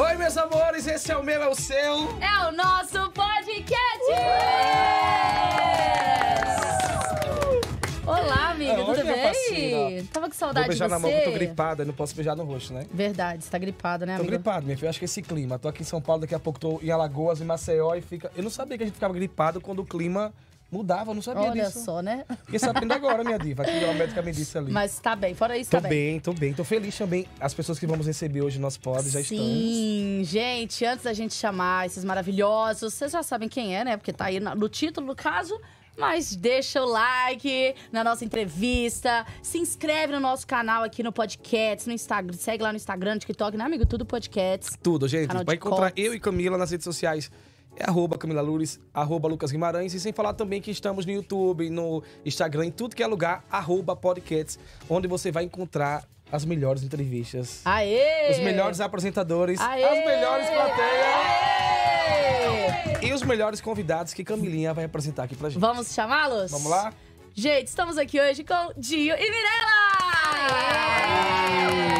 Oi, meus amores, esse é o meu, é o seu. É o nosso podcast! Olá, amiga, tudo bem? parceira. Tava com Vou saudade de beijar na mão eu tô gripada, não posso beijar no rosto, né? Verdade, você tá gripada, né, Tô gripado, minha filha. Acho que esse clima. Tô aqui em São Paulo, daqui a pouco tô em Alagoas, em Maceió e fica. Eu não sabia que a gente ficava gripado quando o clima Mudava, eu não sabia Olha disso. Olha só, né? Fiquei sabendo agora, minha diva, que a médica me disse ali. Mas tá bem, fora isso, tô tá bem. bem. Tô bem, tô feliz também. As pessoas que vamos receber hoje nós nosso já estão. Sim, gente, antes da gente chamar esses maravilhosos, vocês já sabem quem é, né? Porque tá aí no título, no caso. Mas deixa o like na nossa entrevista, se inscreve no nosso canal aqui no podcast, no Instagram, segue lá no Instagram, no TikTok, né, amigo? Tudo podcast. Tudo, gente. Vai encontrar cortes. eu e Camila nas redes sociais é arroba Camila Lures, arroba Lucas Guimarães, e sem falar também que estamos no YouTube, no Instagram, em tudo que é lugar, arroba podcasts, onde você vai encontrar as melhores entrevistas. Aê! Os melhores apresentadores, Aê! as melhores plateias. Aê! E os melhores convidados que Camilinha vai apresentar aqui pra gente. Vamos chamá-los? Vamos lá? Gente, estamos aqui hoje com Dio e Mirella! Aê!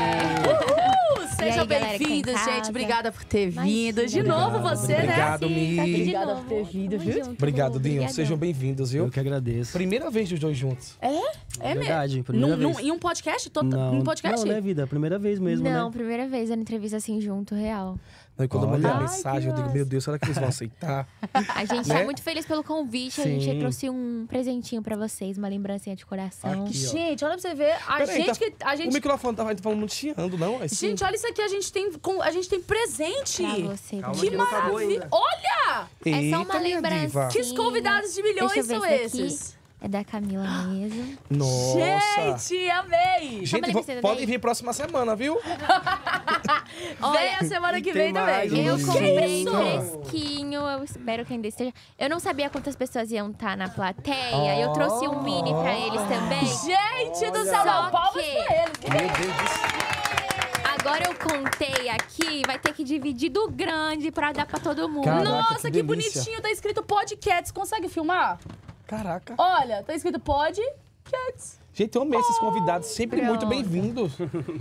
Sejam bem vindos gente. Obrigada por ter vindo. De novo você, você, né? obrigado, né? Mi. Tá Obrigada por ter vindo, viu? Junto, obrigado, Dinho. Sejam bem-vindos, viu? Eu que agradeço. Primeira vez dos dois juntos. É? É Verdade, primeira num, vez. em um podcast? Tô, tota- não, um podcast? Não, né, vida? Primeira vez mesmo, não, né? Não, primeira vez. Uma entrevista assim, junto, real. Não, né, e quando Olha. eu mandei a mensagem, Ai, eu digo, meu Deus, será que eles vão aceitar? a gente né? tá muito feliz pelo convite. Sim. A gente trouxe um presentinho pra vocês, uma lembrancinha de coração. Aqui, gente, olha pra você ver. A gente aí, tá- que. A gente... O microfone tava tá falando chiando, não? Assim... Gente, olha isso aqui. A gente tem, a gente tem presente. você, que maravilha. Olha! Eita, é só uma lembrancinha. Que convidados de milhões são esses? É da Camila mesmo. Nossa! Gente, amei! Gente, vou, pode vir próxima semana, viu? Vem a semana que vem também. eu comprei fresquinho, eu espero que ainda esteja. Eu não sabia quantas pessoas iam estar tá na plateia. Oh. Eu trouxe um mini pra eles também. Gente Olha. do céu, não, palmas que... pra eles. Que Meu Deus do céu. Agora eu contei aqui, vai ter que dividir do grande pra dar pra todo mundo. Caraca, Nossa, que, que bonitinho, tá escrito podcast. Consegue filmar? Caraca. Olha, tá escrito pode cats. Gente, eu amei esses convidados, sempre pronto. muito bem-vindos.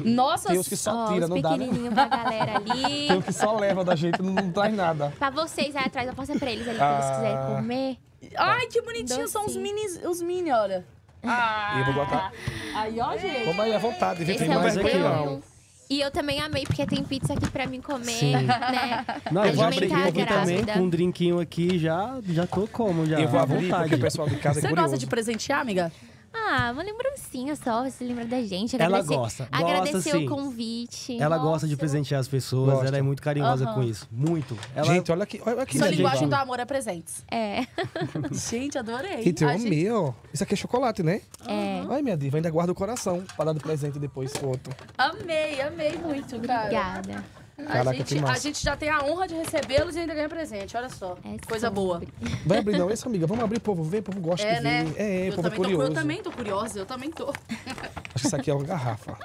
Nossa, Tem que só oh, tira, não dá, né? pra galera ali. Tem que só leva da gente, não, não traz nada. Pra vocês aí atrás, eu passo pra eles ali, ah. se quiserem comer. Ai, que bonitinho, são os mini, os mini, olha. Ah. E eu vou botar. Aí, ó, gente. Vamos aí, à vontade. gente, tem é mais aqui, ó. E eu também amei, porque tem pizza aqui pra mim comer, Sim. né? Não, eu vou abrir, aqui também com um drinquinho aqui, já, já tô como, já. Eu vou à vontade. Porque o pessoal de casa é Você é gosta de presentear, amiga? Ah, uma lembrancinha só, você lembra da gente. Agradecer, ela gosta. Agradecer gosta, o convite. Ela Nossa. gosta de presentear as pessoas, gosta. ela é muito carinhosa uhum. com isso. Muito. Ela... Gente, olha aqui. Olha aqui Sua linguagem gente. do amor é presentes. É. gente, adorei. E tem um gente... meu. Isso aqui é chocolate, né? É. Ai, minha diva, ainda guarda o coração para dar de presente depois outro. Amei, amei muito, cara. Obrigada. Caraca, a, gente, a gente já tem a honra de recebê-los e ainda ganha presente, olha só. É Coisa boa. Vai abrir não, essa amiga. Vamos abrir, povo. Vem, povo gosta é, de né? ver. É, é, eu povo também curioso. Tô, eu também tô curiosa, eu também tô. Acho que isso aqui é uma garrafa.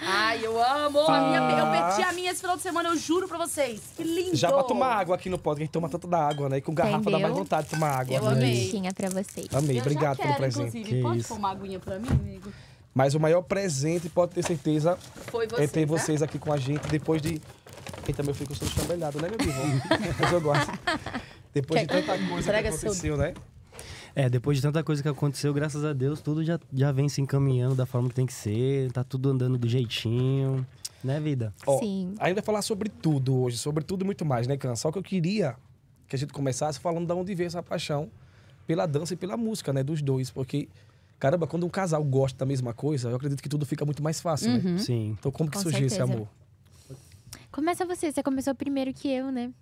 Ai, eu amo! Ah. Minha, eu meti a minha esse final de semana, eu juro pra vocês. Que lindo! Já pra tomar água aqui no pódio, a gente toma tanta da água, né? E com garrafa Entendeu? dá mais vontade de tomar água. Eu né? amei. Tinha pra vocês. Amei, eu obrigado já quero, pelo presente. Inclusive, pode isso. tomar aguinha pra mim, amigo? Mas o maior presente, pode ter certeza, Foi você, é ter né? vocês aqui com a gente depois de e também eu fico sendo chambelhado, né, meu amigo? Mas eu gosto. Depois de é tanta coisa que é aconteceu, né? É, depois de tanta coisa que aconteceu, graças a Deus, tudo já, já vem se encaminhando da forma que tem que ser, tá tudo andando do jeitinho, né, vida? Ó, Sim. Ainda falar sobre tudo hoje, sobre tudo e muito mais, né, Can? Só que eu queria que a gente começasse falando de onde veio essa paixão pela dança e pela música, né, dos dois, porque. Caramba, quando um casal gosta da mesma coisa, eu acredito que tudo fica muito mais fácil, né? uhum. né? Sim. Então, como que Com surgiu certeza. esse amor? Começa você, você começou primeiro que eu, né?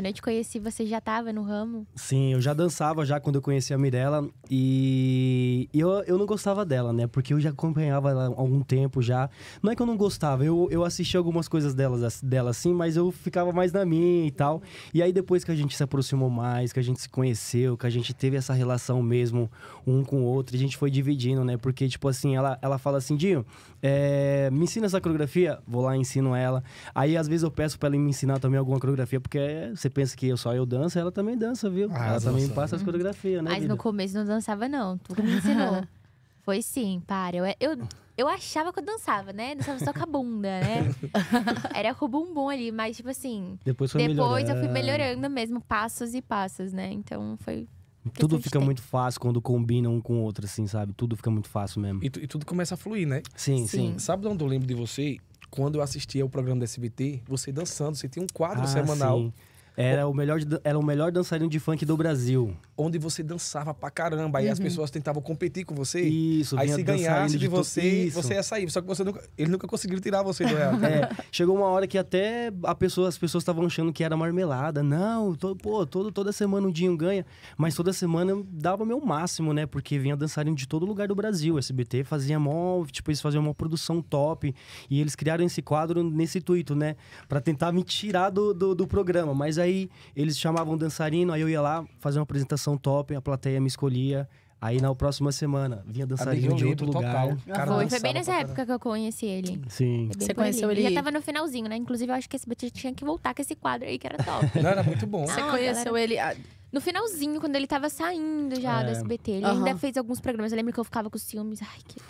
Quando eu te conheci, você já estava no ramo? Sim, eu já dançava já quando eu conheci a Mirella. E eu, eu não gostava dela, né? Porque eu já acompanhava ela há algum tempo já. Não é que eu não gostava, eu, eu assistia algumas coisas dela, dela assim, mas eu ficava mais na minha e tal. E aí depois que a gente se aproximou mais, que a gente se conheceu, que a gente teve essa relação mesmo um com o outro, a gente foi dividindo, né? Porque, tipo assim, ela, ela fala assim, Dinho, é, me ensina essa coreografia? Vou lá e ensino ela. Aí às vezes eu peço pra ela me ensinar também alguma coreografia, porque é, você pensa que eu só eu danço, ela também dança, viu? Ah, ela dança. também passa as coreografias, né? Mas vida? no começo não dançava, não. Tu me ensinou. Foi sim, para. Eu, eu, eu achava que eu dançava, né? Dançava só com a bunda, né? Era com o bumbum ali, mas tipo assim. Depois, foi depois eu fui melhorando mesmo, passos e passos, né? Então foi. Tudo fica tempo. muito fácil quando combina um com o outro, assim, sabe? Tudo fica muito fácil mesmo. E, e tudo começa a fluir, né? Sim, sim, sim. Sabe de onde eu lembro de você? Quando eu assistia o programa da SBT, você dançando, você tinha um quadro ah, semanal. Sim era o melhor, era o melhor dançarino de funk do Brasil. Onde você dançava pra caramba. Aí as uhum. pessoas tentavam competir com você. Isso, Aí se ganhasse de, você, isso. você ia sair. Só que você nunca, eles nunca conseguiram tirar você do real. É, chegou uma hora que até a pessoa, as pessoas estavam achando que era marmelada. Não, todo, pô, todo, toda semana um Dinho ganha. Mas toda semana eu dava meu máximo, né? Porque vinha dançarino de todo lugar do Brasil. O SBT fazia mó, tipo, eles faziam uma produção top. E eles criaram esse quadro nesse intuito, né? Pra tentar me tirar do, do, do programa. Mas aí aí eles chamavam dançarino, aí eu ia lá fazer uma apresentação top, a plateia me escolhia. Aí na próxima semana vinha dançarino de outro lugar. Foi, foi bem nessa época que eu conheci ele. Sim. Você conheceu ele? Ele já tava no finalzinho, né? Inclusive, eu acho que esse Batista tinha que voltar com esse quadro aí, que era top. Não, era muito bom. Ah, Você conheceu ele. Ah, no finalzinho, quando ele tava saindo já é. do SBT. Ele uhum. ainda fez alguns programas. Eu lembro que eu ficava com ciúmes. Ai, que.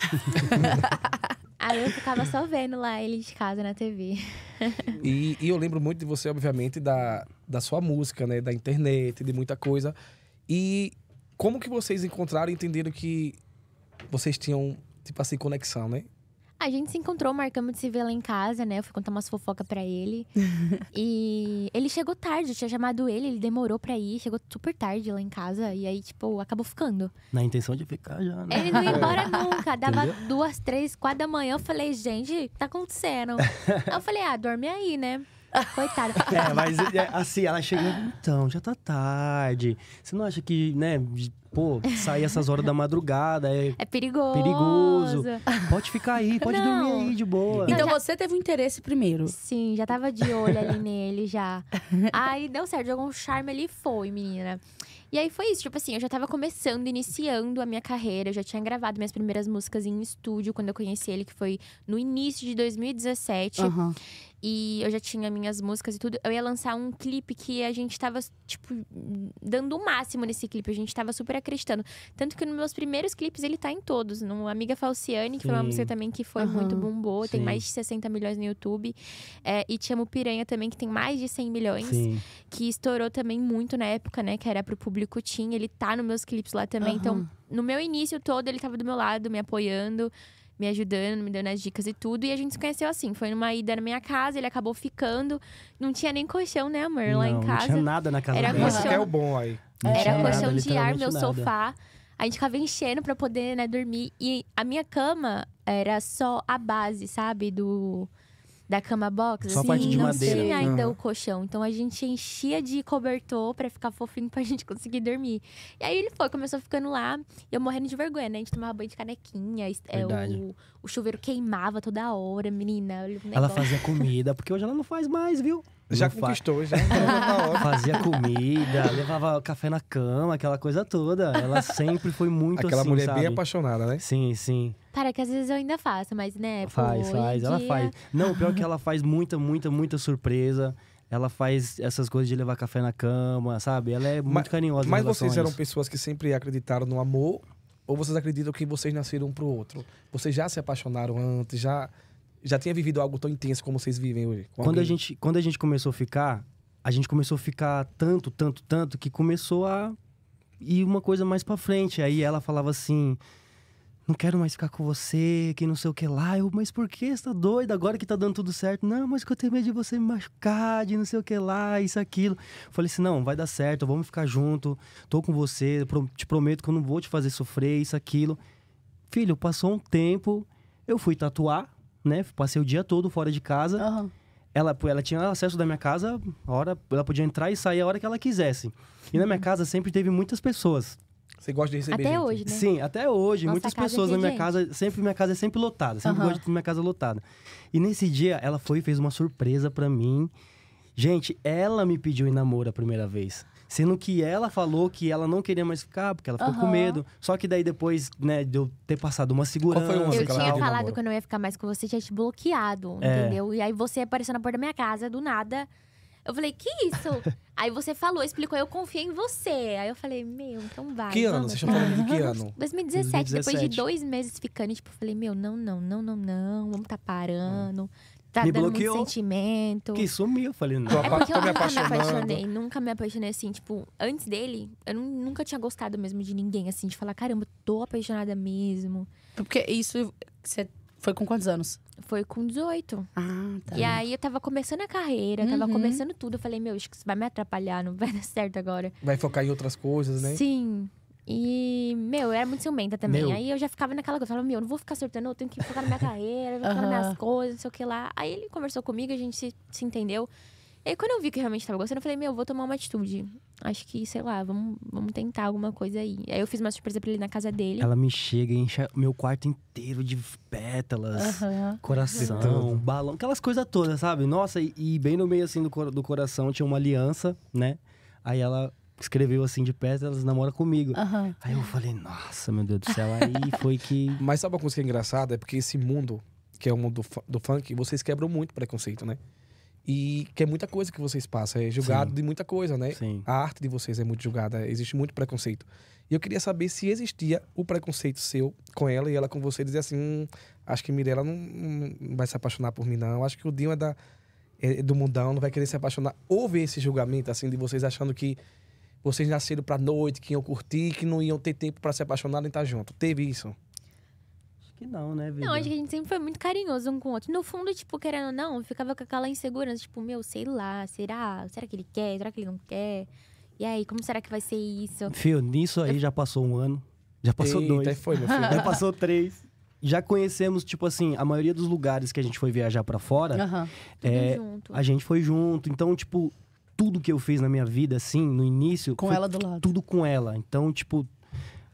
Aí eu ficava só vendo lá ele de casa na TV. E, e, eu lembro muito de você, obviamente, da, da sua música, né? Da internet, de muita coisa. E como que vocês encontraram e entenderam que vocês tinham, tipo assim, conexão, né? A gente se encontrou, marcamos de se ver lá em casa, né? Eu fui contar umas fofocas pra ele. e ele chegou tarde, eu tinha chamado ele, ele demorou pra ir, chegou super tarde lá em casa. E aí, tipo, acabou ficando. Na intenção de ficar já, né? Ele não ia embora nunca. Dava Entendeu? duas, três, quatro da manhã. Eu falei, gente, o que tá acontecendo? aí eu falei, ah, dorme aí, né? Coitada. É, mas é, assim, ela chegou, então, já tá tarde. Você não acha que, né, pô, sair essas horas da madrugada é, é perigoso. perigoso. Pode ficar aí, pode não. dormir aí de boa. Então já... você teve um interesse primeiro. Sim, já tava de olho ali nele já. Aí deu certo, jogou um charme ali foi, menina. E aí foi isso, tipo assim, eu já tava começando, iniciando a minha carreira, eu já tinha gravado minhas primeiras músicas em estúdio quando eu conheci ele, que foi no início de 2017. Uhum e eu já tinha minhas músicas e tudo, eu ia lançar um clipe que a gente tava, tipo, dando o máximo nesse clipe. A gente tava super acreditando. Tanto que nos meus primeiros clipes ele tá em todos. No Amiga Falciane, que foi uma música também que foi uhum. muito bombou, tem mais de 60 milhões no YouTube. É, e Te Amo Piranha também, que tem mais de 100 milhões, Sim. que estourou também muito na época, né? Que era pro público Tim. Ele tá nos meus clipes lá também. Uhum. Então, no meu início todo, ele tava do meu lado, me apoiando me ajudando, me dando as dicas e tudo. E a gente se conheceu assim. Foi numa ida na minha casa, ele acabou ficando. Não tinha nem colchão, né, amor? Não, lá em casa. Não tinha nada na casa Era dele. Colchão... Esse é o bom aí. Não Era nada, colchão de ar, meu nada. sofá. A gente ficava enchendo pra poder, né, dormir. E a minha cama era só a base, sabe? Do da cama box, Só assim, parte de não madeira. tinha ainda uhum. o colchão. Então a gente enchia de cobertor para ficar fofinho pra gente conseguir dormir. E aí ele foi, começou ficando lá, eu morrendo de vergonha, né? A gente tomava banho de canequinha, é, o, o, chuveiro queimava toda hora, menina. Ela fazia comida, porque hoje ela não faz mais, viu? Já conquistou, já. Fazia comida, levava café na cama, aquela coisa toda. Ela sempre foi muito aquela assim, Aquela mulher sabe? bem apaixonada, né? Sim, sim. Para que às vezes eu ainda faço, mas né? Faz, faz, dia... ela faz. Não, pior é que ela faz muita, muita, muita surpresa. Ela faz essas coisas de levar café na cama, sabe? Ela é muito mas, carinhosa. Mas vocês eram pessoas que sempre acreditaram no amor? Ou vocês acreditam que vocês nasceram um pro outro? Vocês já se apaixonaram antes? Já já tinha vivido algo tão intenso como vocês vivem hoje? Quando a, gente, quando a gente começou a ficar, a gente começou a ficar tanto, tanto, tanto, que começou a ir uma coisa mais pra frente. Aí ela falava assim. Não quero mais ficar com você, que não sei o que lá. Eu, mas por que você tá doida agora que tá dando tudo certo? Não, mas que eu tenho medo de você me machucar, de não sei o que lá, isso, aquilo. falei assim: não, vai dar certo, vamos ficar junto, tô com você, te prometo que eu não vou te fazer sofrer, isso, aquilo. Filho, passou um tempo, eu fui tatuar, né? Passei o dia todo fora de casa. Uhum. Ela, ela tinha acesso da minha casa, a hora, ela podia entrar e sair a hora que ela quisesse. E na minha uhum. casa sempre teve muitas pessoas. Você gosta de receber até gente? hoje, né? Sim, até hoje. Nossa muitas é pessoas é na minha casa, sempre minha casa é sempre lotada. Sempre uhum. gosto de ter minha casa lotada. E nesse dia, ela foi e fez uma surpresa para mim. Gente, ela me pediu em namoro a primeira vez. Sendo que ela falou que ela não queria mais ficar, porque ela ficou uhum. com medo. Só que daí depois, né, de eu ter passado uma segurança. Qual foi uma eu tinha falado namoro? que eu não ia ficar mais com você, tinha te bloqueado, é. entendeu? E aí você apareceu na porta da minha casa, do nada. Eu falei, que isso? aí você falou, explicou, eu confiei em você. Aí eu falei, meu, então vai. Que ano? Você chamou de que ano? 2017, 2017, Depois de dois meses ficando, tipo, eu falei, meu, não, não, não, não, não. Vamos tá parando. Hum tá me dando bloqueou, muito sentimento. Que sumiu, eu falei, não. É porque eu nunca me apaixonei, nunca me apaixonei assim, tipo, antes dele, eu nunca tinha gostado mesmo de ninguém, assim, de falar, caramba, tô apaixonada mesmo. É porque isso você foi com quantos anos? Foi com 18. Ah, tá. E aí eu tava começando a carreira, uhum. tava começando tudo. Eu falei, meu, acho que isso vai me atrapalhar, não vai dar certo agora. Vai focar em outras coisas, né? Sim. E, meu, eu era muito ciumenta também. Meu. Aí eu já ficava naquela coisa. Eu falava, meu, eu não vou ficar surtando, eu tenho que focar na minha carreira, vou focar uhum. nas minhas coisas, não sei o que lá. Aí ele conversou comigo, a gente se, se entendeu. E aí, quando eu vi que realmente tava gostando, eu falei, meu, eu vou tomar uma atitude. Acho que, sei lá, vamos, vamos tentar alguma coisa aí. Aí eu fiz uma surpresa pra ele na casa dele. Ela me chega e enche meu quarto inteiro de pétalas, uhum. coração, uhum. balão, aquelas coisas todas, sabe? Nossa, e, e bem no meio, assim, do, do coração tinha uma aliança, né? Aí ela escreveu assim de pé elas namoram comigo. Uhum. Aí eu falei, nossa, meu Deus do céu, aí foi que. Mas sabe uma coisa que é engraçada? É porque esse mundo, que é o mundo do, do funk, vocês quebram muito preconceito, né? E que é muita coisa que vocês passam, é julgado Sim. de muita coisa, né? Sim. A arte de vocês é muito julgada, existe muito preconceito. E eu queria saber se existia o preconceito seu com ela e ela com você, dizer assim: hum, acho que Mirella não, não vai se apaixonar por mim, não. Acho que o Dinho é, da, é do mundão, não vai querer se apaixonar. Houve esse julgamento, assim, de vocês achando que vocês nasceram pra noite, que iam curtir, que não iam ter tempo para se apaixonar nem estar tá junto. Teve isso? Acho que não, né, vida? Não, acho que a gente sempre foi muito carinhoso um com o outro. No fundo, tipo, querendo ou não, ficava com aquela insegurança, tipo, meu, sei lá, será? Será que ele quer? Será que ele não quer? E aí, como será que vai ser isso? Fio, nisso aí Eu... já passou um ano, já passou Eita, dois. Foi, meu filho. já passou três já conhecemos, tipo assim, a maioria dos lugares que a gente foi viajar para fora. Uhum. É, a gente foi junto. Então, tipo, tudo que eu fiz na minha vida, assim, no início. Com ela do lado. Tudo com ela. Então, tipo.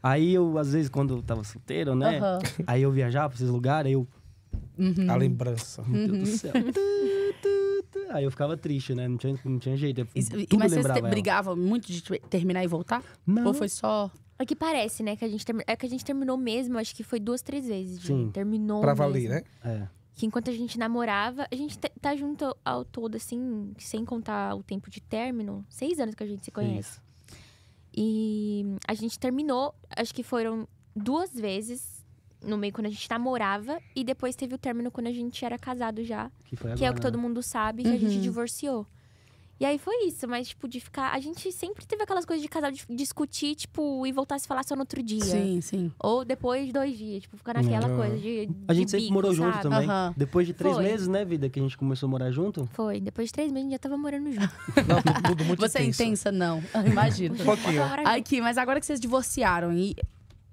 Aí eu, às vezes, quando eu tava solteiro, né? Uhum. Aí eu viajava pra esses lugares, aí eu. Uhum. A lembrança. Meu uhum. Deus do uhum. céu. Aí eu ficava triste, né? Não tinha, não tinha jeito. Eu, e, tudo mas vocês brigavam muito de tipo, terminar e voltar? Não. Ou foi só. É que parece, né? Que a gente term... É que a gente terminou mesmo, acho que foi duas, três vezes. Sim. Terminou. Pra mesmo. valer, né? É que enquanto a gente namorava, a gente tá junto ao todo, assim, sem contar o tempo de término, seis anos que a gente se conhece. Isso. E a gente terminou, acho que foram duas vezes no meio quando a gente namorava e depois teve o término quando a gente era casado já. Que, foi agora, que é o que todo né? mundo sabe, que a gente uhum. divorciou. E aí foi isso, mas, tipo, de ficar. A gente sempre teve aquelas coisas de casal de discutir, tipo, e voltar a se falar só no outro dia. Sim, sim. Ou depois de dois dias, tipo, ficar naquela uhum. coisa ah. de. A gente de sempre bico, morou sabe? junto também. Uhum. Depois de três foi. meses, né, vida, que a gente começou a morar junto? Foi. Depois de três meses a gente já tava morando junto. Não, tudo muito Você intenso. é intensa, não. Imagina. um pouquinho. Aqui, mas agora que vocês divorciaram e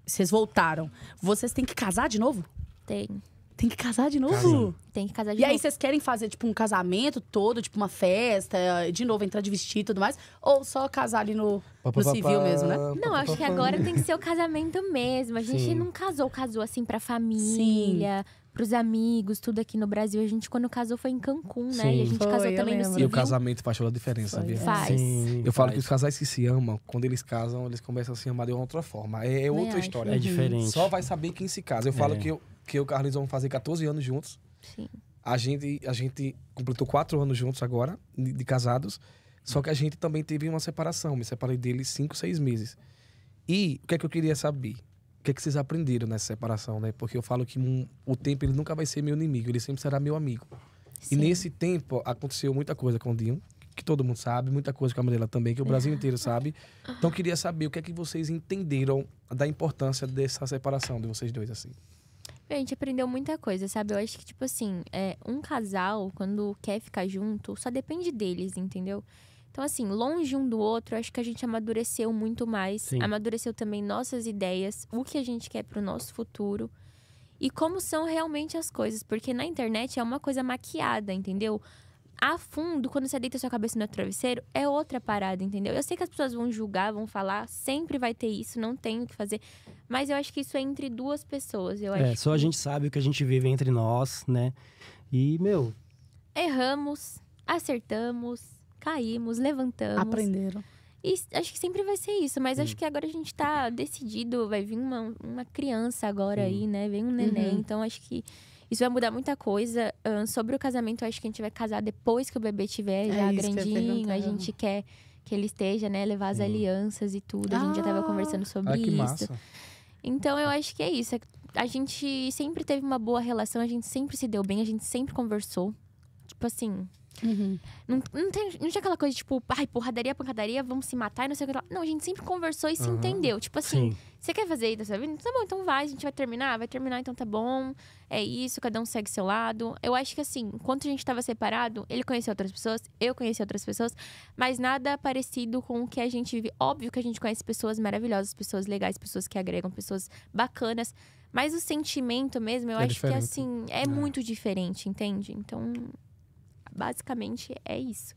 vocês voltaram, vocês têm que casar de novo? Tem. Tem que casar de novo? Casando. Tem que casar de e novo. E aí vocês querem fazer, tipo, um casamento todo, tipo, uma festa, de novo entrar de vestido e tudo mais? Ou só casar ali no, pá, no civil pá, mesmo, né? Não, acho que agora tem que ser o casamento mesmo. A gente Sim. não casou, casou assim pra família. Sim pros amigos, tudo aqui no Brasil. A gente, quando casou, foi em Cancún, né? E a gente foi, casou também no civil. E o casamento faz toda a diferença, foi. Faz. Sim, eu faz. falo que os casais que se amam, quando eles casam, eles começam a se amar de uma outra forma. É, é outra acho. história. É uhum. diferente. Só vai saber quem se casa. Eu é. falo que eu, que eu e o Carlinhos vamos fazer 14 anos juntos. Sim. A gente, a gente completou quatro anos juntos agora, de, casados. Só que a gente também teve uma separação. Me separei dele cinco, seis meses. E o que é que eu queria saber? O que é que vocês aprenderam nessa separação, né? Porque eu falo que um, o tempo ele nunca vai ser meu inimigo, ele sempre será meu amigo. Sim. E nesse tempo aconteceu muita coisa com o Dinho, que todo mundo sabe, muita coisa com a Mandela também, que o Brasil inteiro sabe. Então queria saber o que é que vocês entenderam da importância dessa separação de vocês dois assim. A gente aprendeu muita coisa, sabe? Eu acho que, tipo assim, é, um casal, quando quer ficar junto, só depende deles, entendeu? Então, assim, longe um do outro, acho que a gente amadureceu muito mais. Sim. Amadureceu também nossas ideias, o que a gente quer pro nosso futuro e como são realmente as coisas. Porque na internet é uma coisa maquiada, entendeu? a fundo, quando você deita sua cabeça no travesseiro, é outra parada, entendeu? Eu sei que as pessoas vão julgar, vão falar, sempre vai ter isso, não tem o que fazer. Mas eu acho que isso é entre duas pessoas, eu é, acho. É, só a gente sabe o que a gente vive entre nós, né? E, meu. Erramos, acertamos, caímos, levantamos. Aprenderam. E acho que sempre vai ser isso, mas acho que agora a gente tá decidido, vai vir uma, uma criança agora aí, né? Vem um neném, uhum. então acho que isso vai mudar muita coisa. sobre o casamento, Eu acho que a gente vai casar depois que o bebê tiver é já grandinho. A gente quer que ele esteja, né? Levar as alianças e tudo. a gente já estava ah! conversando sobre ah, isso. Então eu acho que é isso. A gente sempre teve uma boa relação, a gente sempre se deu bem, a gente sempre conversou. Tipo assim, Uhum. Não, não, tem, não tinha aquela coisa, tipo, ai, porradaria, pancadaria, vamos se matar e não sei o que lá. Não, a gente sempre conversou e se uhum. entendeu. Tipo assim, você quer fazer isso da sua vida? Tá bom, então vai, a gente vai terminar? Vai terminar, então tá bom. É isso, cada um segue seu lado. Eu acho que assim, enquanto a gente tava separado, ele conhecia outras pessoas, eu conheci outras pessoas, mas nada parecido com o que a gente vive. Óbvio que a gente conhece pessoas maravilhosas, pessoas legais, pessoas que agregam, pessoas bacanas. Mas o sentimento mesmo, eu é acho diferente. que assim, é, é, muito diferente, entende? Então, basicamente é isso.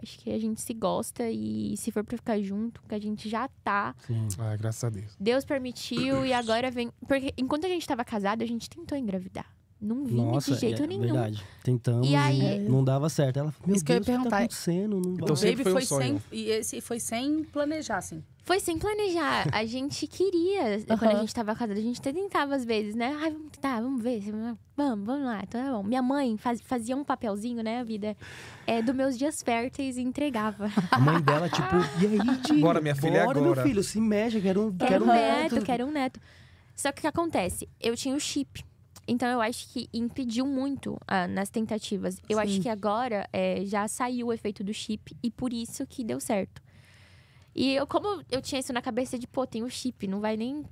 Acho que a gente se gosta e se for pra ficar junto, que a gente já tá. Sim, ah, graças a Deus. Deus permitiu e agora vem. Porque enquanto a gente tava casado, a gente tentou engravidar. Não vinha Nossa, de jeito é, nenhum. Verdade. Tentamos e, aí, não dava certo. Ela falou, meu Isso Deus, que eu ia o que tá acontecendo? Não então, vai. o Baby foi, um foi sem. E esse foi sem planejar, assim. Foi sem planejar. A gente queria. Uhum. Quando a gente tava casada, a gente até tentava às vezes, né? Ai, vamos tentar, vamos ver. Vamos, vamos lá, então tá bom. Minha mãe faz, fazia um papelzinho, né, a vida, é, dos meus dias férteis e entregava. A mãe dela, tipo, e aí, tio? Bora, minha filha, bora, agora. meu filho, se mexe, quero um, quero um neto. neto. Quero um neto. Só que o que acontece? Eu tinha o chip então eu acho que impediu muito ah, nas tentativas. Eu Sim. acho que agora é, já saiu o efeito do chip e por isso que deu certo. E eu, como eu tinha isso na cabeça de, pô, tem o chip, não vai nem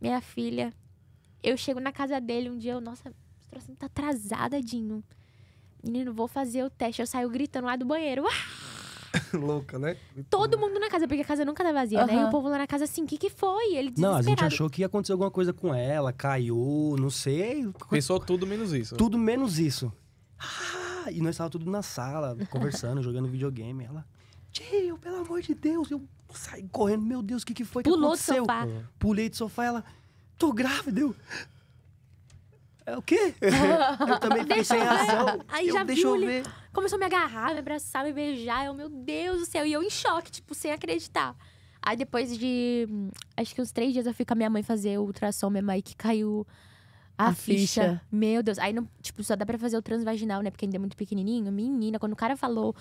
minha filha. Eu chego na casa dele um dia, eu, nossa, o troço tá atrasadadinho. Menino, vou fazer o teste. Eu saio gritando lá do banheiro. Ah! Louca, né? Todo mundo na casa, porque a casa nunca tá vazia, uhum. né? E o povo lá na casa assim, o que que foi? Ele Não, a gente achou que ia acontecer alguma coisa com ela, caiu, não sei. Pensou tudo menos isso. Tudo menos isso. Ah, e nós estávamos tudo na sala, conversando, jogando videogame. Ela, tio, pelo amor de Deus, eu saí correndo, meu Deus, o que que foi Pulou que aconteceu? Pulou do sofá. Pulei do sofá, ela, tô grávida, eu... É o quê? eu também fiquei sem razão. Aí eu, já deixa viu, eu ver. Começou a me agarrar, me abraçar, me beijar. Eu, meu Deus do céu. E eu em choque, tipo, sem acreditar. Aí depois de. Acho que uns três dias eu fui com a minha mãe fazer o ultrassom, minha mãe que caiu. A, a ficha. ficha. Meu Deus. Aí, não, tipo, só dá pra fazer o transvaginal, né? Porque ainda é muito pequenininho. Menina, quando o cara falou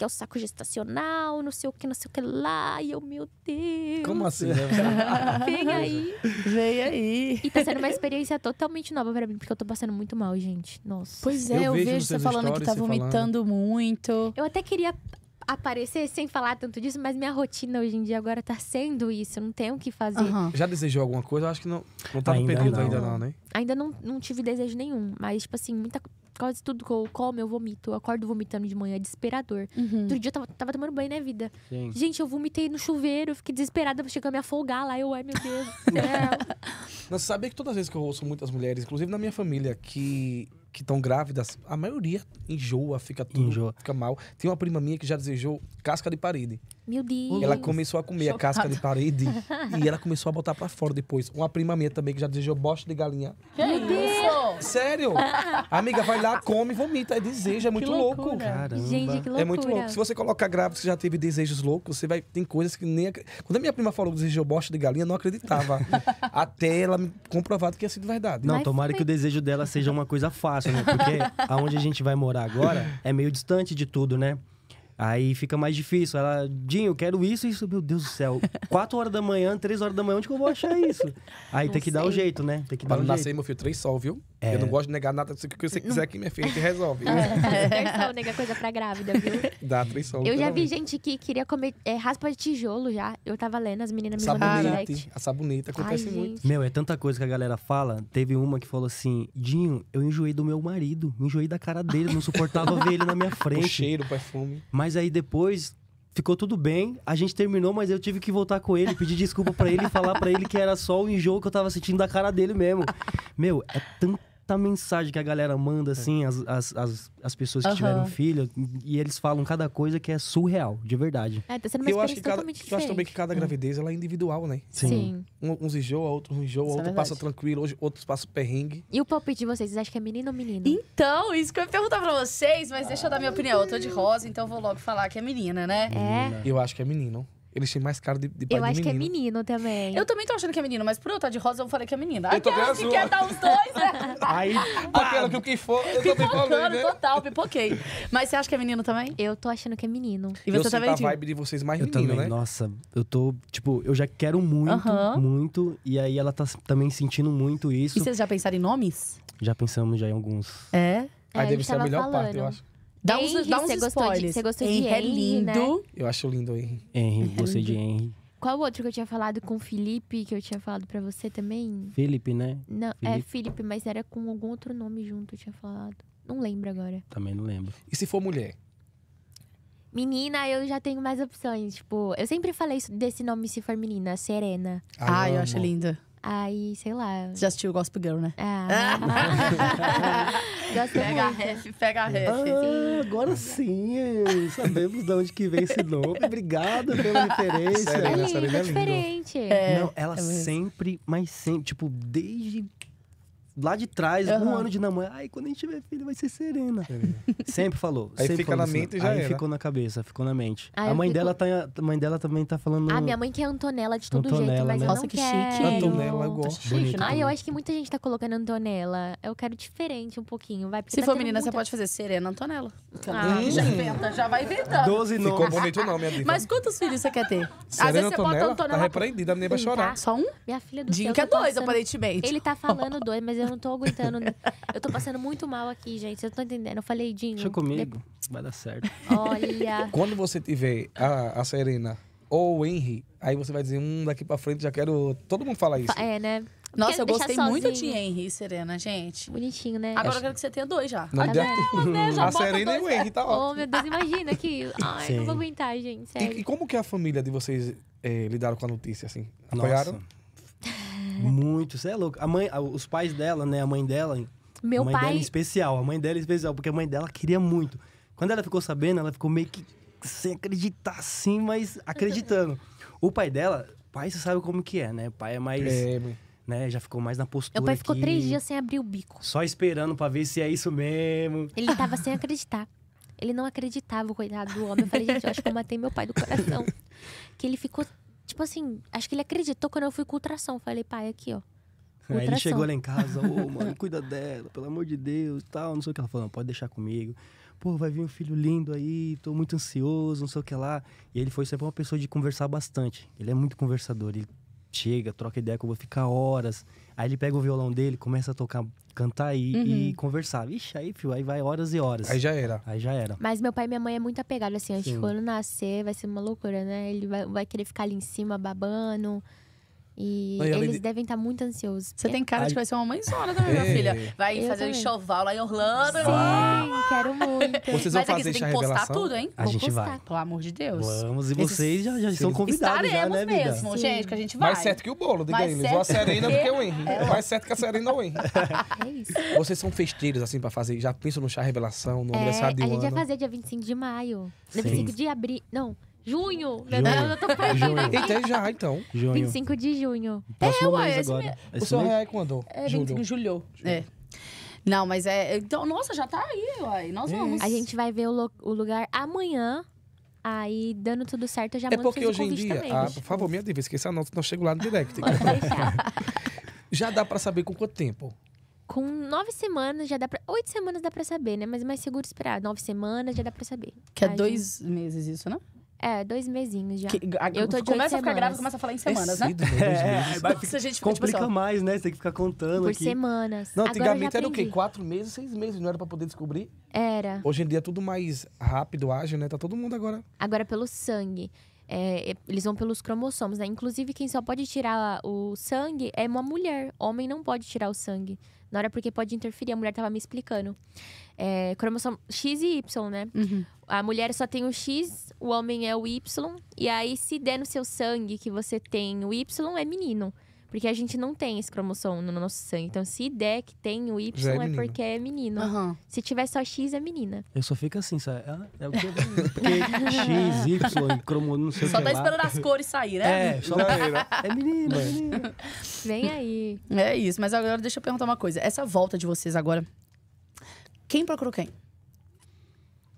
que é o saco gestacional, não sei o que, não sei o que lá. E eu, meu Deus. Como assim? Né? Vem é aí. Vem aí. E tá sendo uma experiência totalmente nova pra mim, porque eu tô passando muito mal, gente. Nossa. Pois é, eu, eu vejo, vejo tá você falando que tá vomitando falando. muito. Eu até queria aparecer sem falar tanto disso, mas minha rotina hoje em dia agora tá sendo isso, eu não tenho o que fazer. Uhum. Já desejou alguma coisa? Eu acho que não, não tá ainda no período não. ainda não, né? Ainda não, não tive desejo nenhum, mas tipo assim, muita quase tudo que eu como, eu vomito. Eu acordo vomitando de manhã, é desesperador. Uhum. Outro dia eu tava, tava tomando banho, né, vida? Sim. Gente, eu vomitei no chuveiro, fiquei desesperada, chegando a me afogar lá. Eu, ai, meu Deus você sabia que todas as vezes que eu ouço muitas mulheres, inclusive na minha família, que que estão grávidas, a maioria enjoa, fica tudo, enjoa. fica mal. Tem uma prima minha que já desejou casca de parede. Meu Deus. Ela começou a comer a casca de parede e ela começou a botar para fora depois. Uma prima minha também que já desejou bosta de galinha. Meu Deus. Sério? Amiga, vai lá, come, vomita, é desejo, é muito louco. Caramba. Gente, que loucura. É muito louco. Se você colocar grávida, que já teve desejos loucos, você vai. Tem coisas que nem. Quando a minha prima falou que desejou bosta de galinha, eu não acreditava. Até ela comprovado que ia ser verdade. Não, Mas tomara foi... que o desejo dela seja uma coisa fácil, né? Porque aonde a gente vai morar agora é meio distante de tudo, né? Aí fica mais difícil. Ela, Dinho, eu quero isso e isso. Meu Deus do céu. 4 horas da manhã, 3 horas da manhã, onde que eu vou achar isso? Aí não tem que sei. dar o jeito, né? Tem que dar o jeito. nascer, meu filho, três sol, viu? É. Eu não é. gosto de negar nada. Se você quiser que minha filha te resolve. Ah. Traição, nega coisa pra grávida, viu? Dá traição. Eu já vi gente que queria comer é, raspa de tijolo já. Eu tava lendo, as meninas me mandaram A sabonita acontece Ai, muito. Meu, é tanta coisa que a galera fala. Teve uma que falou assim: Dinho, eu enjoei do meu marido. Enjoei da cara dele. Não suportava ver ele na minha frente. O cheiro, o perfume. Mas aí depois ficou tudo bem, a gente terminou, mas eu tive que voltar com ele, pedir desculpa para ele e falar para ele que era só o enjoo que eu tava sentindo da cara dele mesmo. Meu, é tanta tanta mensagem que a galera manda, assim, é. as, as, as, as pessoas que uhum. tiveram filho, e eles falam cada coisa que é surreal, de verdade. É, tá sendo uma eu acho que cada, Eu acho também que cada gravidez ela é individual, né? Sim. Sim. Um, uns enjoa, outros enjoa, é outro é passa tranquilo, outros passa perrengue. E o palpite de vocês, vocês acham que é menino ou menina? Então, isso que eu ia perguntar pra vocês, mas deixa eu dar minha opinião. Eu tô de rosa, então eu vou logo falar que é menina, né? É. Eu acho que é menino. Eles têm mais cara de, de pai Eu de acho que é menino. também. Eu também tô achando que é menino, mas por eu estar de rosa, eu falei que é menina. Eu tô Aquela que quer dar os dois, né? Aí, aquela que o que for, eu tô Pipocando, bem né? total, pipoquei. Mas você acha que é menino também? Eu tô achando que é menino. E eu você tá sinto a vibe de vocês mais Eu menino, também, né? nossa, eu tô, tipo, eu já quero muito, muito. E aí ela tá também sentindo muito isso. E vocês já pensaram em nomes? Já pensamos já em alguns. É. Aí é, deve ser a melhor parte, eu acho. Dá Henry, uns, dá uns você spoilers. De, você gostou Henry de Henry, é lindo. Né? Eu acho lindo o Henry. Henry, é gostei de Henry. Qual outro que eu tinha falado com o Felipe, que eu tinha falado para você também? Felipe, né? Não, é Felipe. é Felipe, mas era com algum outro nome junto, eu tinha falado. Não lembro agora. Também não lembro. E se for mulher? Menina, eu já tenho mais opções. Tipo, eu sempre falei desse nome se for menina, Serena. Ai, eu acho linda. Aí, sei lá. Você já assistiu Gossip Girl, né? Ah. Gosto pega muito. a ref, pega a ref. Ah, agora sim, sabemos de onde que vem esse nome. Obrigado pela referência. Sério, é, lindo, é, é diferente. É. Não, é ela sempre, mas sempre, tipo, desde lá de trás, uhum. um ano de namoro. Ai, quando a gente tiver filho, vai ser Serena. É. Sempre falou. Aí sempre fica falou na mente e já Aí era. ficou na cabeça, ficou na mente. Ah, a mãe, fico... dela tá, a mãe dela também tá falando... Ah, minha mãe quer é Antonella de todo Antonella, jeito, mas né? eu Nossa, não que quero. chique. Antonella, eu tá gosto. Né? Ai, eu acho que muita gente tá colocando Antonella. Eu quero diferente um pouquinho, vai. Se tá for menina, muita... você pode fazer Serena Antonella. Tá ah, hum. já inventa, já vai inventando. Doze nomes. Ficou bonito não, minha amiga. Mas quantos filhos você quer ter? Serena Às vezes Antonella, você bota Antonella... Tá repreendida, a menina vai chorar. Só um? Minha filha do Dinho que é tá dois, aparentemente. Ele tá falando dois, mas eu não tô aguentando. eu tô passando muito mal aqui, gente. Eu tô entendendo. Eu falei, Dinho. Deixa comigo. Vai dar certo. Olha. Quando você tiver a, a Serena ou o Henry, aí você vai dizer, um daqui pra frente já quero. Todo mundo fala isso. É, né? Nossa, eu gostei sozinho. muito de Henry e Serena, gente. Bonitinho, né? Agora eu quero que você tenha dois já. Não tá vendo? né? já a Serena dois. e o Henry, tá ótimo. Oh, meu Deus, imagina que. Ai, Sim. não vou aguentar, gente. E, e, como que é a família de vocês é, lidaram com a notícia, assim? Apoiaram? Nossa. Muito, você é louco. A mãe, os pais dela, né? A mãe dela. Meu a mãe pai... dela especial, a mãe dela é especial, porque a mãe dela queria muito. Quando ela ficou sabendo, ela ficou meio que sem acreditar assim, mas acreditando. o pai dela, pai, você sabe como que é, né? O pai é mais. né? Já ficou mais na postura. Meu pai ficou aqui, três dias sem abrir o bico. Só esperando para ver se é isso mesmo. Ele tava sem acreditar. Ele não acreditava, o coitado do homem. Eu falei, gente, eu acho que eu matei meu pai do coração. que ele ficou Tipo assim, acho que ele acreditou quando eu fui com ultrassom. Falei, pai, aqui, ó. Aí ele chegou lá em casa, ô, oh, mano, cuida dela, pelo amor de Deus, tal, não sei o que. Ela falou, não, pode deixar comigo. Pô, vai vir um filho lindo aí, tô muito ansioso, não sei o que lá. E ele foi sempre uma pessoa de conversar bastante. Ele é muito conversador, ele chega, troca ideia que eu vou ficar horas. Aí ele pega o violão dele, começa a tocar, cantar e, uhum. e conversar. Ixi, aí, filho, aí vai horas e horas. Aí já era. Aí já era. Mas meu pai e minha mãe é muito apegado, assim, acho que quando nascer vai ser uma loucura, né? Ele vai, vai querer ficar ali em cima babando. E Oi, eles devem estar tá muito ansiosos. Você tem cara de que vai ser uma mãezona também, minha é. filha. Vai eu fazer o um enxoval lá em Orlando. Sim, ah! quero muito. Vocês vão Mas é fazer a tem que postar revelação? tudo, hein? A gente postar. vai. Pelo amor de Deus. Vamos, e vocês já, já são convidados Estaremos já, né, mesmo, Sim. gente, que a gente vai. Mais certo que o bolo, diga Mais eles. Ou a Serena do que o Henry. É. Mais certo que a Serena ou o Henry. É isso. Vocês são festeiros, assim, pra fazer. Já pensam no chá revelação, no é, aniversário de um A gente vai fazer dia 25 de maio. Sim. 25 de abril. Não, Junho. Minha data tá perdida aqui. Então já, então. Junho. 25 de junho. Próximo é, ué, agora. Me... O seu real é quando? É 25 de julho. É. Não, mas é. Então, nossa, já tá aí, uai. Nós é. vamos. A gente vai ver o, o lugar amanhã. Aí, dando tudo certo, eu já é mando porque hoje em dia, também, ah, por favor, minha diva, esqueça a nota, não chego lá no direct. já dá pra saber com quanto tempo? Com nove semanas já dá pra. Oito semanas dá pra saber, né? Mas é mais seguro esperar. Nove semanas já dá pra saber. Que é Aí, dois gente... meses isso, Né? É, dois mesinhos já. Que, a, eu tô de Começa a ficar grávida, começa a falar em semanas, né? é né? Cedo, né? Dois meses. É, a gente fica, complica tipo assim, mais, né? Você tem que ficar contando Por aqui. semanas. Não, antigamente era o quê? Quatro meses, seis meses, não era pra poder descobrir? Era. Hoje em dia é tudo mais rápido, ágil, né? Tá todo mundo agora... Agora pelo sangue. É, é eles vão pelos cromossomos, né? Inclusive, quem só pode tirar o sangue é uma mulher. Homem não pode tirar o sangue na hora porque pode interferir. A mulher tava me explicando. É, cromossomo X e Y, né? Uhum. A mulher só tem o X, o homem é o Y. E aí, se der no seu sangue que você tem o Y, é menino. Porque a gente não tem esse cromossomo no nosso sangue. Então, se der que tem o Y, é, é, porque é menino. Uhum. Se tiver só X, é menina. Eu só fico assim, sabe? É, é o que eu Porque X, Y, cromo, não sei só o que Só tá esperando as cores sair, né? É, só é, é menino é, é menino. Vem aí. É isso. Mas agora deixa eu perguntar uma coisa. Essa volta de vocês agora, quem procurou quem?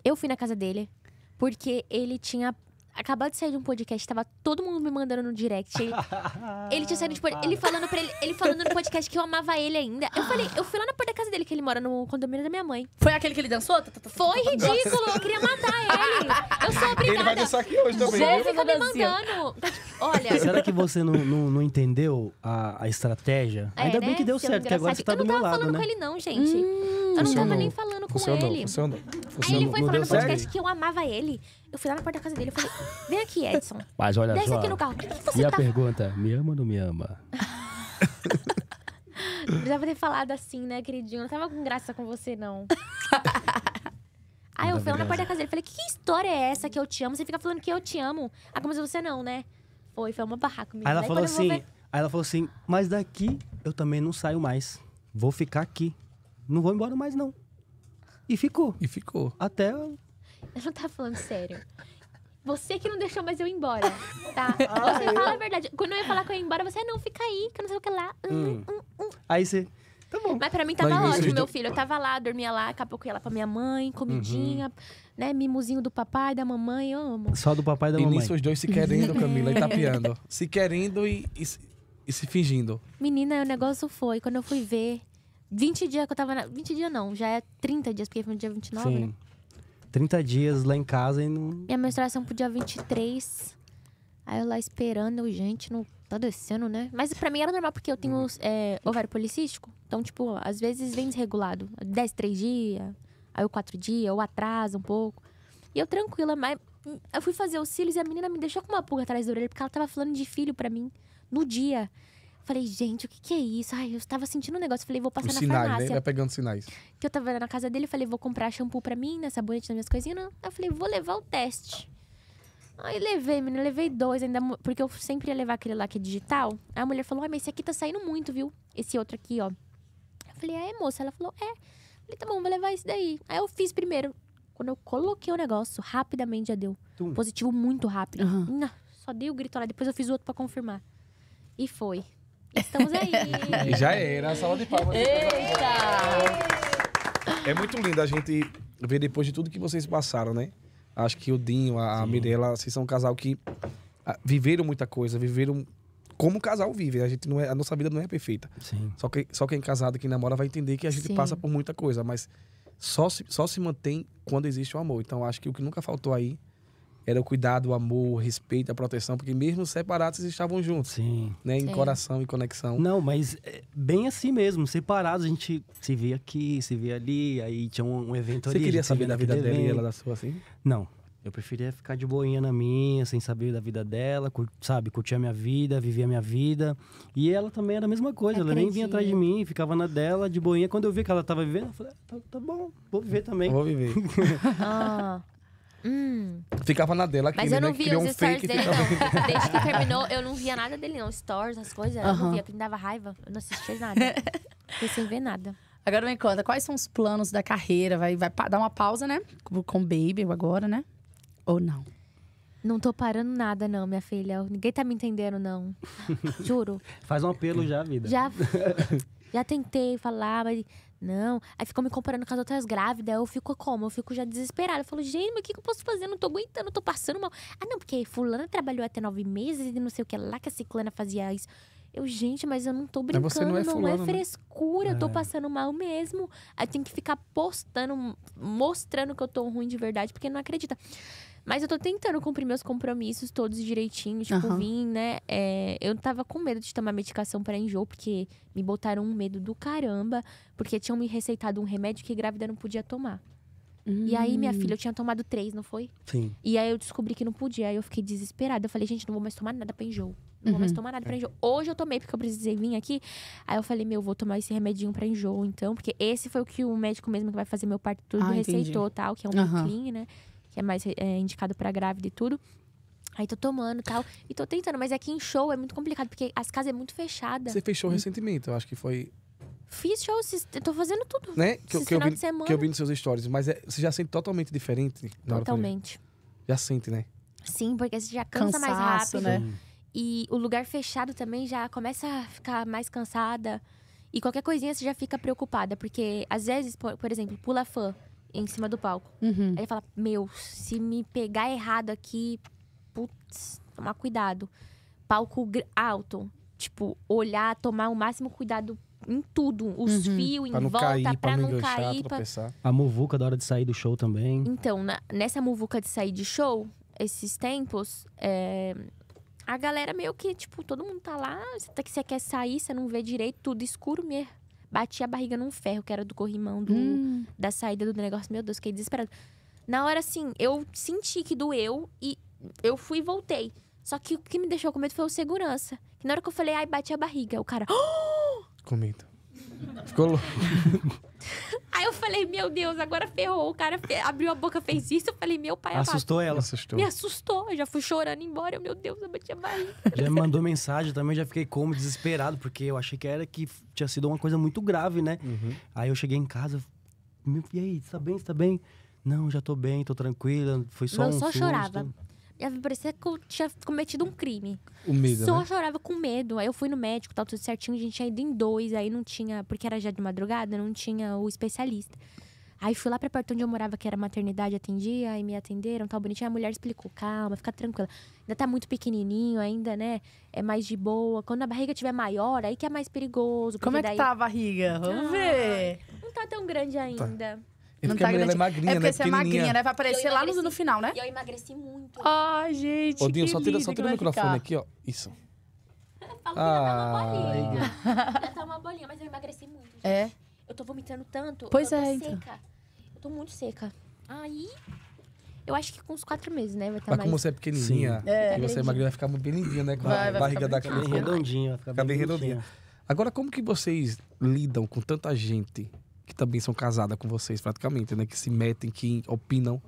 Eu fui na casa dele. Porque ele tinha acabado de sair de um podcast, tava todo mundo me mandando no direct. Ele, ele tinha saído de podcast. Tipo, ele falando para ele, ele falando no podcast que eu amava ele ainda. Eu falei, eu fui lá na porta da casa dele, que ele mora no condomínio da minha mãe. Foi aquele que ele dançou? Tá, tá, tá, foi ridículo, eu queria matar ele. Eu sou obrigada. Ele vai dançar aqui hoje também. Gente, fica me mandando. Olha. Será que você não, não, não entendeu a, a estratégia? É, ainda né? bem que deu certo, que agora você tá do meu lado. Eu não tava falando né? com ele, não, gente. Hum, eu não funcionou. tava nem falando com funcionou, ele. Funcionou. funcionou. Aí ele foi falar no podcast que eu amava ele. Eu fui lá na porta da casa dele eu falei: Vem aqui, Edson. Mas olha Desce só. aqui no carro. Você tá e a pergunta: Me ama ou não me ama? Precisava ter falado assim, né, queridinho? Não tava com graça com você, não. Aí eu fui lá na porta da casa dele eu falei: Que história é essa que eu te amo? Você fica falando que eu te amo. Ah, como se você não, né? Foi, foi uma barraca comigo. Aí ela Daí falou assim: ver... Aí ela falou assim: Mas daqui eu também não saio mais. Vou ficar aqui. Não vou embora mais, não. E ficou. E ficou. Até eu não tava falando sério. Você que não deixou mais eu ir embora, tá? Ah, você eu? fala a verdade. Quando eu ia falar que eu ia embora, você, não, fica aí, que eu não sei o que lá. Uh, hum. Hum, hum, aí você... Tá bom. Mas pra mim tava Mas ótimo, meu filho. Eu tava lá, dormia lá, daqui a pouco ia lá pra minha mãe, comidinha, uhum. né? Mimosinho do papai, da mamãe, eu amo. Só do papai e da e mamãe. E nisso os dois se querendo, Camila, e tapeando. se querendo e, e, e, se fingindo. Menina, o negócio foi. Quando eu fui ver, 20 dias que eu tava na... 20 dias não, já é 30 dias, porque foi no dia 29, Sim. né? 30 dias lá em casa e não. Minha menstruação pro dia 23. Aí eu lá esperando, gente, não tá descendo, né? Mas pra mim era normal, porque eu tenho uhum. é, ovário policístico. Então, tipo, às vezes vem desregulado. 10, 3 dias, aí o 4 dias, ou atrasa um pouco. E eu tranquila, mas eu fui fazer os cílios e a menina me deixou com uma pulga atrás da orelha, porque ela tava falando de filho pra mim no dia. Falei, gente, o que, que é isso? Ai, eu estava sentindo um negócio. Falei, vou passar Os na sinais, né? farmácia. Né? Vai pegando sinais. Que eu estava na casa dele, falei, vou comprar shampoo pra mim, nessa né, Sabonete nas minhas coisinhas. Aí né? eu falei, vou levar o teste. Aí levei, menina, levei dois ainda, porque eu sempre ia levar aquele lá que é digital. Aí a mulher falou, ai, mas esse aqui tá saindo muito, viu? Esse outro aqui, ó. Eu falei, é, moça? Ela falou, é. falei, tá bom, vou levar esse daí. Aí eu fiz primeiro. Quando eu coloquei o negócio, rapidamente já deu. Tum. Positivo muito rápido. Uhum. Não, só dei o grito lá, depois eu fiz o outro pra confirmar. E foi. Estamos aí. já era, a sala de palmas. Eita! É muito lindo a gente ver depois de tudo que vocês passaram, né? Acho que o Dinho, a, Sim. a Mirella, vocês são um casal que ah, viveram muita coisa, viveram como um casal vive. A, gente não é, a nossa vida não é perfeita. Sim. Só, que, só quem é casado, quem namora, vai entender que a gente Sim. passa por muita coisa, mas só se, só se mantém quando existe o amor. Então acho que o que nunca faltou aí era o cuidado, o amor, o respeito, a proteção, porque mesmo separados eles estavam juntos. Sim. Né? Em coração e conexão. Não, mas é bem assim mesmo, separados a gente se vê aqui, se vê ali, aí tinha um, um evento Você ali. Você queria saber da vida dela e ela da sua assim? Não. Eu preferia ficar de boinha na minha, sem saber da vida dela, sabe? Curtir a minha vida, viver a minha vida. E ela também era a mesma coisa, Acredito. ela nem vinha atrás de mim, ficava na dela, de boinha. Quando eu vi que ela estava vivendo, eu falei, ah, tá, tá bom, vou viver também. Vou viver. ah. Hum. Ficava na dela que Mas eu não né? vi os um stories fake, dele, ficava... não. Desde que terminou, eu não via nada dele, não. Stories, as coisas, uhum. eu não via, que me dava raiva. Eu não assistia nada. Fiquei sem ver nada. Agora me conta, quais são os planos da carreira? Vai, vai dar uma pausa, né? Com o Baby agora, né? Ou não? Não tô parando nada, não, minha filha. Ninguém tá me entendendo, não. Juro. Faz um apelo já, vida. Já. Já tentei falar, mas não. Aí ficou me comparando com as outras grávidas. Eu fico como? Eu fico já desesperada. Eu falo, gente, mas o que, que eu posso fazer? Eu não tô aguentando, eu tô passando mal. Ah, não, porque fulana trabalhou até nove meses e não sei o que lá que a ciclana fazia isso. Eu, gente, mas eu não tô brincando, você não, é, fulano, não é né? frescura, né? eu tô é. passando mal mesmo. Aí tem que ficar postando, mostrando que eu tô ruim de verdade, porque não acredita. Mas eu tô tentando cumprir meus compromissos todos direitinho, tipo, uhum. vim, né? É, eu tava com medo de tomar medicação para enjoo, porque me botaram um medo do caramba, porque tinham me receitado um remédio que grávida não podia tomar. Hum. E aí, minha hum. filha, eu tinha tomado três, não foi? Sim. E aí eu descobri que não podia, aí eu fiquei desesperada. Eu falei, gente, não vou mais tomar nada pra enjoo. Não uhum. vou mais uhum. tomar nada pra enjoo. Hoje eu tomei, porque eu precisei vir aqui. Aí eu falei, meu, vou tomar esse remedinho pra enjoo, então. Porque esse foi o que o médico mesmo que vai fazer meu parto tudo ah, receitou, entendi. tal. Que é um uhum. né? que é mais é, indicado para grávida e tudo. Aí tô tomando tal. E tô tentando, mas aqui é em show é muito complicado, porque as casas é muito fechada. Você fechou e... Hum. recentemente, eu acho que foi. Fiz show, eu tô fazendo tudo. Né? Que, que eu vi, que eu vi nos seus stories. Mas é, você já sente totalmente diferente? totalmente. já sente, né? Sim, porque você já cansa Cansaço, mais rápido. né? E o lugar fechado também já começa a ficar mais cansada. E qualquer coisinha você já fica preocupada, porque às vezes, por, por exemplo, pula fã em cima do palco. Uhum. Aí ele fala: Meu, se me pegar errado aqui, putz, tomar cuidado. Palco alto. Tipo, olhar, tomar o máximo cuidado em tudo. Os uhum. fios, em volta, cair, pra, pra não, cair. Pra... A muvuca da hora de sair do show também. Então, na, nessa muvuca de sair de show, esses tempos, é, a galera meio que, tipo, todo mundo tá lá, você tá, quer sair, você não vê direito, tudo escuro mesmo bati a barriga num ferro que era do corrimão do, hum. da saída do negócio. Meu Deus, fiquei desesperada. Na hora, assim, eu senti que doeu e eu fui e voltei. Só que o que me deixou com medo foi o segurança. Que na hora que eu falei, ai, bati a barriga, o cara. Com medo. Ficou louco. Aí eu falei, meu Deus, agora ferrou. O cara fe... abriu a boca, fez isso. Eu falei, meu pai Assustou ela. Assustou. Me assustou. Eu já fui chorando embora. Eu, meu Deus, eu bati a barriga. Já me mandou mensagem também, já fiquei como desesperado, porque eu achei que era que tinha sido uma coisa muito grave, né? Uhum. Aí eu cheguei em casa, e aí, você tá bem, você tá bem? Não, já tô bem, tô tranquila, foi só eu um Eu só susto. chorava parecia que eu tinha cometido um crime. O medo, Só né? chorava com medo. Aí eu fui no médico, tal, tudo certinho. A gente tinha ido em dois, aí não tinha... Porque era já de madrugada, não tinha o especialista. Aí fui lá pra perto onde eu morava, que era maternidade, atendia, aí me atenderam, tal, bonitinho. A mulher explicou, calma, fica tranquila. Ainda tá muito pequenininho ainda, né? É mais de boa. Quando a barriga tiver maior, aí que é mais perigoso. Como é que daí... tá a barriga? Vamos ah, ver. Não tá tão grande tá. ainda. Tá. Não porque tá a Mirella é magrinha, é porque né? você é magrinha, né? Vai aparecer lá no, no final, né? E eu emagreci muito. Ai, gente. Odinho, só tira, só tira o microfone ficar. aqui, ó. Isso. Falou ah, que já tá uma ah, bolinha. já tá uma bolinha, mas eu emagreci muito. Gente. É. Eu tô vomitando tanto. Pois eu é, tô então. seca. Eu tô muito seca. Aí. Eu acho que com uns quatro meses, né? Vai estar tá Mas como você é pequenininha é. e você é magrinha, vai ficar bem lindinha, né? Com vai, a vai barriga Fica bem redondinha, Fica bem redondinha. Agora, como que vocês lidam com tanta gente que também são casadas com vocês praticamente, né? Que se metem, que opinam,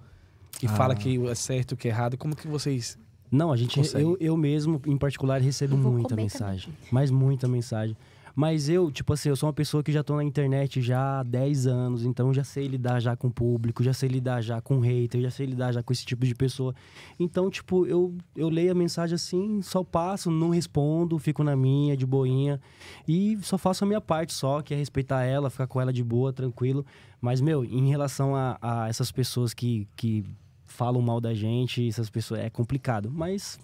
que ah. fala que é certo, que é errado. Como que vocês não, a gente, eu, eu mesmo, em particular, recebo muita mensagem. Também. Mas muita mensagem. Mas eu, tipo assim, eu sou uma pessoa que já tô na internet já há 10 anos, então já sei lidar já com o público, já sei lidar já com hater, já sei lidar já com esse tipo de pessoa. Então, tipo, eu, eu leio a mensagem assim, só passo, não respondo, fico na minha, de boinha. E só faço a minha parte só, que é respeitar ela, ficar com ela de boa, tranquilo. Mas, meu, em relação a, a essas pessoas que, que falam mal da gente, essas pessoas, é complicado. Mas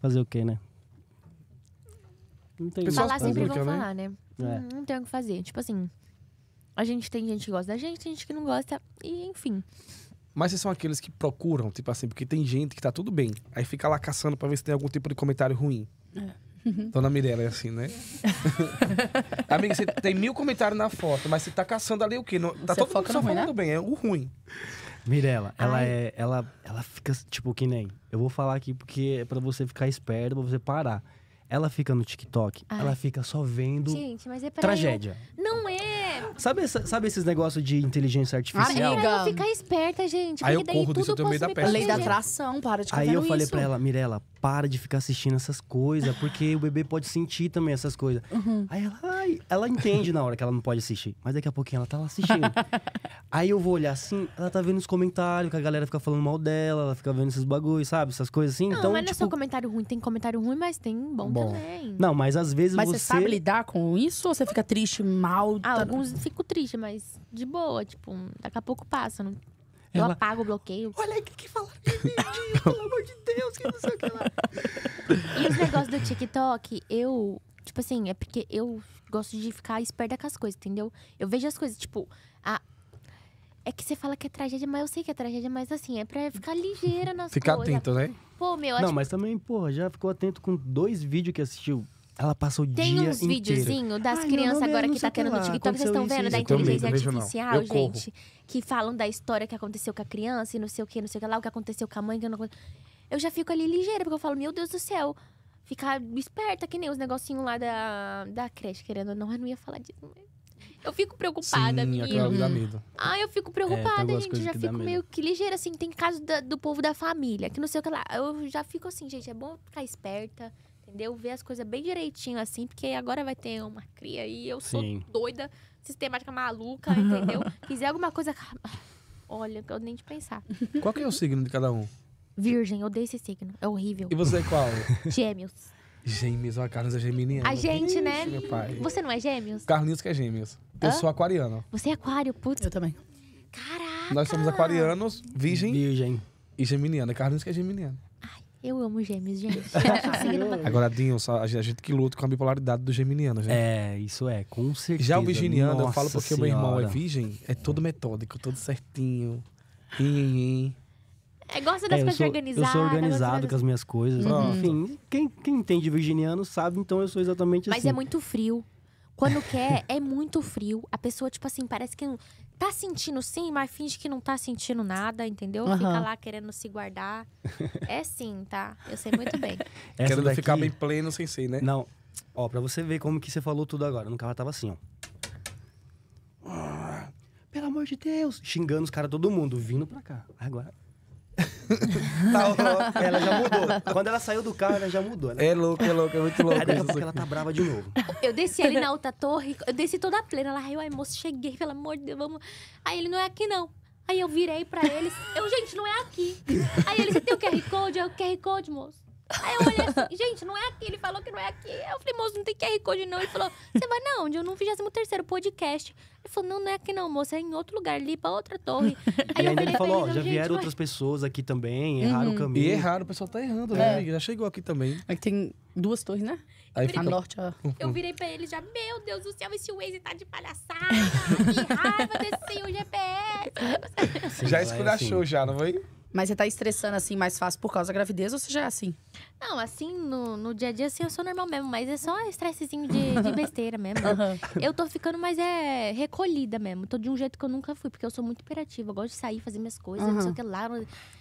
fazer o quê, né? Não tem Pessoas Falar sempre vão falar, né? É. Não, não tem o que fazer. Tipo assim, a gente tem gente que gosta da gente, tem gente que não gosta, e enfim. Mas vocês são aqueles que procuram, tipo assim, porque tem gente que tá tudo bem. Aí fica lá caçando pra ver se tem algum tipo de comentário ruim. É. Dona Mirella é assim, né? Amiga, você tem mil comentários na foto, mas você tá caçando ali o quê? Não, tá você todo mundo só ruim, falando né? bem, é o ruim. Mirella, ela é. Ela, ela fica, tipo, que nem. Eu vou falar aqui porque é pra você ficar esperto, pra você parar. Ela fica no TikTok, Ai. ela fica só vendo Gente, mas é pra tragédia. Eu... Não é! Sabe, essa, sabe esses negócios de inteligência artificial? Amiga. É pra eu ficar esperta, gente. Aí eu daí corro do eu tenho da da A Lei da atração, para de Aí eu falei isso. pra ela, Mirella, para de ficar assistindo essas coisas, porque o bebê pode sentir também essas coisas. Uhum. Aí ela, ai, ela entende na hora que ela não pode assistir, mas daqui a pouquinho ela tá lá assistindo. aí eu vou olhar assim, ela tá vendo os comentários, que a galera fica falando mal dela, ela fica vendo esses bagulhos, sabe? Essas coisas assim. Não, então, mas tipo... não é só tipo comentário ruim, tem comentário ruim, mas tem bom, bom. também. Não, mas às vezes mas você. Mas você sabe lidar com isso ou você fica triste, mal? Ah, alguns fico triste, mas de boa, tipo, daqui a pouco passa, não eu ela... apago o bloqueio. Olha o que, que fala, pelo amor de Deus, que não sei o que lá. E os negócios do TikTok, eu. Tipo assim, é porque eu gosto de ficar esperta com as coisas, entendeu? Eu vejo as coisas, tipo, a, é que você fala que é tragédia, mas eu sei que é tragédia, mas assim, é pra ficar ligeira nas ficar coisas. Ficar atento, né? Pô, meu, Não, mas também, porra, já ficou atento com dois vídeos que assistiu ela passa o Tem dia uns videozinhos das crianças agora que tá tendo no TikTok, vocês estão vendo, isso, da inteligência também, artificial, gente. Que falam da história que aconteceu com a criança e não sei o que, não sei o que lá, o que aconteceu com a mãe, que eu não... Eu já fico ali ligeira, porque eu falo, meu Deus do céu, ficar esperta que nem os negocinhos lá da, da creche, querendo ou não, eu não ia falar disso. Eu fico preocupada, Sim, Ah, eu fico é, preocupada, é, gente. Já fico meio que ligeira, assim. Tem caso da, do povo da família, que não sei o que lá. Eu já fico assim, gente, é bom ficar esperta entendeu? Ver as coisas bem direitinho, assim, porque agora vai ter uma cria e eu sou Sim. doida, sistemática maluca, entendeu? Quiser alguma coisa. Olha, eu nem de pensar. Qual que é o signo de cada um? Virgem, eu odeio esse signo. É horrível. E você é qual? Gêmeos. Gêmeos, a Carlos é geminiana. A gente, Ixi, né? Meu pai. Você não é gêmeos? Carlinhos que é gêmeos. Eu Hã? sou aquariano. Você é aquário, putz. Eu também. Caraca. Nós somos aquarianos, virgem Virgem. e geminiana. É Carlinhos que é geminiana. Ai. Eu amo gêmeos, gente. É Agora, Dinho, só, a gente que luta com a bipolaridade do geminiano, gente. É, isso é, com certeza. Já o virginiano, Nossa eu falo porque senhora. meu irmão é virgem, é todo metódico, todo certinho. Rim, É, gosta é, das é, coisas sou, organizadas. Eu sou organizado das... com as minhas coisas. Uhum. Né? Enfim, quem, quem entende virginiano sabe, então eu sou exatamente Mas assim. Mas é muito frio. Quando quer, é muito frio. A pessoa, tipo assim, parece que tá sentindo sim, mas finge que não tá sentindo nada, entendeu? Uhum. Fica lá querendo se guardar. é sim, tá? Eu sei muito bem. Essa querendo daqui... ficar bem pleno sem ser, né? Não. Ó, pra você ver como que você falou tudo agora. No carro tava assim, ó. Ah. Pelo amor de Deus! Xingando os caras, todo mundo, vindo pra cá. Agora, tá, ela já mudou. Quando ela saiu do carro, ela já mudou. Ela... Né? É louco, é louco, é muito louco. Aí ah, daqui assim. ela tá brava de novo. Eu desci ali na alta torre, eu desci toda plena. Ela, ai, moço, cheguei, pelo amor de Deus, vamos. Aí ele, não é aqui não. Aí eu virei pra eles, eu, gente, não é aqui. Aí eles, tem o QR Code? É o QR Code, moço. Aí eu olhei assim, gente, não é aqui. Ele falou que não é aqui. eu falei, moço, não tem QR Code não. Ele falou, você vai na onde? Eu não fiz 13 podcast. Ele falou, não, não é aqui não, moço. É em outro lugar ali, pra outra torre. Aí e ainda ele falou, ó, já vieram é outras pessoas aqui também, uhum. erraram uhum. o caminho. E erraram, o pessoal tá errando, né? É. Já chegou aqui também. É que tem duas torres, né? Aí virei, fica... norte, ó. Eu virei pra ele já, meu Deus do céu, esse Waze tá de palhaçada. que raiva desse o GPS. já escurachou assim. já, não foi? Mas você tá estressando assim mais fácil por causa da gravidez ou você já é assim? Não, assim, no, no dia a dia, assim, eu sou normal mesmo, mas é só um estressezinho de, de besteira mesmo. Eu tô ficando mais é, recolhida mesmo. Tô de um jeito que eu nunca fui, porque eu sou muito imperativa. Eu gosto de sair, fazer minhas coisas, uhum. não sei o que lá.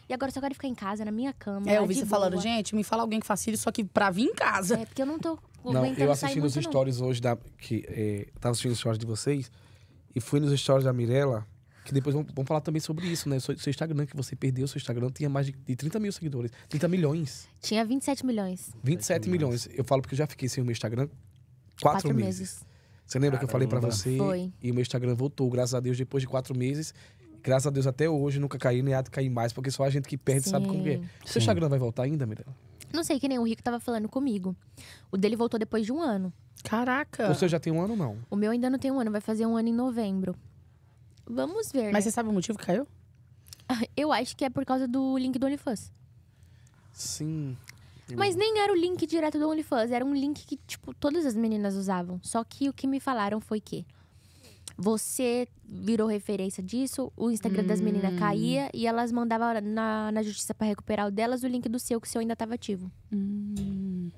E agora eu só quero ficar em casa, na minha cama. É, eu você boa. falando, gente, me fala alguém que faça isso, só que pra vir em casa. É, porque eu não tô. Não, eu assisti nos stories não. hoje da. Que, é, tava assistindo os stories de vocês e fui nos stories da Mirella que depois vamos, vamos falar também sobre isso, né? Seu, seu Instagram, que você perdeu seu Instagram, tinha mais de, 30 mil seguidores. 30 milhões. Tinha 27 milhões. 27 milhões. milhões. Eu falo porque eu já fiquei sem o meu Instagram quatro, quatro meses. meses. Você lembra Caramba. que eu falei para você? Foi. E o meu Instagram voltou, graças a Deus, depois de quatro meses. Graças a Deus, até hoje, nunca caí, nem há de cair mais, porque só a gente que perde Sim. sabe como é. Seu Instagram vai voltar ainda, Mirella? Não sei, que nem o Rico tava falando comigo. O dele voltou depois de um ano. Caraca! O seu já tem um ano, não? O meu ainda não tem um ano, vai fazer um ano em novembro. Vamos ver. Mas né? você sabe o motivo que caiu? Eu acho que é por causa do link do OnlyFans. Sim. Mas nem era o link direto do OnlyFans, era um link que, tipo, todas as meninas usavam. Só que o que me falaram foi que você virou referência disso, o Instagram hum. das meninas hum. caía e elas mandavam na, na justiça para recuperar o delas o link do seu, que o seu ainda tava ativo. Hum.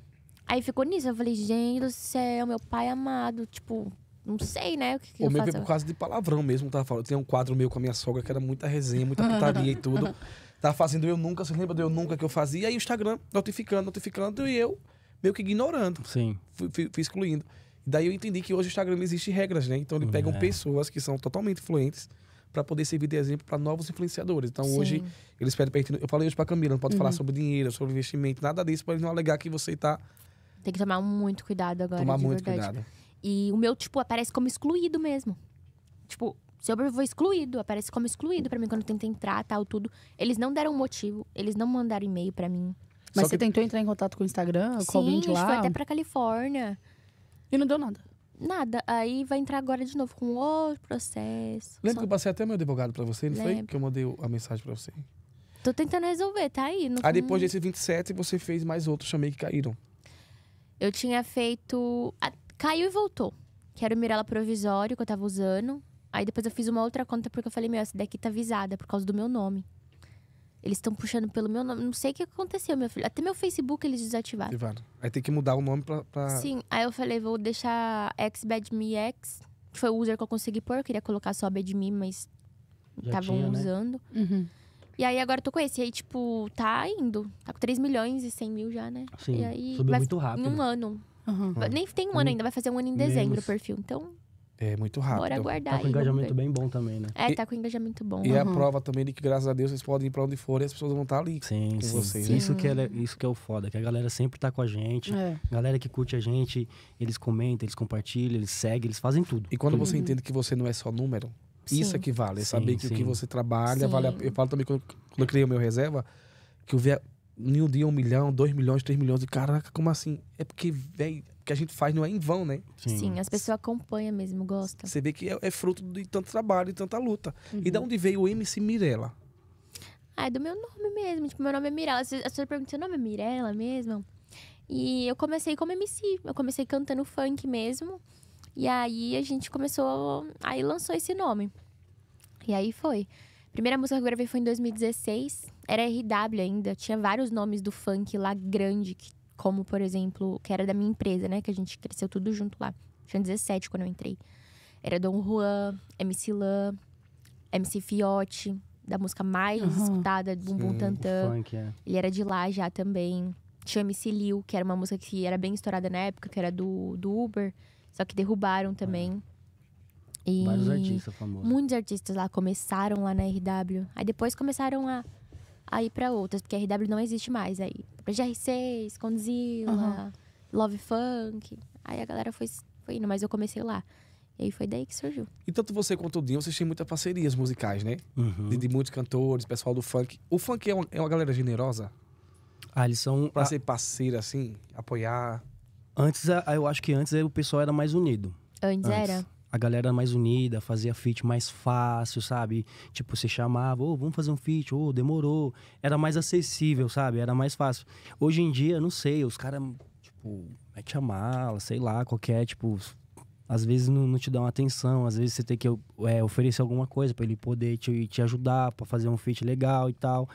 Aí ficou nisso, eu falei, gente do céu, meu pai amado, tipo, não sei, né? O, que que o meu faço? é por causa de palavrão mesmo, tava falando. Tinha um quadro meu com a minha sogra que era muita resenha, muita putaria e tudo. Tava fazendo Eu Nunca, você lembra do Eu Nunca que eu fazia? E aí o Instagram notificando, notificando, e eu meio que ignorando. Sim. Fui, fui, fui excluindo. E daí eu entendi que hoje o Instagram existe regras, né? Então eles hum, pegam é. pessoas que são totalmente influentes para poder servir de exemplo para novos influenciadores. Então Sim. hoje eles pedem pra gente, Eu falei hoje pra Camila, não pode uhum. falar sobre dinheiro, sobre investimento, nada disso, pra eles não alegar que você tá. Tem que tomar muito cuidado agora. Tomar muito verdade. cuidado. E o meu, tipo, aparece como excluído mesmo. Tipo, se eu for excluído, aparece como excluído para mim quando eu tento entrar, tal, tudo. Eles não deram motivo, eles não mandaram e-mail para mim. Mas Só você que... tentou entrar em contato com o Instagram, Sim, com alguém de lá? Sim, foi até pra Califórnia. E não deu nada? Nada. Aí vai entrar agora de novo com outro processo. Lembra Só... que eu passei até meu advogado para você, não Lembra. foi? Que eu mandei a mensagem para você. Tô tentando resolver, tá aí. Não... Aí depois desse 27, você fez mais outros chamei que caíram. Eu tinha feito. Caiu e voltou. Que era o Mirella provisório que eu tava usando. Aí depois eu fiz uma outra conta porque eu falei, meu, essa daqui tá visada por causa do meu nome. Eles estão puxando pelo meu nome. Não sei o que aconteceu, meu filho. Até meu Facebook eles desativaram. Ativaram. Aí tem que mudar o nome pra. pra... Sim, aí eu falei, vou deixar xbadmex, que foi o user que eu consegui pôr. Eu queria colocar só badme, mas estavam né? usando. Né? Uhum. E aí agora eu tô com esse. E aí, tipo, tá indo. Tá com 3 milhões e 100 mil já, né? Sim. E aí, Subiu muito rápido. Em um ano. Uhum. Nem tem um ano uhum. ainda, vai fazer um ano em dezembro Menos. o perfil. Então, é muito rápido. Bora aguardar. Tá com um engajamento bem bom também, né? É, tá com um engajamento bom. E uhum. é a prova também de que, graças a Deus, vocês podem ir pra onde forem e as pessoas vão estar tá ali. Sim, com sim. Vocês, sim. Né? Isso, que é, isso que é o foda, que a galera sempre tá com a gente. É. Galera que curte a gente, eles comentam, eles compartilham, eles seguem, eles fazem tudo. E quando tudo. Uhum. você uhum. entende que você não é só número, sim. isso é que vale. É saber que o que você trabalha vale a... Eu falo também quando, quando eu criei o meu reserva, que eu via em um dia um milhão, dois milhões, três milhões. E caraca, como assim? É porque, velho, que a gente faz não é em vão, né? Sim, Sim as pessoas acompanham mesmo, gostam. Você vê que é, é, fruto de tanto trabalho, de tanta luta. Uhum. E de onde veio o MC Mirella? Ah, é do meu nome mesmo. Tipo, meu nome é Mirella. As pessoas perguntam, seu nome é Mirella mesmo? E eu comecei como MC. Eu comecei cantando funk mesmo. E aí a gente começou. Aí lançou esse nome. E aí foi. primeira música que eu gravei foi em 2016 era RW ainda, tinha vários nomes do funk lá grande, que, como por exemplo, que era da minha empresa, né? Que a gente cresceu tudo junto lá. Tinha 17 quando eu entrei. Era Dom Juan, MC Lan, MC Fiote, da música mais uhum. escutada, Bumbum Tantan. é. Ele era de lá já também. Tinha MC Liu, que era uma música que era bem estourada na época, que era do, do Uber. Só que derrubaram também. É. E Vários artistas famosos. Muitos artistas lá começaram lá na RW. Aí depois começaram a aí para outras, porque RW não existe mais aí. Pra GR6, Condzilla, uhum. Love Funk. Aí a galera foi, foi indo, mas eu comecei lá. E aí foi daí que surgiu. E tanto você quanto o Dinho, vocês têm muitas parcerias musicais, né? Uhum. De, de, muitos cantores, pessoal do funk. O funk é uma, é uma galera generosa? Ah, eles são. Pra a... ser parceiro, assim, apoiar. Antes, eu acho que antes o pessoal era mais unido. Antes, antes. era? a galera mais unida, fazia feat mais fácil, sabe? Tipo, você chamava, ô, oh, vamos fazer um feat, ô, oh, demorou. Era mais acessível, sabe? Era mais fácil. Hoje em dia, não sei, os caras, tipo, mete a mala, sei lá, qualquer, tipo. Às vezes não, não, te dão atenção, às vezes você tem que é, oferecer alguma coisa para ele poder te, te ajudar, para fazer um feat legal e tal.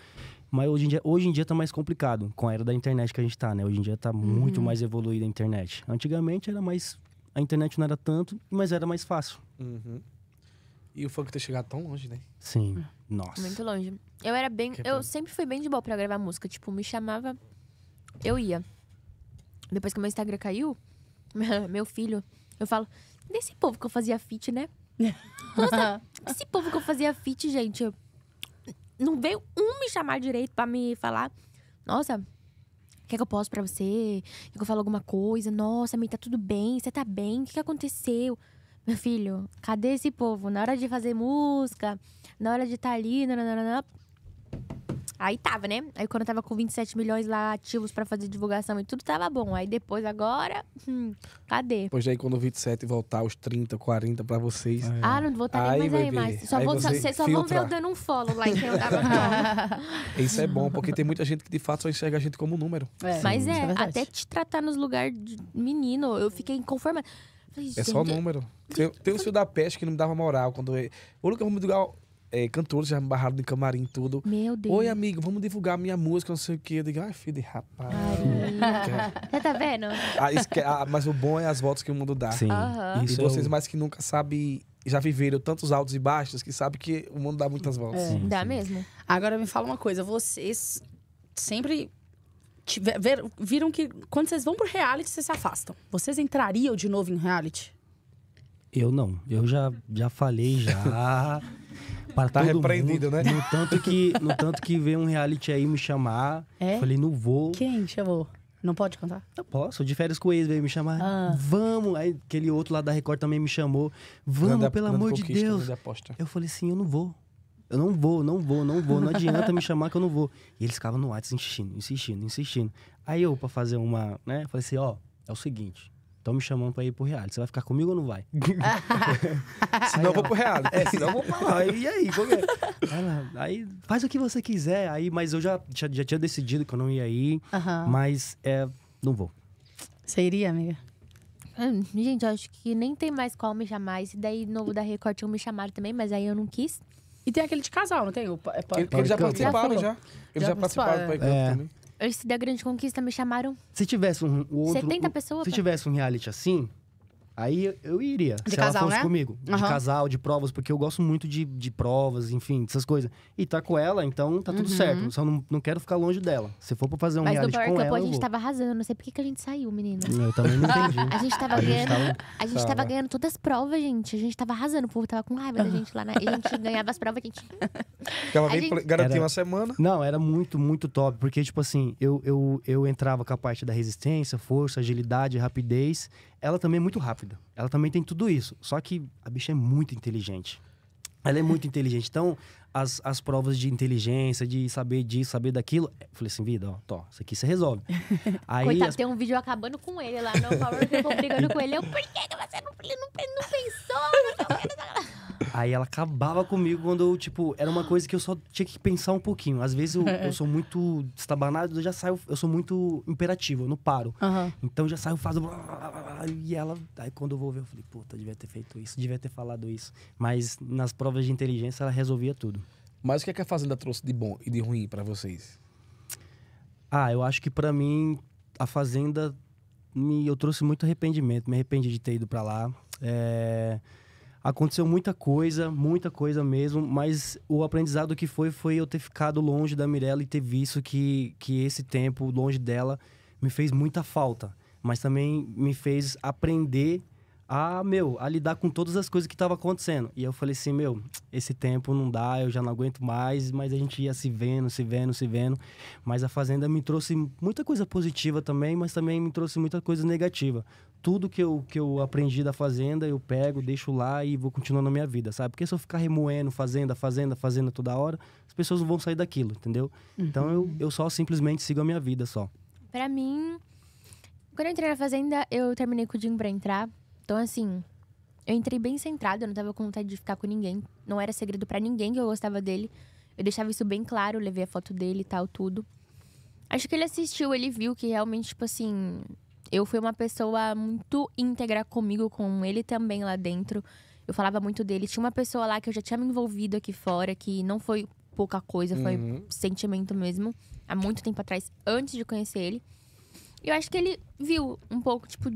Mas hoje em, dia, hoje em dia tá mais complicado, com a era da internet que a gente tá, né? Hoje em dia tá muito uhum. mais evoluída a internet. Antigamente era mais a internet não era tanto, mas era mais fácil. Uhum. E o funk ter chegado tão longe, né? Sim. Hum. Nossa. Muito longe. Eu era bem. eu sempre fui bem de boa pra gravar música. Tipo, me chamava. Eu ia. Depois que meu Instagram caiu, meu filho, eu falo, desse povo que eu fazia fit, né? Nossa, esse povo que eu fazia fit, gente. Não veio um me chamar direito pra me falar. Nossa, Quer é que eu posso para você? Quer que eu falo alguma coisa? Nossa, mãe, tá tudo bem? Você tá bem? O que, que aconteceu? Meu filho, cadê esse povo? Na hora de fazer música, na hora de estar tá ali, nananana, Aí tava, né? Aí quando eu tava com 27 milhões lá ativos para fazer divulgação e tudo tava bom. Aí depois, agora, hum, cadê? Pois aí é, quando o 27 voltar os 30, 40 para vocês. É. Ah, não vou estar aí, nem mais aí, mais. Só aí vocês só vão ver eu dando um follow lá em quem eu tava Isso é bom, porque tem muita gente que de fato só enxerga a gente como número. É. Mas é, é até te tratar nos lugares de menino, eu fiquei inconformada. é só número. Tem, tem um fio da peste que não me dava moral. Quando eu, o eu vamos divulgar é, cantores já me barraram de camarim tudo. Meu Deus. Oi, amigo, vamos divulgar minha música, não sei o quê. Eu digo, ai, filho de rapaz. Você tá vendo? Ah, que, é, ah, mas o bom é as voltas que o mundo dá. Sim. Uhum. e é vocês mais que nunca sabem já viveram tantos altos e baixos que sabe que o mundo dá muitas voltas. É, sim, dá sim. mesmo. Agora me fala uma coisa, vocês sempre tiver, ver, viram que quando vocês vão pro reality, vocês se afastam. Vocês entrariam de novo em reality? Eu não. Eu já, já falei já. para tá todo repreendido, né? No tanto, que, no tanto que veio um reality aí me chamar. É? Falei, não vou. Quem chamou? Não pode contar? Eu posso. De férias com ex veio me chamar. Ah. Vamos. Aí aquele outro lá da Record também me chamou. Vamos, grande, pelo grande amor de Deus. Eu falei assim, eu não vou. Eu não vou, não vou, não vou. Não adianta me chamar que eu não vou. E eles ficavam no WhatsApp insistindo, insistindo, insistindo. Aí eu, pra fazer uma, né? Falei assim, ó, é o seguinte. Estão me chamando para ir pro reality. Você vai ficar comigo ou não vai? senão eu vou pro reality. É, senão eu vou pra lá. E aí? Como é? Ela, aí faz o que você quiser. Aí, mas eu já, já, já tinha decidido que eu não ia ir. Uhum. Mas é, não vou. Você iria, amiga? Hum, gente, eu acho que nem tem mais qual me chamar. Esse daí novo da Record tinham me chamaram também, mas aí eu não quis. E tem aquele de casal, não tem? O, é, Eles já participaram, já. já. Eles já, participaram do é. Pai Campo é. também. Esse da Grande Conquista me chamaram. Se tivesse um, um outro. 70 pessoas? Se tivesse um reality assim, Aí eu iria. De se casal, ela fosse né? comigo. Uhum. De casal, de provas, porque eu gosto muito de, de provas, enfim, dessas coisas. E tá com ela, então tá tudo uhum. certo. Só não, não quero ficar longe dela. Se for pra fazer um Mas reality com ela. Mas no a gente tava arrasando. Não sei por que, que a gente saiu, menina. Eu também não entendi. a gente tava a ganhando. Gente tava... A gente tava... tava ganhando todas as provas, gente. A gente tava arrasando. O povo tava com raiva da gente lá. Na... Né? A gente ganhava as provas, a gente. Ficava bem gente... garantia era... uma semana. Não, era muito, muito top. Porque, tipo assim, eu, eu, eu entrava com a parte da resistência, força, agilidade, rapidez ela também é muito rápida. Ela também tem tudo isso. Só que a bicha é muito inteligente. Ela é muito inteligente. Então, as, as provas de inteligência, de saber disso, saber daquilo. Eu é, falei assim, vida, ó, tô, isso aqui você resolve. Aí Coitado, as... tem um vídeo acabando com ele lá no Power, que eu tô brigando com ele. Eu, por que, que você não, não, não pensou? Aí ela acabava comigo quando eu, tipo, era uma coisa que eu só tinha que pensar um pouquinho. Às vezes eu, eu sou muito estabanado, eu já saio, eu sou muito imperativo, eu não paro. Uhum. Então já saio, faço. E ela, aí quando eu vou ver, eu falei, puta, devia ter feito isso, devia ter falado isso. Mas nas provas de inteligência ela resolvia tudo. Mas o que, é que a Fazenda trouxe de bom e de ruim para vocês? Ah, eu acho que para mim a Fazenda me eu trouxe muito arrependimento, me arrependi de ter ido para lá. É, aconteceu muita coisa, muita coisa mesmo, mas o aprendizado que foi foi eu ter ficado longe da Mirella e ter visto que que esse tempo longe dela me fez muita falta, mas também me fez aprender a, meu, a lidar com todas as coisas que estavam acontecendo. E eu falei assim, meu, esse tempo não dá, eu já não aguento mais, mas a gente ia se vendo, se vendo, se vendo. Mas a Fazenda me trouxe muita coisa positiva também, mas também me trouxe muita coisa negativa. Tudo que eu, que eu aprendi da Fazenda, eu pego, deixo lá e vou continuando a minha vida, sabe? Porque se eu ficar remoendo Fazenda, Fazenda, Fazenda toda hora, as pessoas não vão sair daquilo, entendeu? Uhum. Então eu, uhum. eu só simplesmente sigo a minha vida só. Para mim, quando eu entrei na Fazenda, eu terminei com o Dinho pra entrar. Então, assim, eu entrei bem centrada, eu não tava com vontade de ficar com ninguém. Não era segredo para ninguém que eu gostava dele. Eu deixava isso bem claro, levei a foto dele e tal, tudo. Acho que ele assistiu, ele viu que realmente, tipo assim, eu fui uma pessoa muito íntegra comigo, com ele também lá dentro. Eu falava muito dele. Tinha uma pessoa lá que eu já tinha me envolvido aqui fora, que não foi pouca coisa, foi uhum. sentimento mesmo, há muito tempo atrás, antes de conhecer ele. Eu acho que ele viu um pouco, tipo,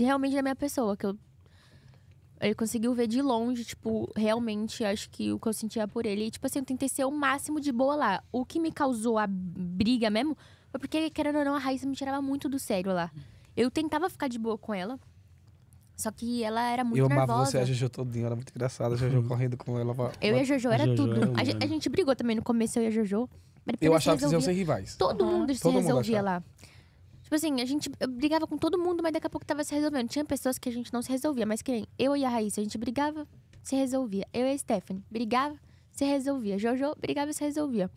realmente da minha pessoa, que eu. Ele conseguiu ver de longe, tipo, realmente acho que o que eu sentia por ele. E, tipo assim, eu tentei ser o máximo de boa lá. O que me causou a briga mesmo foi porque, querendo ou não, a Raíssa me tirava muito do sério lá. Eu tentava ficar de boa com ela. Só que ela era muito eu nervosa. Eu amava você, a Jojo todinha, era é muito engraçada. A Jojo uhum. correndo com ela. Pra, eu e a Jojo era Jojo tudo. Era a, gente brigou também no começo, eu e a Jojo. Mas eu achava que vocês iam ser rivais. Todo mundo se Todo resolvia lá. Tipo assim, a gente brigava com todo mundo, mas daqui a pouco tava se resolvendo. Tinha pessoas que a gente não se resolvia, mas que eu e a Raíssa, a gente brigava, se resolvia. Eu e a Stephanie, brigava, se resolvia. Jojo, brigava, se resolvia.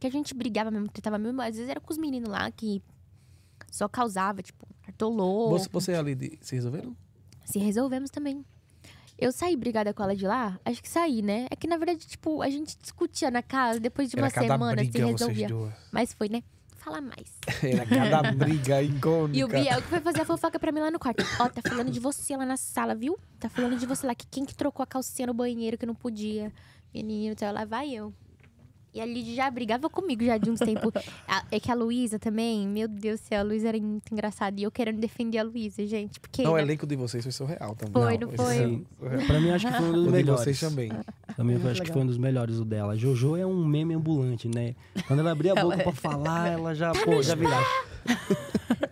Que a gente brigava mesmo, tava mesmo, às vezes era com os meninos lá que só causava, tipo, artolou. Você, você e a Lid se resolveram? Se resolvemos também. Eu saí brigada com ela de lá? Acho que saí, né? É que na verdade, tipo, a gente discutia na casa, depois de uma semana briga, se resolvia. Mas foi, né? falar mais. Era cada briga icônica. E o Biel que foi fazer a fofoca pra mim lá no quarto. Ó, tá falando de você lá na sala, viu? Tá falando de você lá, que quem que trocou a calcinha no banheiro que não podia. Menino, então lá vai eu. E a Lid já brigava comigo já de uns tempos. é que a Luísa também, meu Deus do céu, a Luísa era muito engraçada. E eu querendo defender a Luísa, gente. Porque não, o elenco de vocês foi surreal também. Foi, não, não foi? É Sim. pra mim, acho que foi um dos o melhores. vocês também. Pra mim, acho legal. que foi um dos melhores o dela. A Jojo é um meme ambulante, né? Quando ela abria a boca é. pra falar, ela já, tá pô, já virava.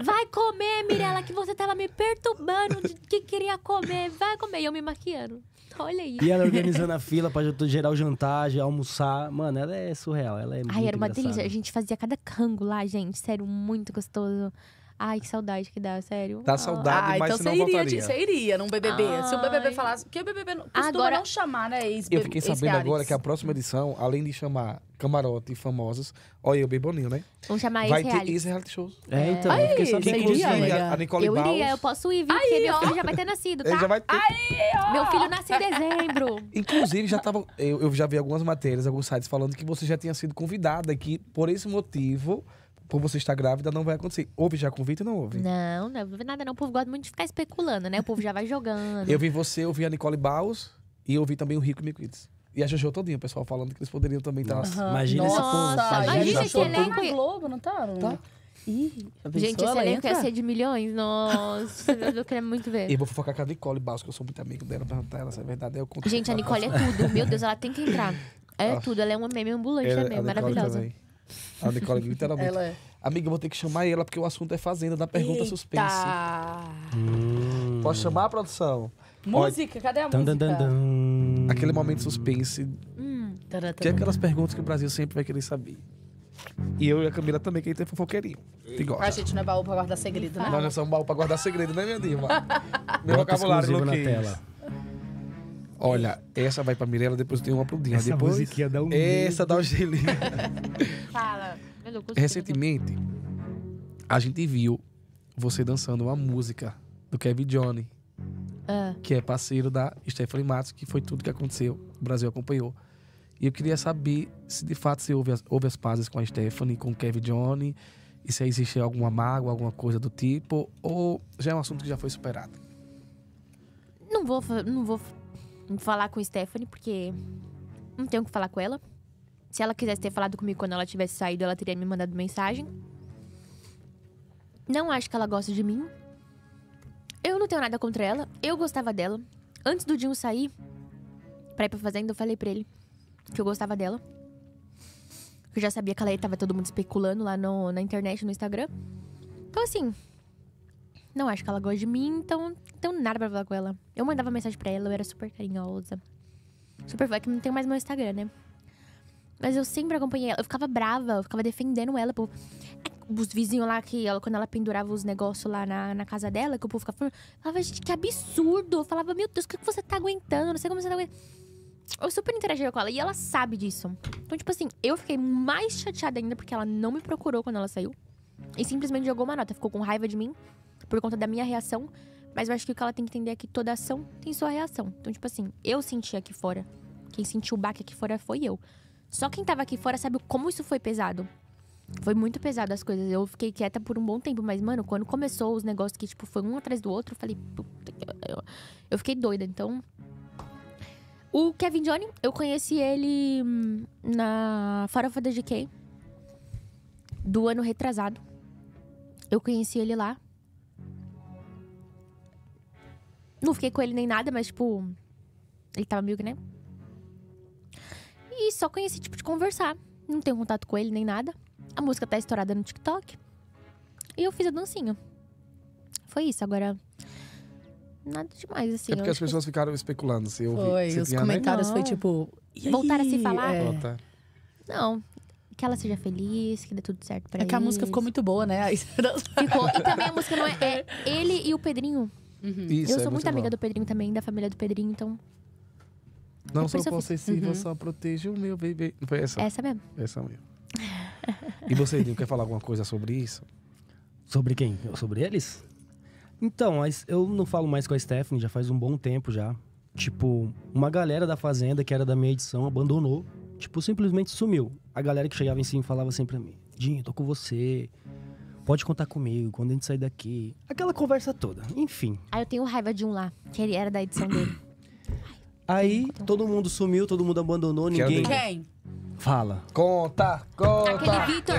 Vai comer, Mirella, que você tava me perturbando de que queria comer. Vai comer. E eu me maquiando. Olha aí. E ela organizando a fila pra gerar o jantar, almoçar. Mano, ela é surreal. Ela é Ai, era uma engraçada. delícia. A gente fazia cada cango lá, gente. Sério, muito gostoso. Ai, que saudade que dá, sério. Dá saudade, ah, mas então você iria, voltaria. Você iria num BBB. Ai. Se o BBB falasse... Porque o BBB não, costuma agora, não chamar, né, ex Eu fiquei sabendo agora que a próxima edição, além de chamar camarote e famosas... olha, eu bem boninho, né? Vamos chamar ex Vai ter ex esse reality show. É, então. Aí, eu fiquei sabendo. disso, iria, a, a Nicole Eu Baus, eu posso ir, viu? Aí, porque ó. meu filho já vai ter nascido, tá? Ele já vai ter. Aí, meu filho nasceu em dezembro. Inclusive, já tava... Eu, eu já vi algumas matérias, alguns sites falando que você já tinha sido convidada aqui por esse motivo por você estar grávida, não vai acontecer. Houve já convite ou não houve? Não, não houve nada não. O povo gosta muito de ficar especulando, né? O povo já vai jogando. eu vi você, eu vi a Nicole Baus e eu vi também o Rico Miquides. E a Jojo todinho, o pessoal falando que eles poderiam também estar... Uhum. Imagina Nossa, esse povo. Imagina, imagina esse elenco. Tá na Globo, não tá? Tá. Ih, gente, esse elenco ia ser de milhões. Nossa, eu queria muito ver. E vou focar com a Nicole Baus, que eu sou muito amigo dela, perguntar ela se é verdade. Eu conto gente, a Nicole é tudo. Meu Deus, ela tem que entrar. é tudo. Ela é uma meme ambulante é também, maravilhosa. Também. A Nicole, literalmente. Ela é. Amiga, eu vou ter que chamar ela, porque o assunto é fazenda, da pergunta Eita. suspense. Hum. Posso chamar a produção? Música, cadê a dun, música? Dun, dun, Aquele momento suspense. Hum. Que é aquelas perguntas que o Brasil sempre vai querer saber. E eu e a Camila também, que a gente é fofoqueirinho. Que gosta. A gente não é baú pra guardar segredo, né? Nós não somos baú pra guardar segredo, né, minha diva? Meu Bota vocabulário tela. Olha, essa vai pra Mirella, depois tem uma pro Dinho. Essa depois, musiquinha dá um Essa jeito. dá um gelinho. Fala. Recentemente, a gente viu você dançando uma música do Kevin Johnny. Ah. Que é parceiro da Stephanie Matos, que foi tudo que aconteceu. O Brasil acompanhou. E eu queria saber se de fato você houve as, houve as pazes com a Stephanie, com o Kevin Johnny, e se existe alguma mágoa, alguma coisa do tipo, ou já é um assunto que já foi superado. Não vou, não vou falar com Stephanie, porque não tenho o que falar com ela. Se ela quisesse ter falado comigo quando ela tivesse saído, ela teria me mandado mensagem. Não acho que ela gosta de mim. Eu não tenho nada contra ela. Eu gostava dela. Antes do Dinho sair pra ir pra fazenda, eu falei pra ele que eu gostava dela. Eu já sabia que ela ia, tava todo mundo especulando lá no, na internet, no Instagram. Então, assim, não acho que ela gosta de mim, então não tenho nada pra falar com ela. Eu mandava mensagem pra ela, eu era super carinhosa. Super. É que não tenho mais meu Instagram, né? Mas eu sempre acompanhei ela. Eu ficava brava, eu ficava defendendo ela. Pro... Os vizinhos lá, que ela, quando ela pendurava os negócios lá na, na casa dela, que o povo ficava falando. Eu falava, gente, que absurdo. Eu falava, meu Deus, o que, que você tá aguentando? Não sei como você tá aguentando. Eu super interagia com ela e ela sabe disso. Então, tipo assim, eu fiquei mais chateada ainda porque ela não me procurou quando ela saiu. E simplesmente jogou uma nota. Ficou com raiva de mim por conta da minha reação. Mas eu acho que o que ela tem que entender é que toda ação tem sua reação. Então, tipo assim, eu senti aqui fora. Quem sentiu o baque aqui fora foi eu. Só quem tava aqui fora sabe como isso foi pesado. Foi muito pesado as coisas. Eu fiquei quieta por um bom tempo, mas, mano, quando começou os negócios que, tipo, foi um atrás do outro, eu falei. Puta que. Eu fiquei doida, então. O Kevin Johnny, eu conheci ele hum, na Farofa da GK do ano retrasado. Eu conheci ele lá Não fiquei com ele nem nada, mas, tipo. Ele tava amigo né? E só conheci, tipo, de conversar. Não tenho contato com ele nem nada. A música tá estourada no TikTok. E eu fiz a dancinha. Foi isso. Agora. Nada demais, assim. É porque as pessoas ficaram especulando. Se assim. eu foi, os tinha, comentários né? foi tipo. Voltaram a se falar? É. é. Voltar. Não, que ela seja feliz, que dê tudo certo pra ele. É que a música ficou muito boa, né? ficou. E também a música não é, é. Ele e o Pedrinho Uhum. Isso, eu é sou é muito, muito amiga do Pedrinho também, da família do Pedrinho, então. Não sou possessiva, uhum. só protejo o meu bebê. Foi essa? Essa mesmo. Essa mesmo. e você, Edinho, quer falar alguma coisa sobre isso? Sobre quem? Sobre eles? Então, eu não falo mais com a Stephanie já faz um bom tempo já. Tipo, uma galera da Fazenda, que era da minha edição, abandonou. Tipo, simplesmente sumiu. A galera que chegava em cima falava sempre assim pra mim: Dinho, tô com você pode contar comigo quando a gente sair daqui. Aquela conversa toda, enfim. Ah, eu tenho raiva de um lá, que ele era da edição dele. Aí todo mundo sumiu, todo mundo abandonou, é ninguém. Quem? Fala. Conta, conta. Aquele Vitor.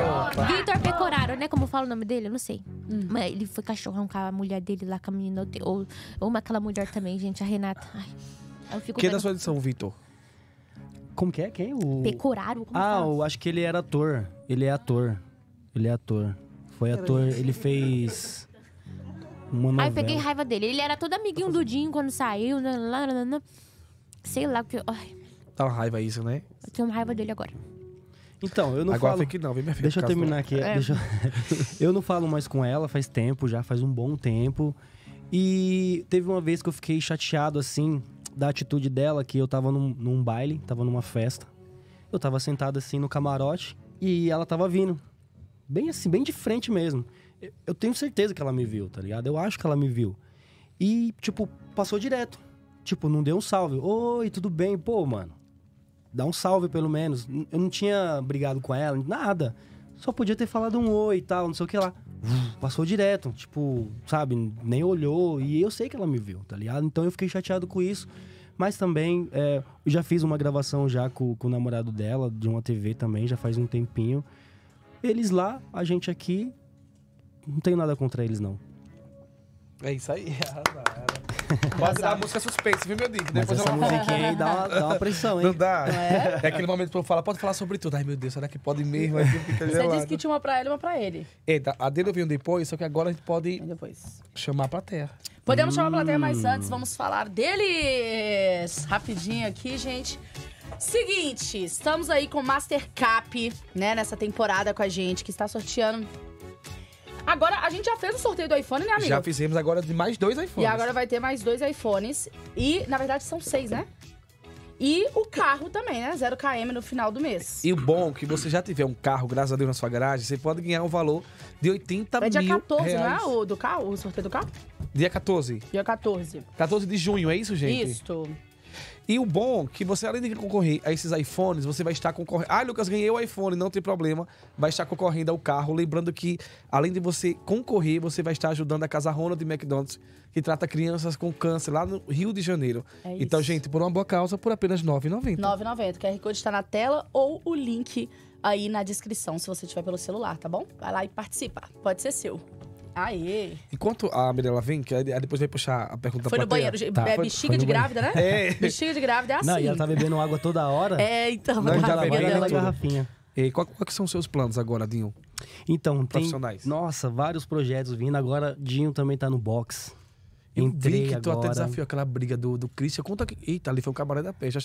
Vitor Pecoraro, né? Como fala o nome dele? Eu não sei. Hum. Mas ele foi cachorrão com a mulher dele lá, com a menina. Ou, ou uma aquela mulher também, gente, a Renata. Ai, eu fico. Que é da sua edição, Vitor? Como que é? Quem? É o... Pecoraro? Como ah, fala? eu acho que ele era ator. Ele é ator. Ele é ator. Foi ator. Ele fez. Uma novela. Aí eu peguei raiva dele. Ele era todo amiguinho do Dinho quando saiu. Né? Lalalala. Sei lá, porque. Ai. Tá uma raiva isso, né? Eu tenho uma raiva dele agora. Então, eu não Agora falo... que não, vem minha filha. Deixa eu terminar aqui. É. Deixa... eu não falo mais com ela faz tempo, já faz um bom tempo. E teve uma vez que eu fiquei chateado, assim, da atitude dela, que eu tava num, num baile, tava numa festa. Eu tava sentado, assim, no camarote e ela tava vindo bem assim, bem de frente mesmo. Eu tenho certeza que ela me viu, tá ligado? Eu acho que ela me viu. E, tipo, passou direto. Tipo, não deu um salve. Oi, tudo bem? Pô, mano, dá um salve pelo menos. Eu não tinha brigado com ela, nada. Só podia ter falado um oi e tal, não sei o que lá. passou direto, tipo, sabe, nem olhou. E eu sei que ela me viu, tá ligado? Então eu fiquei chateado com isso. Mas também, é, já fiz uma gravação já com, com o namorado dela, de uma TV também, já faz um tempinho. Eles lá, a gente aqui. Não tenho nada contra eles, não. É isso aí, Quase dá a música é suspense, viu, meu Deus? Depois essa ela... musiquinha aí dá uma, dá uma pressão, hein? Não dá. Não é? é? aquele momento que eu falo, pode falar sobre tudo. Ai, meu Deus, será que pode mesmo? Aí fica Você disse que tinha uma pra ela e uma pra ele. Eita, a dele eu depois, só que agora a gente pode depois. chamar pra terra. Podemos hum. chamar pra terra, mas antes vamos falar deles. Rapidinho aqui, gente. Seguinte, estamos aí com Master Cap, né, nessa temporada com a gente, que está sorteando Agora, a gente já fez o sorteio do iPhone, né, amigo? Já fizemos agora de mais dois iPhones. E agora vai ter mais dois iPhones. E, na verdade, são seis, né? E o carro também, né? 0 km no final do mês. E o bom é que você já tiver um carro, graças a Deus, na sua garagem, você pode ganhar um valor de 80 mil. É dia 14, né, reais. não é? O do carro? O sorteio do carro? Dia 14. Dia 14. 14 de junho, é isso, gente? Isso. E o bom é que você, além de concorrer a esses iPhones, você vai estar concorrendo. Ah, Lucas, ganhei o iPhone, não tem problema. Vai estar concorrendo ao carro. Lembrando que, além de você concorrer, você vai estar ajudando a Casa Ronald McDonald's, que trata crianças com câncer lá no Rio de Janeiro. É então, gente, por uma boa causa, por apenas R$ 9,90. R$ 9,90. O QR Code está na tela ou o link aí na descrição, se você tiver pelo celular, tá bom? Vai lá e participa. Pode ser seu. Aê! Enquanto a Mirella vem, que aí depois vai puxar a pergunta Foi da no banheiro. Tá, é, bexiga foi de grávida, né? É. Bexiga de grávida é assim. Não, e ela tá assim. bebendo água toda hora. É, então. Não, já ela tá garrafinha. E qual, qual são os seus planos agora, Dinho? Então, Profissionais. tem... Nossa, vários projetos vindo. Agora, Dinho também tá no box. Eu Entrei vi que tu até desafiou aquela briga do, do Christian. Conta que... Eita, ali foi um cabaré da peste.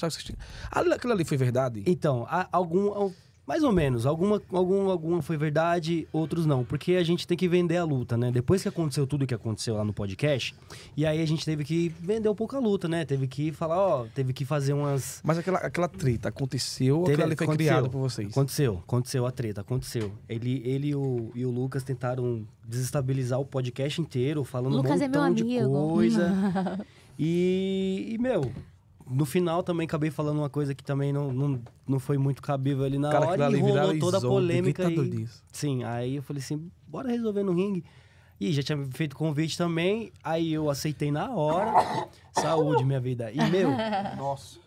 Aquilo ali foi verdade? Então, algum... Mais ou menos. Alguma, algum, alguma foi verdade, outros não. Porque a gente tem que vender a luta, né? Depois que aconteceu tudo que aconteceu lá no podcast, e aí a gente teve que vender um pouco a luta, né? Teve que falar, ó, teve que fazer umas. Mas aquela, aquela treta aconteceu teve, aquela ali foi criada por vocês? Aconteceu, aconteceu a treta, aconteceu. Ele, ele e, o, e o Lucas tentaram desestabilizar o podcast inteiro, falando Lucas um é montão é de coisa. e, e, meu, no final também acabei falando uma coisa que também não, não, não foi muito cabível ali na cara, hora e rolou toda a polêmica. E, disso. Sim, aí eu falei assim, bora resolver no ringue. E já tinha feito convite também, aí eu aceitei na hora. Saúde, minha vida. E meu. Nossa.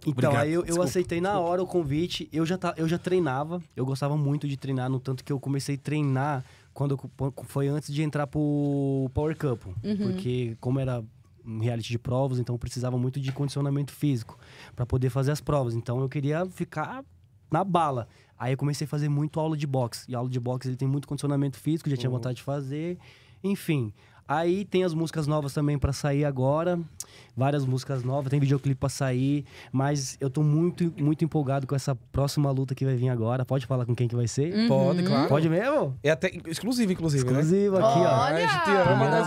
Então, Obrigado. aí eu, eu aceitei na hora o convite. Eu já, tá, eu já treinava, eu gostava muito de treinar, no tanto que eu comecei a treinar quando foi antes de entrar pro Power Cup. Uhum. Porque, como era um reality de provas, então eu precisava muito de condicionamento físico para poder fazer as provas. Então eu queria ficar na bala. Aí eu comecei a fazer muito aula de boxe. E aula de boxe ele tem muito condicionamento físico, já uhum. tinha vontade de fazer. Enfim, Aí tem as músicas novas também para sair agora. Várias músicas novas, tem videoclipe para sair, mas eu tô muito muito empolgado com essa próxima luta que vai vir agora. Pode falar com quem que vai ser? Uhum. Pode, claro. Pode mesmo? É até exclusivo, inclusive, né? exclusivo né? aqui, ó. Olha! A gente ama né?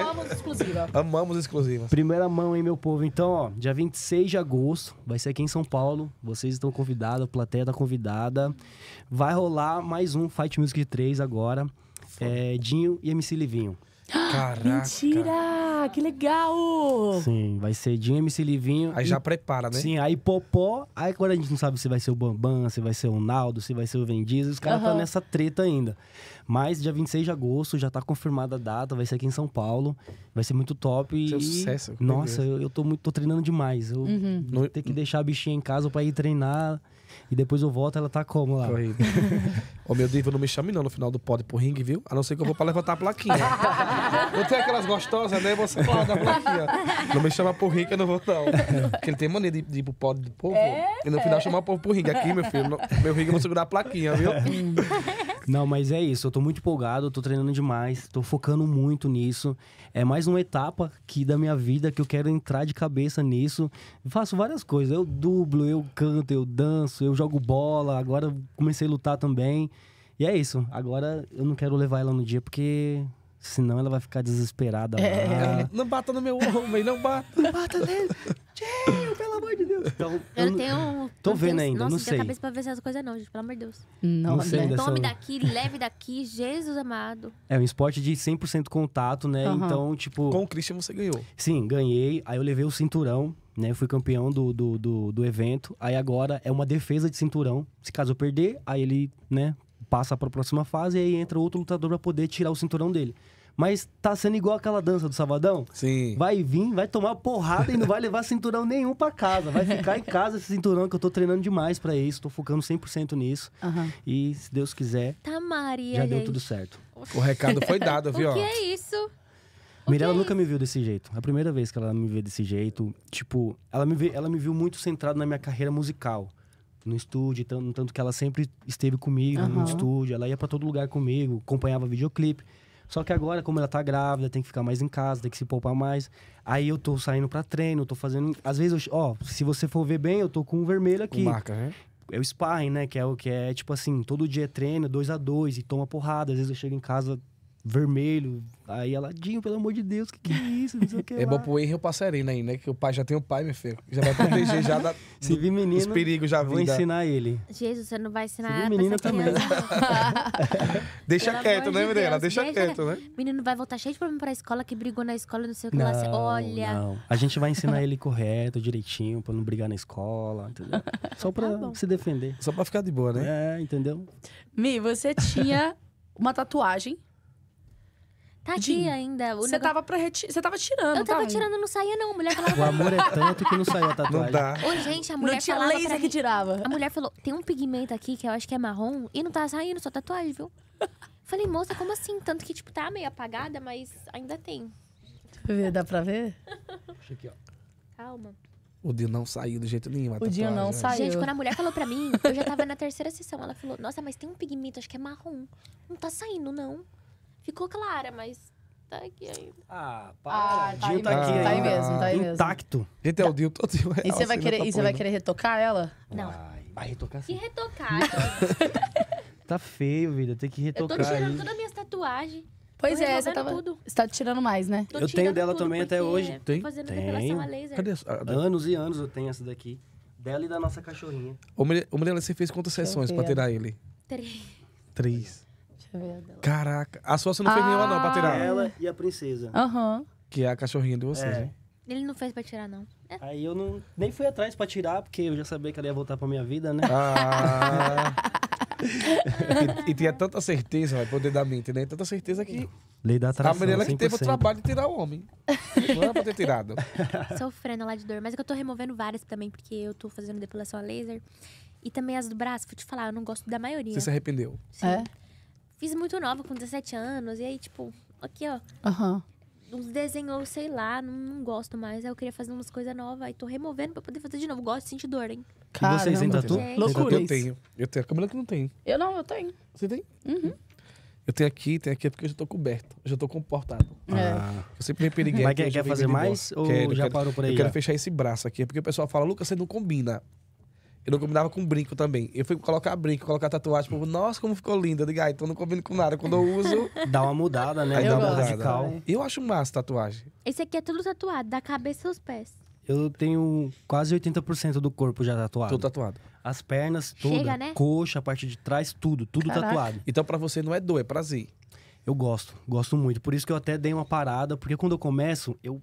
Amamos exclusiva. Amamos exclusivas. Primeira mão, hein, meu povo. Então, ó, dia 26 de agosto, vai ser aqui em São Paulo. Vocês estão convidados, a plateia tá convidada. Vai rolar mais um Fight Music 3 agora. É, Dinho e MC Livinho. Caraca. Mentira! Que legal! Sim, vai ser Dinho, MC Livinho. Aí e, já prepara, né? Sim, aí Popó. Aí agora a gente não sabe se vai ser o Bambam, se vai ser o Naldo, se vai ser o Vendiz. Os caras estão uhum. tá nessa treta ainda. Mas dia 26 de agosto já tá confirmada a data, vai ser aqui em São Paulo. Vai ser muito top. Seu e... sucesso. Nossa, eu, eu tô, muito, tô treinando demais. Eu uhum. vou ter que deixar a bichinha em casa pra ir treinar. E depois eu volto, ela tá como lá? Corrida. Ô, meu Deus, não me chame não no final do pod pro ringue, viu? A não ser que eu vou pra levantar a plaquinha. eu tenho aquelas gostosas, né? Você fala a plaquinha. Não me chama pro ringue, eu não vou não. Porque ele tem mania de, de ir pro pod do povo. É? E no final chamar o povo pro ringue. Aqui, meu filho, no, meu ringue eu vou segurar a plaquinha, viu? Não, mas é isso. Eu tô muito empolgado, eu tô treinando demais, tô focando muito nisso é mais uma etapa que da minha vida que eu quero entrar de cabeça nisso. Eu faço várias coisas. Eu dublo, eu canto, eu danço, eu jogo bola. Agora comecei a lutar também. E é isso. Agora eu não quero levar ela no dia porque Senão ela vai ficar desesperada. É, não bata no meu homem, não bata. Não bata nele. Tio, pelo amor de Deus. Então, eu, eu tenho. Tô vendo tenho, ainda, nossa, não sei. Não cabeça pra ver essas coisas, não, gente, pelo amor de Deus. Não, não sei. Né? Tome dessa... daqui, leve daqui, Jesus amado. É um esporte de 100% contato, né? Uhum. Então, tipo. Com o Christian você ganhou. Sim, ganhei. Aí eu levei o cinturão, né? fui campeão do, do, do, do evento. Aí agora é uma defesa de cinturão. Se caso eu perder, aí ele, né, passa pra próxima fase e aí entra outro lutador pra poder tirar o cinturão dele mas tá sendo igual aquela dança do Sabadão. Sim. Vai vir, vai tomar porrada e não vai levar cinturão nenhum para casa. Vai ficar em casa esse cinturão, que eu tô treinando demais para isso, tô focando 100% nisso. Uhum. E se Deus quiser, tá, Maria, já deu aí. tudo certo. O recado foi dado, viu? o que é isso? O Mirella é nunca me viu desse jeito. A primeira vez que ela me vê desse jeito, tipo, ela me, vê, ela me viu muito centrado na minha carreira musical. No estúdio, tanto, tanto que ela sempre esteve comigo uhum. no estúdio, ela ia para todo lugar comigo, acompanhava videoclipe. Só que agora, como ela tá grávida, tem que ficar mais em casa, tem que se poupar mais. Aí eu tô saindo pra treino, tô fazendo. Às vezes, eu... ó, se você for ver bem, eu tô com um vermelho aqui. marca, né? É o sparring, né? Que é o que é tipo assim, todo dia é treino, dois a dois, e toma porrada. Às vezes eu chego em casa, vermelho. Aí ela, Dinho, pelo amor de Deus, que que é isso? Não sei o que é lá. bom pro Henry o passarinho aí, né? Que o pai já tem o pai, meu filho. Já vai proteger já da, Se vir menino, os perigos já vou ensinar ele. Jesus, você não vai ensinar Você viu, menina também. Deixa Pelo quieto, né, de Deixa deixa- né? quieto, né? Menino vai voltar cheio de problema pra escola, que brigou na escola, não sei o que lá. Olha, não. A gente vai ensinar ele correto, direitinho, pra não brigar na escola, entendeu? Só tá pra bom. se defender. Só pra ficar de boa, né? É, entendeu? Mi, você tinha uma tatuagem Tá aqui ainda. Você negócio... tava, pra reti... Você tava tirando, Eu tava, tava tirando, não saía não. A mulher falava... O amor é tanto que não saía a tatuagem. Não dá. Ô, gente, a mulher não tinha falava laser que tirava. A mulher falou, tem um pigmento aqui que eu acho que é marrom e não tá saindo só tatuagem, viu? Falei, moça, como assim? Tanto que, tipo, tá meio apagada, mas ainda tem. Dá pra ver? Deixa aqui, ó. Calma. O dia não saiu de jeito nenhum. O dia não né? saiu. Gente, quando a mulher falou pra mim, eu já tava na terceira sessão. Ela falou, nossa, mas tem um pigmento, acho que é marrom. Não tá saindo, não. Ficou clara, mas tá aqui ainda. Ah, para. Ah, tá aí, tá aqui, tá aí mesmo, tá aí mesmo. Intacto. Gente, é o Dio todo real. E você vai, querer, tá e você vai né? querer retocar ela? Não. Vai, vai retocar sim. Que retocar? Então. tá feio, vida. Tem que retocar. Eu tô tirando todas as minhas tatuagens. Pois tô é, você tava, tudo. você tá tirando mais, né? Tô eu tenho dela também até hoje. Tem? tenho. a laser. Cadê essa? Anos e anos eu tenho essa daqui. Dela e da nossa cachorrinha. Ô, mulher, você fez quantas sessões pra tirar ele? Três. Três. É Caraca. A sua você não fez nenhuma, não, pra tirar. Ah, ela e a princesa. Aham. Uhum. Que é a cachorrinha de vocês, é. Ele não fez pra tirar, não. É. Aí eu não, nem fui atrás pra tirar, porque eu já sabia que ela ia voltar pra minha vida, né? Ah. e, e, tinha tanta certeza, vai, poder dar mente, né? Tanta certeza que. Lei da atração, A menina que teve o trabalho de tirar o homem. Não era é pra ter tirado. Sofrendo lá de dor. Mas é que eu tô removendo várias também, porque eu tô fazendo depilação a laser. E também as do braço, vou te falar, eu não gosto da maioria. Você se arrependeu? Sim. É? Fiz muito nova, com 17 anos. E aí, tipo, aqui, ó. Aham. Uhum. Uns desenhos sei lá, não, não, gosto mais. Aí eu queria fazer umas coisas novas. Aí tô removendo pra poder fazer de novo. Gosto de sentir dor, hein? Caramba. E vocês ainda tu? Loucura. Eu tenho. Eu tenho. A câmera que não tem. Eu não, eu tenho. Você tem? Uhum. Eu tenho aqui, tenho aqui, é porque eu já tô coberto, eu já tô comportado. É. Ah. Eu sempre me periguei. Mas quer, quer fazer mais? Ou quero, já quero, parou por aí? Eu quero fechar esse braço aqui, porque o pessoal fala, Lucas, você não combina. Eu não combinava com brinco também. Eu fui colocar brinco, colocar tatuagem, tipo, nossa, como ficou linda. Eu ah, então não combina com nada. Quando eu uso. Dá uma mudada, né? Aí eu dá uma gosto. radical. Eu acho massa tatuagem. Esse aqui é tudo tatuado, da cabeça aos pés. Eu tenho quase 80% do corpo já tatuado. Tudo tatuado. As pernas toda, Chega, né? coxa, a parte de trás, tudo, tudo Caraca. tatuado. Então para você não é dor, é prazer. Eu gosto, gosto muito. Por isso que eu até dei uma parada, porque quando eu começo, eu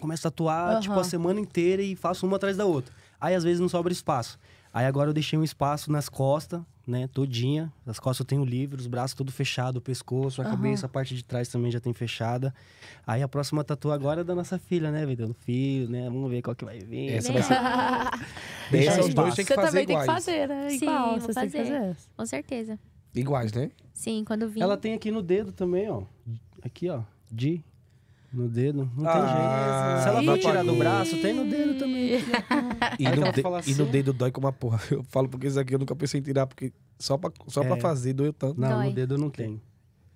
começo a tatuar uhum. tipo a semana inteira e faço uma atrás da outra. Aí às vezes não sobra espaço. Aí agora eu deixei um espaço nas costas, né? Todinha. As costas eu tenho livro, os braços tudo fechado, o pescoço, a uhum. cabeça, a parte de trás também já tem fechada. Aí a próxima tatu agora é da nossa filha, né, Vendendo filho, né? Vamos ver qual que vai vir. Essa né? vai ser. Deixa é os dois tem que Você também iguais. tem que fazer, né? Sim, Igual, você fazer. tem que fazer. Com certeza. Iguais, né? Sim, quando vim. Ela tem aqui no dedo também, ó. Aqui, ó. De no dedo? Não tem ah, jeito. Se ela vai tirar do tipo- braço, tem no dedo também. e, no de, assim. e, no dedo dói como uma porra. Eu falo porque isso aqui eu nunca pensei em tirar, porque só pra, só é. pra fazer doeu tanto. Não, dói. no dedo não tem.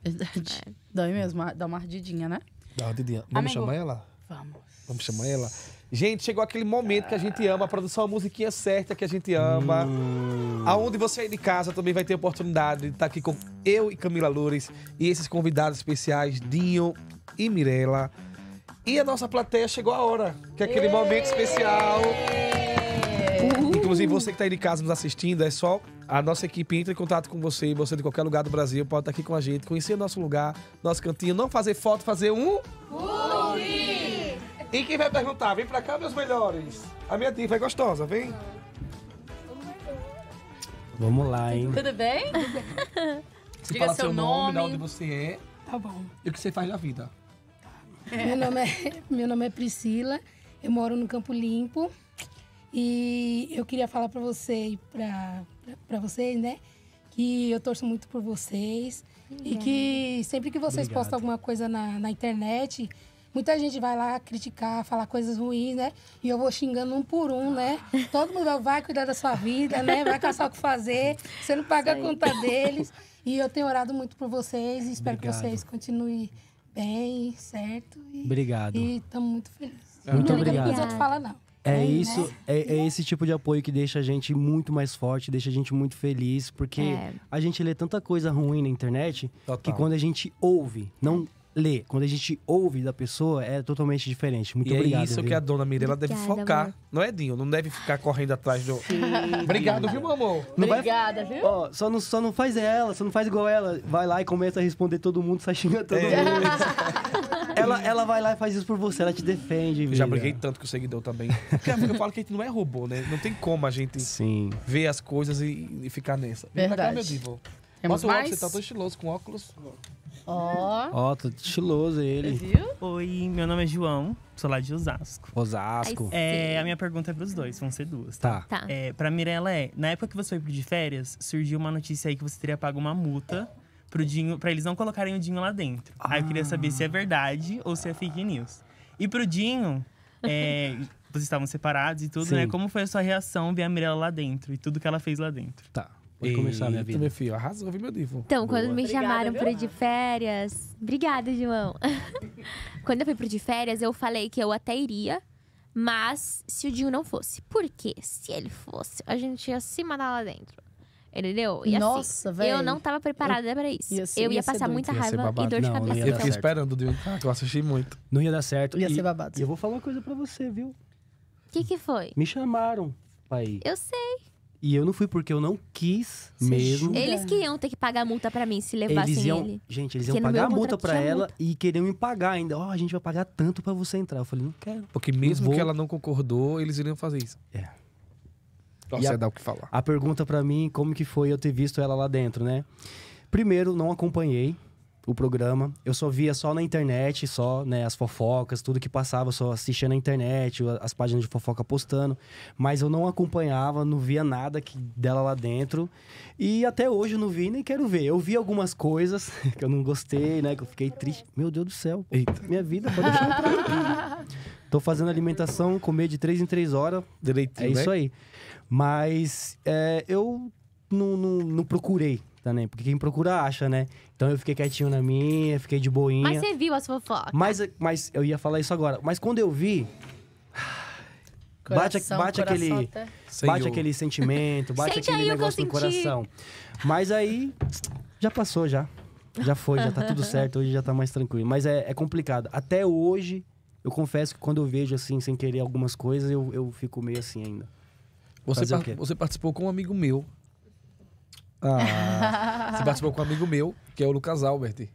Verdade. Dói mesmo, dá uma ardidinha, né? Dá uma ardidinha. Vamos Amigo. chamar ela? Vamos. Vamos chamar ela? Gente, chegou aquele momento que a gente ama, a produção, a musiquinha certa que a gente ama. Hum. Aonde você aí de casa também vai ter oportunidade de estar aqui com eu e Camila Loures e esses convidados especiais, Dinho e Mirella. E a nossa plateia chegou a hora, que é aquele momento especial. Uhul. Inclusive, você que está aí de casa nos assistindo, é só a nossa equipe entra em contato com você, você de qualquer lugar do Brasil pode estar aqui com a gente, conhecer nosso lugar, nosso cantinho, não fazer foto, fazer um. E quem vai perguntar? Vem para cá, meus melhores. A minha diva é gostosa, vem. Vamos lá, hein? Tudo bem? Você Diga fala seu nome, nome, de onde você é. Tá bom. E o que você faz na vida? É. Meu, nome é, meu nome é Priscila, eu moro no Campo Limpo e eu queria falar para você e para vocês, né? Que eu torço muito por vocês e que sempre que vocês Obrigado. postam alguma coisa na, na internet, Muita gente vai lá criticar, falar coisas ruins, né? E eu vou xingando um por um, né? Todo mundo vai cuidar da sua vida, né? Vai caçar o que fazer. Você não paga a conta deles. E eu tenho orado muito por vocês e espero Obrigado. que vocês continuem bem, certo? E, obrigado. E estamos muito felizes. Muito não obrigado. Não outros não. É, é isso, né? é, é, esse tipo de apoio que deixa a gente muito mais forte, deixa a gente muito feliz, porque é. a gente lê tanta coisa ruim na internet Total. que quando a gente ouve, não lê, quando a gente ouve da pessoa, é totalmente diferente. Muito e é obrigado. É isso viu? que a dona ela deve focar, amor. não é, Dinho? Não deve ficar correndo atrás do. obrigado, viu, meu amor? Não Obrigada, vai... viu? Ó, só, não, só não faz ela, só não faz igual ela. Vai lá e começa a responder todo mundo, sai xingando todo é. mundo. ela, ela vai lá e faz isso por você, ela te defende. Vida. Já briguei tanto com o seguidor também. Porque eu falo que a gente não é robô, né? Não tem como a gente Sim. ver as coisas e, e ficar nessa. Verdade. Vem pra cá, meu divo. Temos Bota mais? óculos, você tá tão estiloso com óculos. Ó. Ó, tô tá estiloso ele. Viu? Oi, meu nome é João, sou lá de Osasco. Osasco. É, a minha pergunta é pros dois, vão ser duas. Tá. Tá. tá. É, pra Mirella é, na época que você foi pro de férias, surgiu uma notícia aí que você teria pago uma multa pro Dinho, pra eles não colocarem o Dinho lá dentro. Aí eu queria saber se é verdade ou se é fake news. E pro Dinho, é, vocês estavam separados e tudo, né? Sim. né? Como foi a sua reação ver a Mirella lá dentro e tudo que ela fez lá dentro? Tá. Pode começar, minha vida. Meu filho, arrasou, meu divo. Então, Boa. quando me Obrigada, chamaram para pro de férias. Obrigada, João. quando eu fui pro de férias, eu falei que eu até iria, mas se o Dinho não fosse. Porque se ele fosse, a gente ia se mandar lá dentro. Entendeu? E assim, Nossa, assim, velho. Eu não tava preparada eu, pra isso. Ia ser, eu ia, ia passar muita raiva e dor de cabeça. eu fiquei esperando, o Dinho. Ah, eu assisti muito. Não ia dar certo. Ia e, ser babado. E eu vou falar uma coisa pra você, viu? O que, que foi? Me chamaram, ir. Eu sei. E eu não fui porque eu não quis mesmo. Eles que iam ter que pagar multa para mim se levassem eles iam, ele. Gente, eles porque iam pagar multa para ela multa. e queriam me pagar ainda. Ó, oh, a gente vai pagar tanto para você entrar. Eu falei, não quero. Porque mesmo vou... que ela não concordou, eles iriam fazer isso. É. Nossa, e a, o que falar. A pergunta para mim, como que foi eu ter visto ela lá dentro, né? Primeiro, não acompanhei o programa. Eu só via só na internet, só, né, as fofocas, tudo que passava, só assistia na internet, as páginas de fofoca postando, mas eu não acompanhava, não via nada que dela lá dentro. E até hoje eu não vi, nem quero ver. Eu vi algumas coisas que eu não gostei, né, que eu fiquei triste. Meu Deus do céu. Eita. Minha vida pode deixar Tô fazendo alimentação, comer de três em três horas. Direitinho, É né? isso aí. Mas é, eu não, não, não procurei, também. Porque quem procura acha, né? Então eu fiquei quietinho na minha, fiquei de boinha. Mas você viu as fofocas? Mas, mas eu ia falar isso agora. Mas quando eu vi. Coração, bate bate tá- aquele. Até... Bate aquele sentimento, bate Sente aquele negócio no coração. Mas aí. Já passou, já. Já foi, já tá tudo certo, hoje já tá mais tranquilo. Mas é, é complicado. Até hoje, eu confesso que quando eu vejo assim, sem querer algumas coisas, eu, eu fico meio assim ainda. Você, par você participou com um amigo meu ah. Você participou com um amigo meu, que é o Lucas Albert.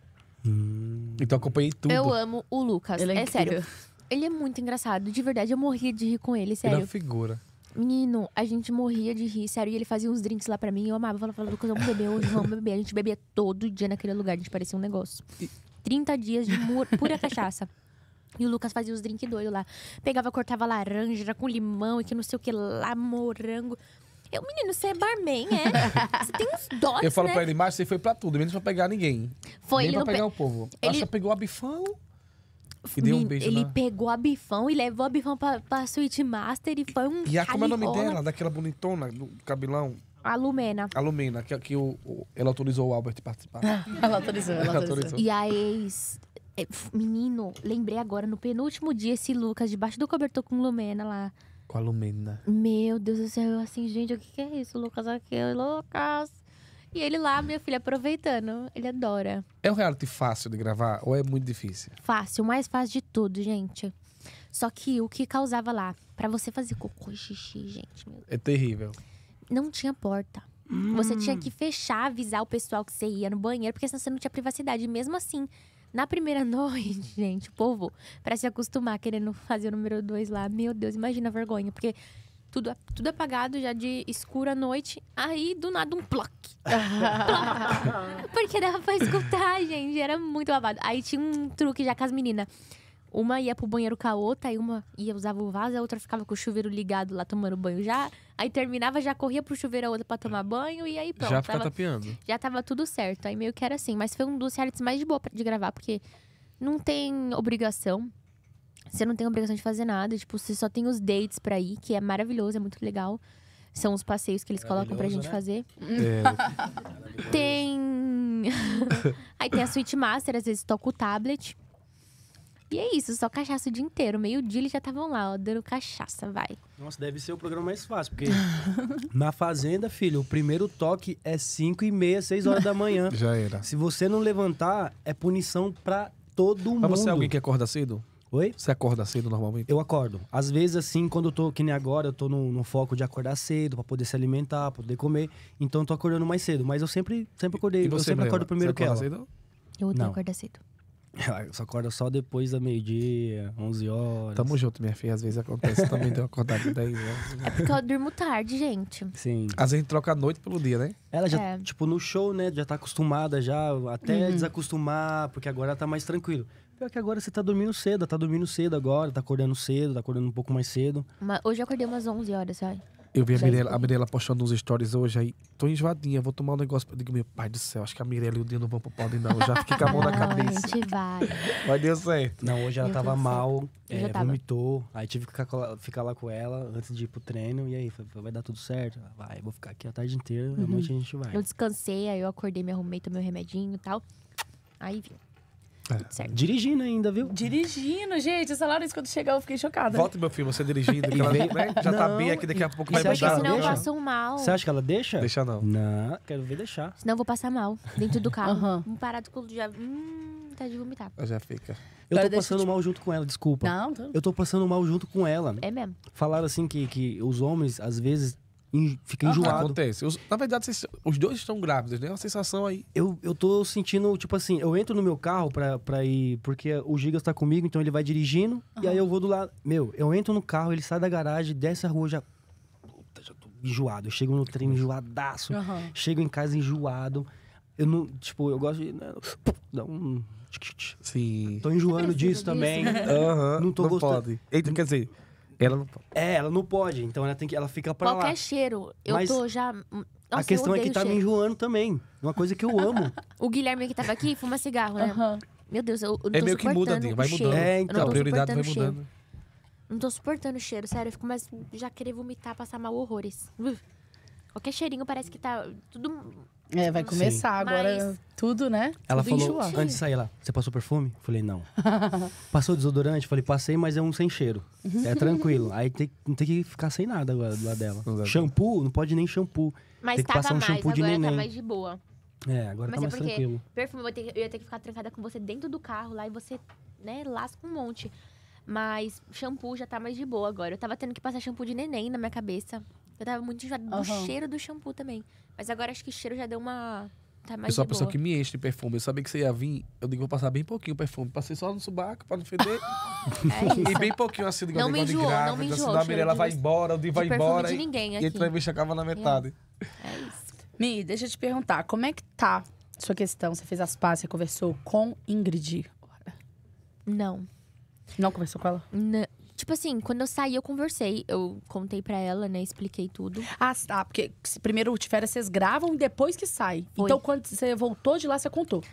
Hum. Então acompanhei tudo. Eu amo o Lucas, ele é, é sério. Ele é muito engraçado, de verdade, eu morria de rir com ele, sério. Ele é figura. Menino, a gente morria de rir, sério. E ele fazia uns drinks lá pra mim. Eu amava. falava, Lucas, vamos beber hoje, vamos beber. A gente bebia todo dia naquele lugar. A gente parecia um negócio. 30 dias de pura cachaça. E o Lucas fazia os drinks doido lá. Pegava, cortava laranja com limão e que não sei o que lá, morango. Eu, menino, você é barman, é? Você tem uns dotes, Eu falo né? pra ele, mas você foi pra tudo, menos pra pegar ninguém. Foi, Nem ele pra pegar pe... o povo. Ele... pegou a bifão e deu um beijo Ele na... pegou a bifão e levou a bifão pra, pra Suite Master e foi um E a, como é o nome dela? Daquela bonitona, do cabelão? A Lumena. A Lumena, que, que o, o, ela autorizou o Albert participar. ela autorizou, ela, ela autorizou. E a ex... É, menino, lembrei agora, no penúltimo dia, esse Lucas, debaixo do cobertor com Lumena lá com a Lumena. Meu Deus do céu, eu assim, gente, o que, é isso? Lucas aquele, Lucas. E ele lá, minha filha, aproveitando. Ele adora. É um reality fácil de gravar ou é muito difícil? Fácil, mais fácil de tudo, gente. Só que o que causava lá, para você fazer cocô e xixi, gente, meu Deus. É terrível. Não tinha porta. Hum. Você tinha hum. que fechar, avisar o pessoal que você ia no banheiro, porque senão você não tinha privacidade. mesmo assim, na primeira noite, gente, o povo, para se acostumar, querendo fazer o número dois lá, meu Deus, imagina a vergonha, porque tudo, tudo apagado já de escura noite. Aí, do nada, um ploc. Porque dava pra escutar, gente. Era muito babado. Aí tinha um truque já com as meninas. Uma ia pro banheiro com a outra, aí uma ia usava o vaso, a outra ficava com o chuveiro ligado lá tomando banho já. Aí terminava, já corria pro chuveiro a outra pra tomar banho e aí pronto. Já ficava tapeando. Já tava tudo certo. Aí meio que era assim. Mas foi um dos realities mais de boa pra, de gravar, porque não tem obrigação. Você não tem obrigação de fazer nada. Tipo, você só tem os dates pra ir, que é maravilhoso, é muito legal. São os passeios que eles colocam pra gente né? fazer. É. tem. aí tem a Switch Master, às vezes toca o tablet. E é isso, só cachaça o dia inteiro. Meio-dia eles já estavam lá, ó, dando cachaça, vai. Nossa, deve ser o programa mais fácil, porque na fazenda, filho, o primeiro toque é 5 e meia, 6 horas da manhã. Já era. Se você não levantar, é punição pra todo Mas mundo. Mas você é alguém que acorda cedo? Oi? Você acorda cedo normalmente? Eu acordo. Às vezes, assim, quando eu tô, que nem agora, eu tô no, no foco de acordar cedo, para poder se alimentar, poder comer. Então eu tô acordando mais cedo. Mas eu sempre, sempre acordei. E você, eu sempre acordo primeiro você que ela. Cedo? Eu odeio acordar cedo. Só acorda só depois da meio-dia, 11 horas. Tamo junto, minha filha. Às vezes acontece também de eu acordar de 10 horas. É porque eu durmo tarde, gente. Sim. Às vezes troca a noite pelo dia, né? Ela já, é. tipo, no show, né? Já tá acostumada já, até uhum. desacostumar, porque agora ela tá mais tranquilo. Pior que agora você tá dormindo cedo, tá dormindo cedo agora, tá acordando cedo, tá acordando um pouco mais cedo. Mas hoje eu acordei umas 11 horas, sabe? Eu vi a Mirella, a Mirella postando uns stories hoje aí. Tô enjoadinha, vou tomar um negócio. Eu digo, meu pai do céu, acho que a Mirella e o Dinho não vão pro podre, não. Eu já fiquei com a mão na cabeça. A gente vai. Mas deu certo. Não, hoje ela eu tava mal, é, tava. vomitou. Aí tive que ficar, ficar, lá com ela antes de ir pro treino. E aí, foi, vai dar tudo certo? Vai, vou ficar aqui a tarde inteira, uhum. a noite a gente vai. Eu descansei, aí eu acordei, me arrumei, tomei o remedinho e tal. Aí vim. É. Dirigindo ainda, viu? Dirigindo, gente. Essa Larissa, quando chegar, eu fiquei chocada. Volta, meu filho, você dirigindo. ela, né? Já tá não, tá bem aqui, daqui a pouco vai mudar. Senão eu passo mal. Você acha que ela deixa? Deixa não. Não, quero ver deixar. Senão eu vou passar mal dentro do carro. uhum. Um parado com já... Hum, tá de vomitar. Eu já fica. Eu tô passando mal junto com ela, desculpa. Não, tô... Eu tô passando mal junto com ela. É mesmo. Falaram assim que, que os homens, às vezes, fica ah, enjoado. acontece. na verdade, vocês, os dois estão grávidos, né? É uma sensação aí. Eu, eu tô sentindo, tipo assim, eu entro no meu carro pra, pra ir, porque o Giga está comigo, então ele vai dirigindo, uhum. e aí eu vou do lado. Meu, eu entro no carro, ele sai da garagem, desce a rua já. Puta, já tô enjoado. Eu chego no trem enjoadaço. Uhum. Chego em casa enjoado. Eu não, tipo, eu gosto de. Né, dá um. Sim. Tô enjoando disso também. Uhum, não tô não gostando. Pode. Eita, quer dizer, ela não pode. É, ela não pode, então ela tem que ela fica para lá. Qualquer cheiro, eu Mas tô já hum, nossa, a questão é que tá cheiro. me enjoando também. Uma coisa que eu amo. o Guilherme que tava aqui fuma cigarro, né? Uhum. Meu Deus, eu, eu não é tô É meio que muda, Dinho, vai mudando. É, então, a prioridade vai mudando. Não tô suportando o cheiro, sério. Eu fico mais já querer vomitar, passar mal horrores. Uf. Qualquer cheirinho parece que tá tudo é, vai começar Sim. agora Mas... tudo, né? Ela tudo falou, antes de sair lá, você passou perfume? Falei, não. passou desodorante? Falei, passei, mas é um sem cheiro. Uhum. É tranquilo. Aí tem, não tem que ficar sem nada agora do lado dela. Shampoo? Não pode nem shampoo. Mas tem que passar um mais, shampoo de tá neném. tá mais de boa. É, agora mas tá é mais tranquilo. Perfume, eu, ter, eu ia ter que ficar trancada com você dentro do carro lá e você, né, lasca um monte. Mas shampoo já tá mais de boa agora. Eu tava tendo que passar shampoo de neném na minha cabeça. Eu tava muito enjoada uhum. do cheiro do shampoo também. Mas agora acho que o cheiro já deu uma. Tá mais eu sou pessoa que me enche de perfume. Eu sabia que você ia vir, eu digo, vou passar bem pouquinho perfume. Passei só no subaco pra não feder. é e bem pouquinho assim, digo, não me enjoou, de grávida, não me enjoou, da Mirella vai embora, o dia vai embora. De e, ninguém E a entrevista acaba na é metade. É, é isso. Mi, deixa eu te perguntar, como é que tá sua questão? Você fez as pazes, você conversou com Ingrid? Não. Não conversou com ela? Não. Tipo assim, quando eu saí, eu conversei. Eu contei pra ela, né? Expliquei tudo. Ah, tá. Porque primeiro o Tifera vocês gravam e depois que sai. Foi. Então, quando você voltou de lá, você contou.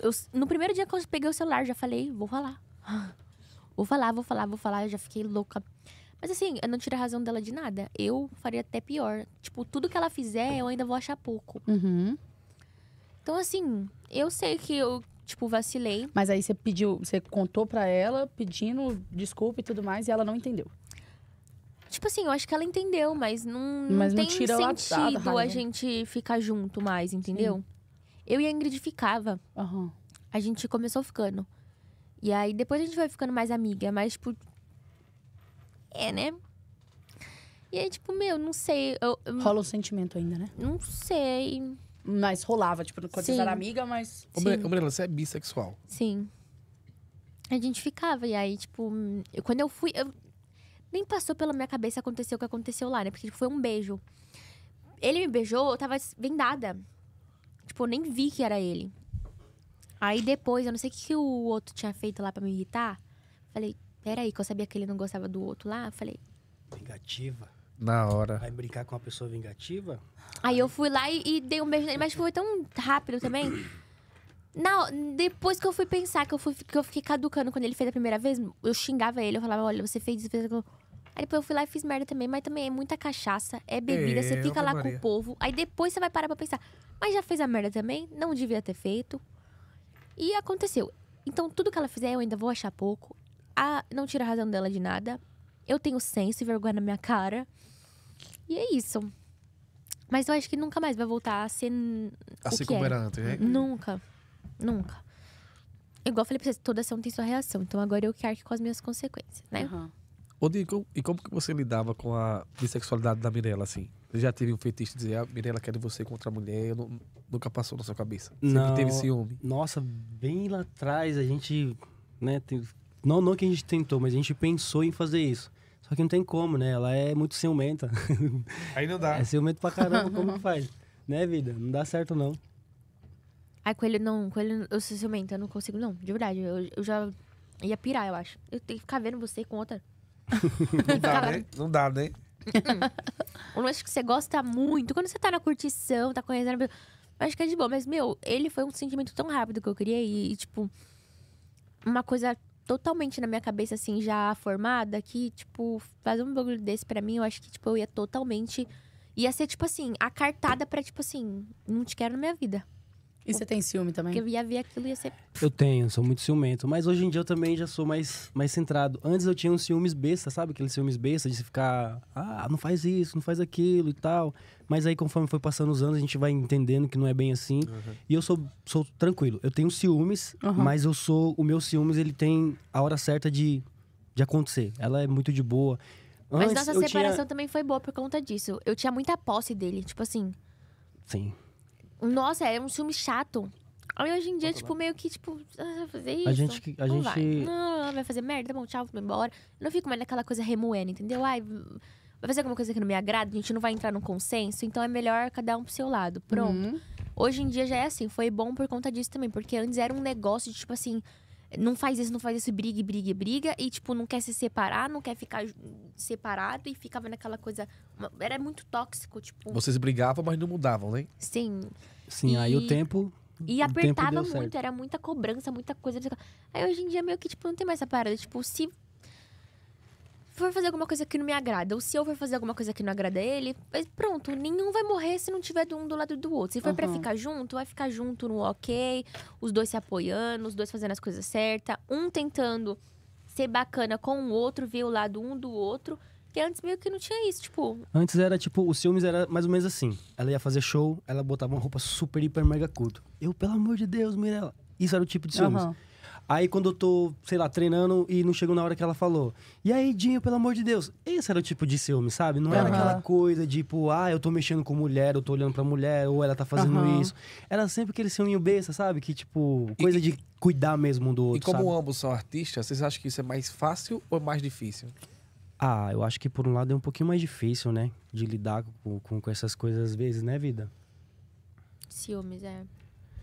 Eu, no primeiro dia que eu peguei o celular, já falei, vou falar. Vou falar, vou falar, vou falar. Eu já fiquei louca. Mas assim, eu não tiro a razão dela de nada. Eu faria até pior. Tipo, tudo que ela fizer, eu ainda vou achar pouco. Uhum. Então, assim, eu sei que eu tipo, vacilei. Mas aí você pediu, você contou pra ela pedindo desculpa e tudo mais, e ela não entendeu. Tipo assim, eu acho que ela entendeu, mas não, mas não tem tira sentido a, a, gente ficar junto mais, entendeu? Sim. Eu e a Ingrid ficava. Uhum. A gente começou ficando. E aí depois a gente vai ficando mais amiga, mas tipo. É, né? E aí, tipo, meu, não sei. Eu, eu... Rola o sentimento ainda, né? Não sei. Mas rolava, tipo, quando Sim. vocês eram amiga, mas. Ô, Sim. você é bissexual. Sim. A gente ficava, e aí, tipo, eu, quando eu fui. Eu, nem passou pela minha cabeça acontecer o que aconteceu lá, né? Porque tipo, foi um beijo. Ele me beijou, eu tava vendada. Tipo, eu nem vi que era ele. Aí depois, eu não sei o que, que o outro tinha feito lá para me irritar. Falei, peraí, que eu sabia que ele não gostava do outro lá. Falei. Negativa. Na hora. Vai brincar com uma pessoa vingativa? Aí eu fui lá e, e dei um beijo nele, mas foi tão rápido também. Não, depois que eu fui pensar, que eu, fui, que eu fiquei caducando quando ele fez a primeira vez, eu xingava ele, eu falava, olha, você fez isso, fez aquilo. Aí depois eu fui lá e fiz merda também, mas também é muita cachaça, é bebida, é, você fica é lá com o povo. Aí depois você vai parar pra pensar, mas já fez a merda também? Não devia ter feito. E aconteceu. Então tudo que ela fizer eu ainda vou achar pouco. A, não tira a razão dela de nada. Eu tenho senso e vergonha na minha cara. E é isso. Mas eu acho que nunca mais vai voltar a ser. Assim como é. era antes, né? Nunca. Nunca. Igual eu falei pra vocês, toda ação tem sua reação. Então agora eu que com as minhas consequências, né? Uhum. Odi, e como que você lidava com a bissexualidade da Mirella, assim? Já teve um feitiço de dizer, a ah, Mirella quer você contra a mulher, não, nunca passou na sua cabeça? Sempre não, teve ciúme? Nossa, bem lá atrás a gente, né, tem, não, não que a gente tentou, mas a gente pensou em fazer isso. Só que não tem como, né? Ela é muito ciumenta. Aí não dá. É ciumento pra caramba, como faz? Né, vida? Não dá certo, não. Ai, coelho, não. Coelho, eu sou ciumenta, eu não consigo, não. De verdade, eu, eu já ia pirar, eu acho. Eu tenho que ficar vendo você com outra. não dá, né? Não dá, né? um lanche que você gosta muito. Quando você tá na curtição, tá conhecendo... Eu acho que é de boa, mas, meu, ele foi um sentimento tão rápido que eu queria e, tipo... Uma coisa totalmente na minha cabeça, assim, já formada, que, tipo, fazer um bagulho desse para mim, eu acho que, tipo, eu ia totalmente. Ia ser, tipo assim, a cartada pra, tipo assim, não te quero na minha vida. E você tem ciúme também? Porque eu ia ver aquilo e ia ser. Eu tenho, sou muito ciumento. Mas hoje em dia eu também já sou mais, mais centrado. Antes eu tinha uns ciúmes besta, sabe? Aqueles ciúmes besta de ficar, ah, não faz isso, não faz aquilo e tal. Mas aí, conforme foi passando os anos, a gente vai entendendo que não é bem assim. Uhum. E eu sou, sou tranquilo. Eu tenho ciúmes, uhum. mas eu sou. O meu ciúmes, ele tem a hora certa de, de acontecer. Ela é muito de boa. Antes, mas nossa separação tinha... também foi boa por conta disso. Eu tinha muita posse dele, tipo assim. Sim. Nossa, é um filme chato. Aí hoje em dia, tipo, meio que, tipo, ah, fazer isso. A gente. a não gente... Vai. Não, vai fazer merda, tá bom, tchau, vou embora. não fico mais naquela coisa remoendo, entendeu? Ai, vai fazer alguma coisa que não me agrada, a gente não vai entrar num consenso, então é melhor cada um pro seu lado. Pronto. Uhum. Hoje em dia já é assim, foi bom por conta disso também, porque antes era um negócio de, tipo assim, não faz isso, não faz isso, briga, briga, briga, e tipo, não quer se separar, não quer ficar separado e ficava naquela coisa. Era muito tóxico, tipo. Vocês brigavam, mas não mudavam, né? Sim. Sim, e... aí o tempo. E o apertava tempo muito, certo. era muita cobrança, muita coisa. Aí hoje em dia meio que, tipo, não tem mais essa parada. Tipo, se for fazer alguma coisa que não me agrada, ou se eu for fazer alguma coisa que não agrada a ele, é, pronto, nenhum vai morrer se não tiver um do lado do outro. Se for uhum. pra ficar junto, vai ficar junto no ok, os dois se apoiando, os dois fazendo as coisas certas, um tentando ser bacana com o outro, ver o lado um do outro. Que antes meio que não tinha isso, tipo. Antes era tipo, os ciúmes era mais ou menos assim. Ela ia fazer show, ela botava uma roupa super, hiper, mega curto Eu, pelo amor de Deus, Mirella. Isso era o tipo de ciúmes. Uhum. Aí quando eu tô, sei lá, treinando e não chegou na hora que ela falou. E aí, Dinho, pelo amor de Deus. Esse era o tipo de ciúme, sabe? Não era aquela coisa tipo, ah, eu tô mexendo com mulher, eu tô olhando pra mulher, ou ela tá fazendo uhum. isso. Era sempre aquele ciúminho besta, sabe? Que tipo, coisa e, de cuidar mesmo um do outro. E como sabe? ambos são artistas, vocês acham que isso é mais fácil ou mais difícil? Ah, eu acho que por um lado é um pouquinho mais difícil, né? De lidar com, com, com essas coisas às vezes, né, vida? Ciúmes, é.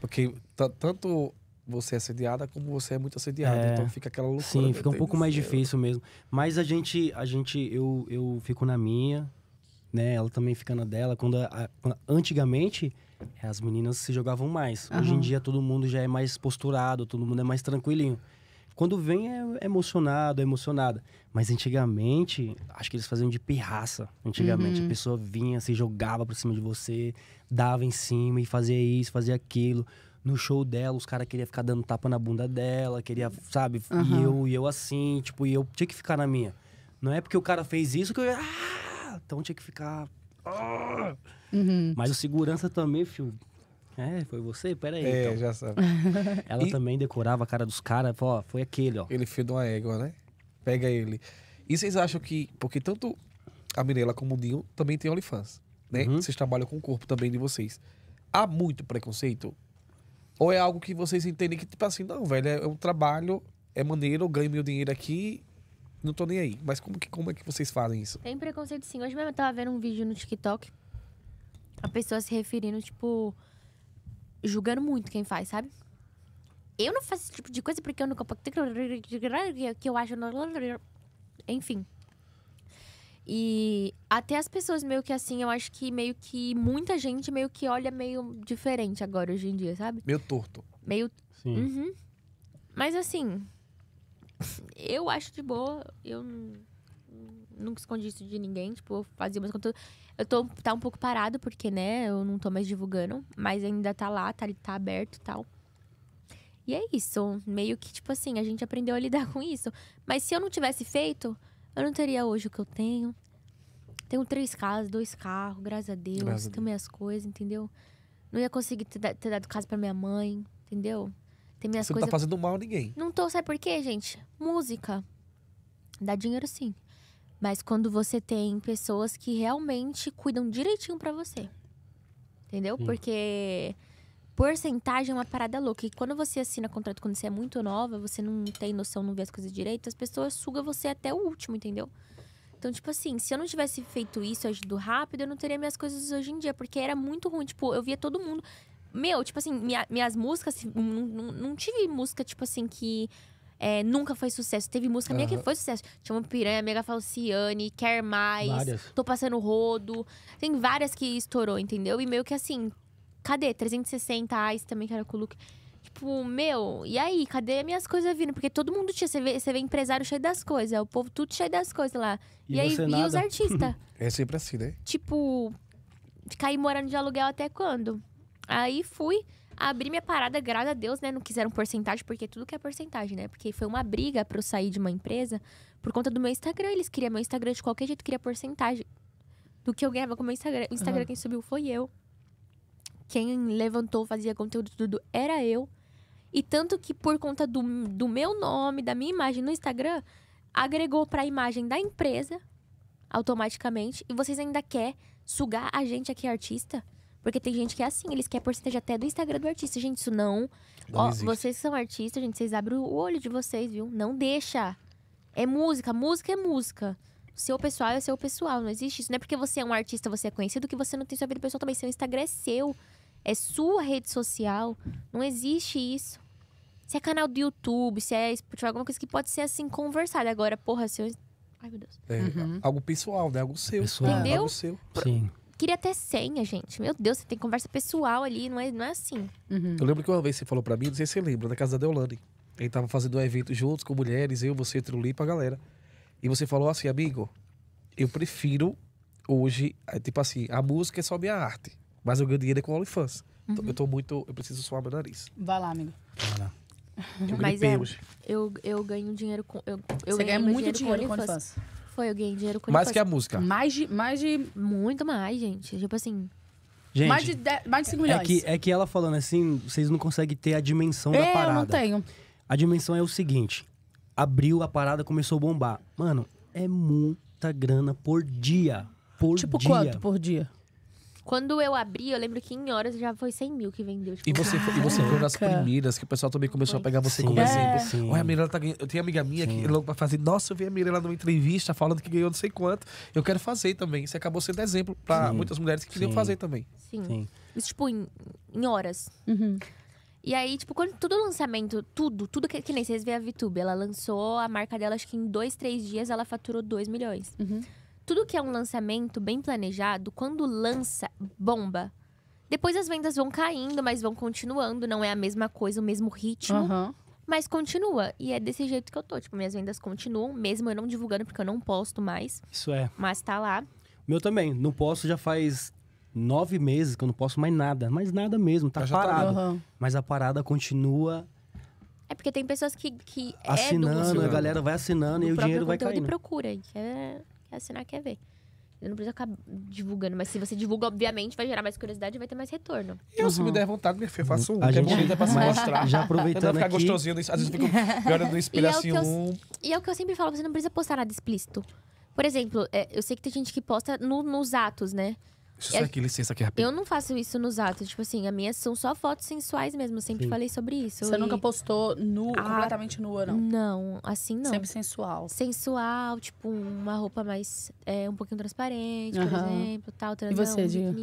Porque tanto você é assediada como você é muito assediada. É, então fica aquela loucura. Sim, né? fica um pouco mais né? difícil mesmo. Mas a gente, a gente eu, eu fico na minha, né? Ela também fica na dela. Quando, a, quando antigamente eh, as meninas se jogavam mais. Hoje em dia todo mundo já é mais posturado, todo mundo é mais tranquilinho. Quando vem é, é emocionado, é emocionada. Mas antigamente, acho que eles faziam de pirraça. Antigamente, uhum. a pessoa vinha, se jogava por cima de você, dava em cima e fazia isso, fazia aquilo no show dela, os caras queriam ficar dando tapa na bunda dela, queria, sabe? Uhum. E, eu, e eu assim, tipo, e eu tinha que ficar na minha. Não é porque o cara fez isso que eu ia. Ah! Então tinha que ficar. Ah! Uhum. Mas o segurança também, filho. É, foi você? Pera aí. É, então. já sabe. Ela e... também decorava a cara dos caras, ó, foi aquele, ó. Ele fez uma égua, né? Pega ele. E vocês acham que. Porque tanto a Mirella como o Dinho também tem OnlyFans, né? Uhum. Vocês trabalham com o corpo também de vocês. Há muito preconceito ou é algo que vocês entendem que, tipo assim, não, velho, é, é um trabalho, é maneiro, eu ganho meu dinheiro aqui, não tô nem aí. Mas como, que, como é que vocês fazem isso? Tem preconceito sim. Hoje mesmo eu tava vendo um vídeo no TikTok, a pessoa se referindo, tipo, julgando muito quem faz, sabe? Eu não faço esse tipo de coisa porque eu nunca. Que eu acho. Enfim. E até as pessoas meio que assim, eu acho que meio que muita gente meio que olha meio diferente agora hoje em dia, sabe? Meio torto. Meio. Sim. Uhum. Mas assim, eu acho de boa, eu nunca escondi isso de ninguém, tipo, eu fazia umas conteúdos. Eu tô tá um pouco parado porque, né, eu não tô mais divulgando, mas ainda tá lá, tá tá aberto e tal. E é isso, meio que tipo assim, a gente aprendeu a lidar com isso. Mas se eu não tivesse feito, eu não teria hoje o que eu tenho. Tenho três casas, dois carros, graças a Deus. Graças tenho minhas coisas, entendeu? Não ia conseguir ter, ter dado casa para minha mãe, entendeu? Tem minhas Você coisas... não tá fazendo mal a ninguém. Não tô, sabe por quê, gente? Música. Dá dinheiro sim. Mas quando você tem pessoas que realmente cuidam direitinho para você. Entendeu? Hum. Porque porcentagem é uma parada louca. E quando você assina contrato quando você é muito nova, você não tem noção, não vê as coisas direito, as pessoas sugam você até o último, entendeu? Então, tipo assim, se eu não tivesse feito isso, agindo rápido, eu não teria minhas coisas hoje em dia, porque era muito ruim. Tipo, eu via todo mundo. Meu, tipo assim, minha, minhas músicas, assim, não, não, não tive música, tipo assim, que. É, nunca foi sucesso. Teve música minha que foi sucesso. Chama Piranha, Mega Falciane, Quer Mais, várias. Tô Passando Rodo. Tem várias que estourou, entendeu? E meio que assim, Cadê? 360 reais também, que era com o look. Tipo, meu, e aí? Cadê minhas coisas vindo? Porque todo mundo tinha. Você vê, você vê empresário cheio das coisas, é o povo tudo cheio das coisas lá. E, e aí, e os artistas? é sempre assim, né? Tipo, cair morando de aluguel até quando? Aí fui, abri minha parada, graças a Deus, né? Não quiseram porcentagem, porque tudo que é porcentagem, né? Porque foi uma briga pra eu sair de uma empresa por conta do meu Instagram. Eles queriam meu Instagram de qualquer jeito, queria porcentagem do que eu ganhava com o meu Instagram. O Instagram uhum. quem subiu foi eu quem levantou, fazia conteúdo tudo era eu. E tanto que por conta do, do meu nome, da minha imagem no Instagram, agregou para a imagem da empresa automaticamente. E vocês ainda quer sugar a gente aqui artista? Porque tem gente que é assim, eles querem porcentagem até do Instagram do artista. Gente, isso não. não Ó, existe. vocês são artistas, gente, vocês abrem o olho de vocês, viu? Não deixa. É música, música é música. O seu pessoal é seu pessoal, não existe isso. Não é porque você é um artista, você é conhecido, que você não tem sua vida pessoal também. Seu Instagram é seu é sua rede social. Não existe isso. Se é canal do YouTube, se é Spotify, alguma coisa que pode ser assim conversada. Agora, porra, se eu. Ai, meu Deus. É, uhum. Algo pessoal, né? Algo seu. Pessoal. Entendeu? Algo seu. Sim. Queria ter senha, gente. Meu Deus, você tem conversa pessoal ali, não é, não é assim. Uhum. Eu lembro que uma vez você falou pra mim, não sei se você lembra, na casa da Deolane. Ele tava fazendo um evento juntos com mulheres, eu, você, Trulipa, a galera. E você falou assim, amigo, eu prefiro hoje, é, tipo assim, a música é só minha arte. Mas eu ganho dinheiro com OnlyFans. Então, uhum. Eu tô muito. Eu preciso suar meu nariz. Vai lá, amigo. Vai lá. Eu Mas é, Eu, eu ganho dinheiro com. Eu, eu Você ganha muito dinheiro, dinheiro com OnlyFans. Foi, eu ganhei dinheiro com Mais que a música. Mais de, mais de. Muito mais, gente. Tipo assim. Gente, mais, de mais de 5 é milhões. É que, é que ela falando assim, vocês não conseguem ter a dimensão da parada. Eu não tenho. A dimensão é o seguinte: abriu a parada, começou a bombar. Mano, é muita grana por dia. Por tipo dia. quanto por dia? Quando eu abri, eu lembro que em horas já foi 100 mil que vendeu. Tipo, e, você foi, e você foi das primeiras que o pessoal também começou foi. a pegar você sim, como exemplo. Olha, a Mirella tá ganhando. Eu tenho amiga minha sim. que logo pra fazer. Nossa, eu vi a Mirella numa entrevista falando que ganhou não sei quanto. Eu quero fazer também. Você acabou sendo exemplo para muitas mulheres que queriam fazer também. Sim. Isso, tipo, em, em horas. Uhum. E aí, tipo, quando todo lançamento, tudo, tudo que, que nem vocês vê a VTube, ela lançou a marca dela, acho que em dois, três dias ela faturou 2 milhões. Uhum. Tudo que é um lançamento bem planejado, quando lança, bomba. Depois as vendas vão caindo, mas vão continuando. Não é a mesma coisa, o mesmo ritmo. Uhum. Mas continua. E é desse jeito que eu tô. Tipo, minhas vendas continuam, mesmo eu não divulgando, porque eu não posto mais. Isso é. Mas tá lá. Meu também. Não posto já faz nove meses que eu não posto mais nada. Mais nada mesmo. Tá parado. Tá... Uhum. Mas a parada continua é porque tem pessoas que, que assinando, é do... a galera vai assinando do e o dinheiro vai caindo. E procura, é assinar é, quer ver. Eu não precisa acabar divulgando, mas se você divulga, obviamente, vai gerar mais curiosidade e vai ter mais retorno. Eu, uhum. se me uhum. der vontade, minha faço um. A que é gente, é pra mostrar. Já aproveitando ficar aqui... gostosinho, às vezes fica olhando no espelho assim, é um... e é o que eu sempre falo, você não precisa postar nada explícito. Por exemplo, é, eu sei que tem gente que posta no, nos atos, né? Deixa eu aqui, licença aqui rapidinho. Eu não faço isso nos atos. Tipo assim, as minhas são só fotos sensuais mesmo. Eu sempre Sim. falei sobre isso. Você e... nunca postou nu, ah, completamente nua, não? Não, assim não. Sempre sensual. Sensual, tipo, uma roupa mais. É, um pouquinho transparente, por exemplo, tal. Transão, e você, Diga?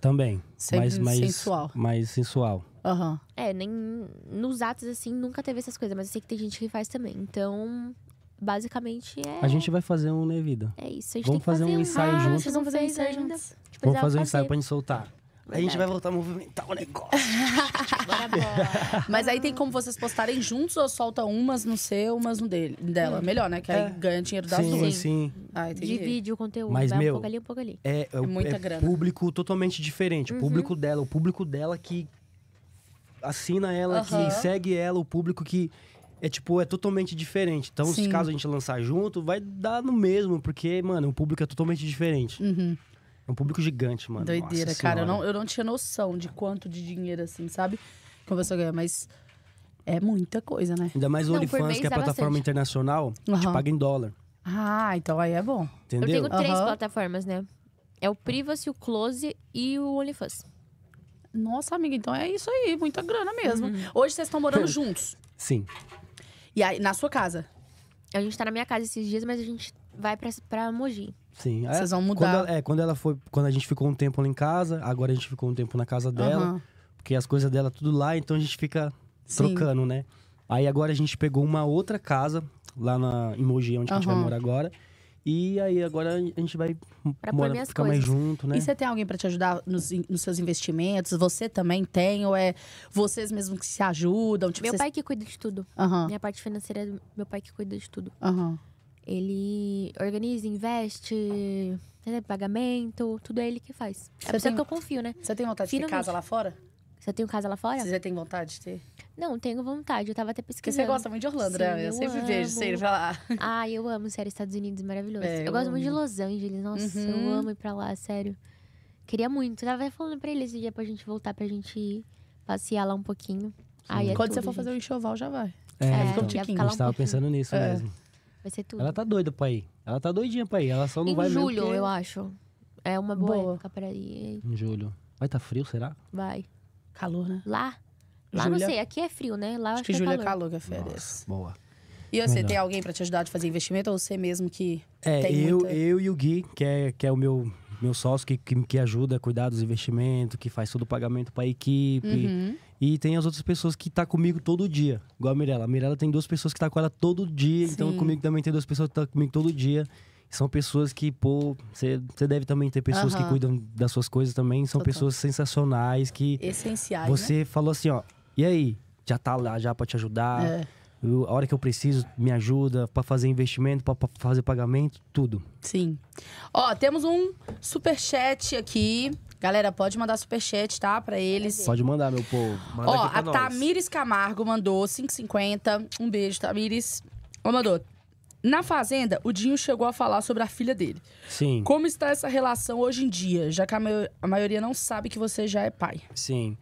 Também. Sempre mais, mais sensual. Mais sensual. aham É, nem. Nos atos, assim, nunca teve essas coisas, mas eu sei que tem gente que faz também. Então basicamente é. A gente vai fazer um Nevida. É isso. A gente vamos fazer, fazer, um ensaio ah, juntos. Vocês vão fazer um ensaio juntos. Vamos fazer um ensaio tipo, pra gente soltar. Verdade. A gente vai voltar a movimentar o negócio. Mas aí tem como vocês postarem juntos ou solta umas no seu, umas no dele, dela? Melhor, né? Que aí é. ganha dinheiro das sim, Sim, sim. Divide o conteúdo. Mas, vai meu, um pouco ali, um pouco ali. É, é, é muita é grana. público totalmente diferente. Uhum. O público dela, o público dela que assina ela, uhum. que segue ela, o público que é tipo, é totalmente diferente. Então, Sim. se caso a gente lançar junto, vai dar no mesmo, porque, mano, o público é totalmente diferente. Uhum. É um público gigante, mano. Doideira, Nossa cara. Eu não, eu não tinha noção de quanto de dinheiro, assim, sabe? Começou a ganhar, mas é muita coisa, né? Ainda mais o OnlyFans, que é, é a plataforma bastante. internacional, uhum. te paga em dólar. Ah, então aí é bom. Entendeu? Eu tenho três uhum. plataformas, né? É o Privacy, o Close e o OnlyFans. Nossa, amiga, então é isso aí, muita grana mesmo. Uhum. Hoje vocês estão morando juntos. Sim. E aí, na sua casa? A gente tá na minha casa esses dias, mas a gente vai pra, pra Mogi. Sim. É, Vocês vão mudar. Quando ela, é, quando ela foi. Quando a gente ficou um tempo lá em casa, agora a gente ficou um tempo na casa dela. Uhum. Porque as coisas dela tudo lá, então a gente fica Sim. trocando, né? Aí agora a gente pegou uma outra casa lá na, Mogi, onde uhum. a gente vai morar agora. E aí agora a gente vai pra mora, ficar coisas. mais junto, né? E você tem alguém para te ajudar nos, nos, seus investimentos? Você também tem? Ou é vocês mesmos que se ajudam? Tipo, meu vocês... pai que cuida de tudo. Uhum. Minha parte financeira é meu pai que cuida de tudo. Uhum. Ele organiza, investe, pagamento, tudo é ele que faz. É você é tem... que eu confio, né? Você tem vontade Finalmente. de casa lá fora? Você tem um casa lá fora? Você já tem vontade de ter? Não, tenho vontade. Eu tava até pesquisando. Porque você gosta muito de Orlando, né? Sim, né? Eu, eu sempre amo. vejo você ir pra lá. Ah, eu amo, sério. Estados Unidos, maravilhoso. É, eu, eu, gosto amo. muito de Los Angeles. Nossa, uhum. eu amo ir pra lá, sério. Queria muito. Eu tava falando pra ele esse dia pra gente voltar, pra gente ir passear lá um pouquinho. Aí é Quando tudo, você for gente. fazer o enxoval, já vai. É, é fica um tiquinho. A gente tava pensando nisso é. mesmo. Vai ser tudo. Ela tá doida pra ir. Ela tá doidinha pra ir. Ela só não em vai julho, mesmo. Em julho, eu acho. É uma boa, boa. época pra ir. Em julho. Vai tá frio, será? Vai. Calor, né? Lá? Tipo Lá não assim, sei, aqui é frio, né? Lá acho, acho que, que é Júlia é calor. calor que oferece. É Nossa, boa. E você, Melhor. tem alguém para te ajudar a fazer investimento ou você mesmo que é, tem eu, muita... eu e o Gui, que é, que é o meu, meu sócio, que, que, que ajuda a cuidar dos investimentos, que faz todo o pagamento para a equipe. Uhum. E tem as outras pessoas que tá comigo todo dia, igual a Mirella. A Mirella tem duas pessoas que tá com ela todo dia, então Sim. então comigo também tem duas pessoas que tá comigo todo dia são pessoas que, pô, você deve também ter pessoas uhum. que cuidam das suas coisas também, são Total. pessoas sensacionais que. Essenciais. Você né? falou assim, ó, e aí? Já tá lá já pra te ajudar. É. Eu, a hora que eu preciso, me ajuda para fazer investimento, para fazer pagamento, tudo. Sim. Ó, temos um super chat aqui. Galera, pode mandar super chat, tá? Para eles. Pode mandar, meu povo. Manda Ó, a nós. Tamires Camargo mandou 5,50. Um beijo, Tamires. Ela mandou. Na Fazenda, o Dinho chegou a falar sobre a filha dele. Sim. Como está essa relação hoje em dia, já que a, a maioria não sabe que você já é pai? Sim.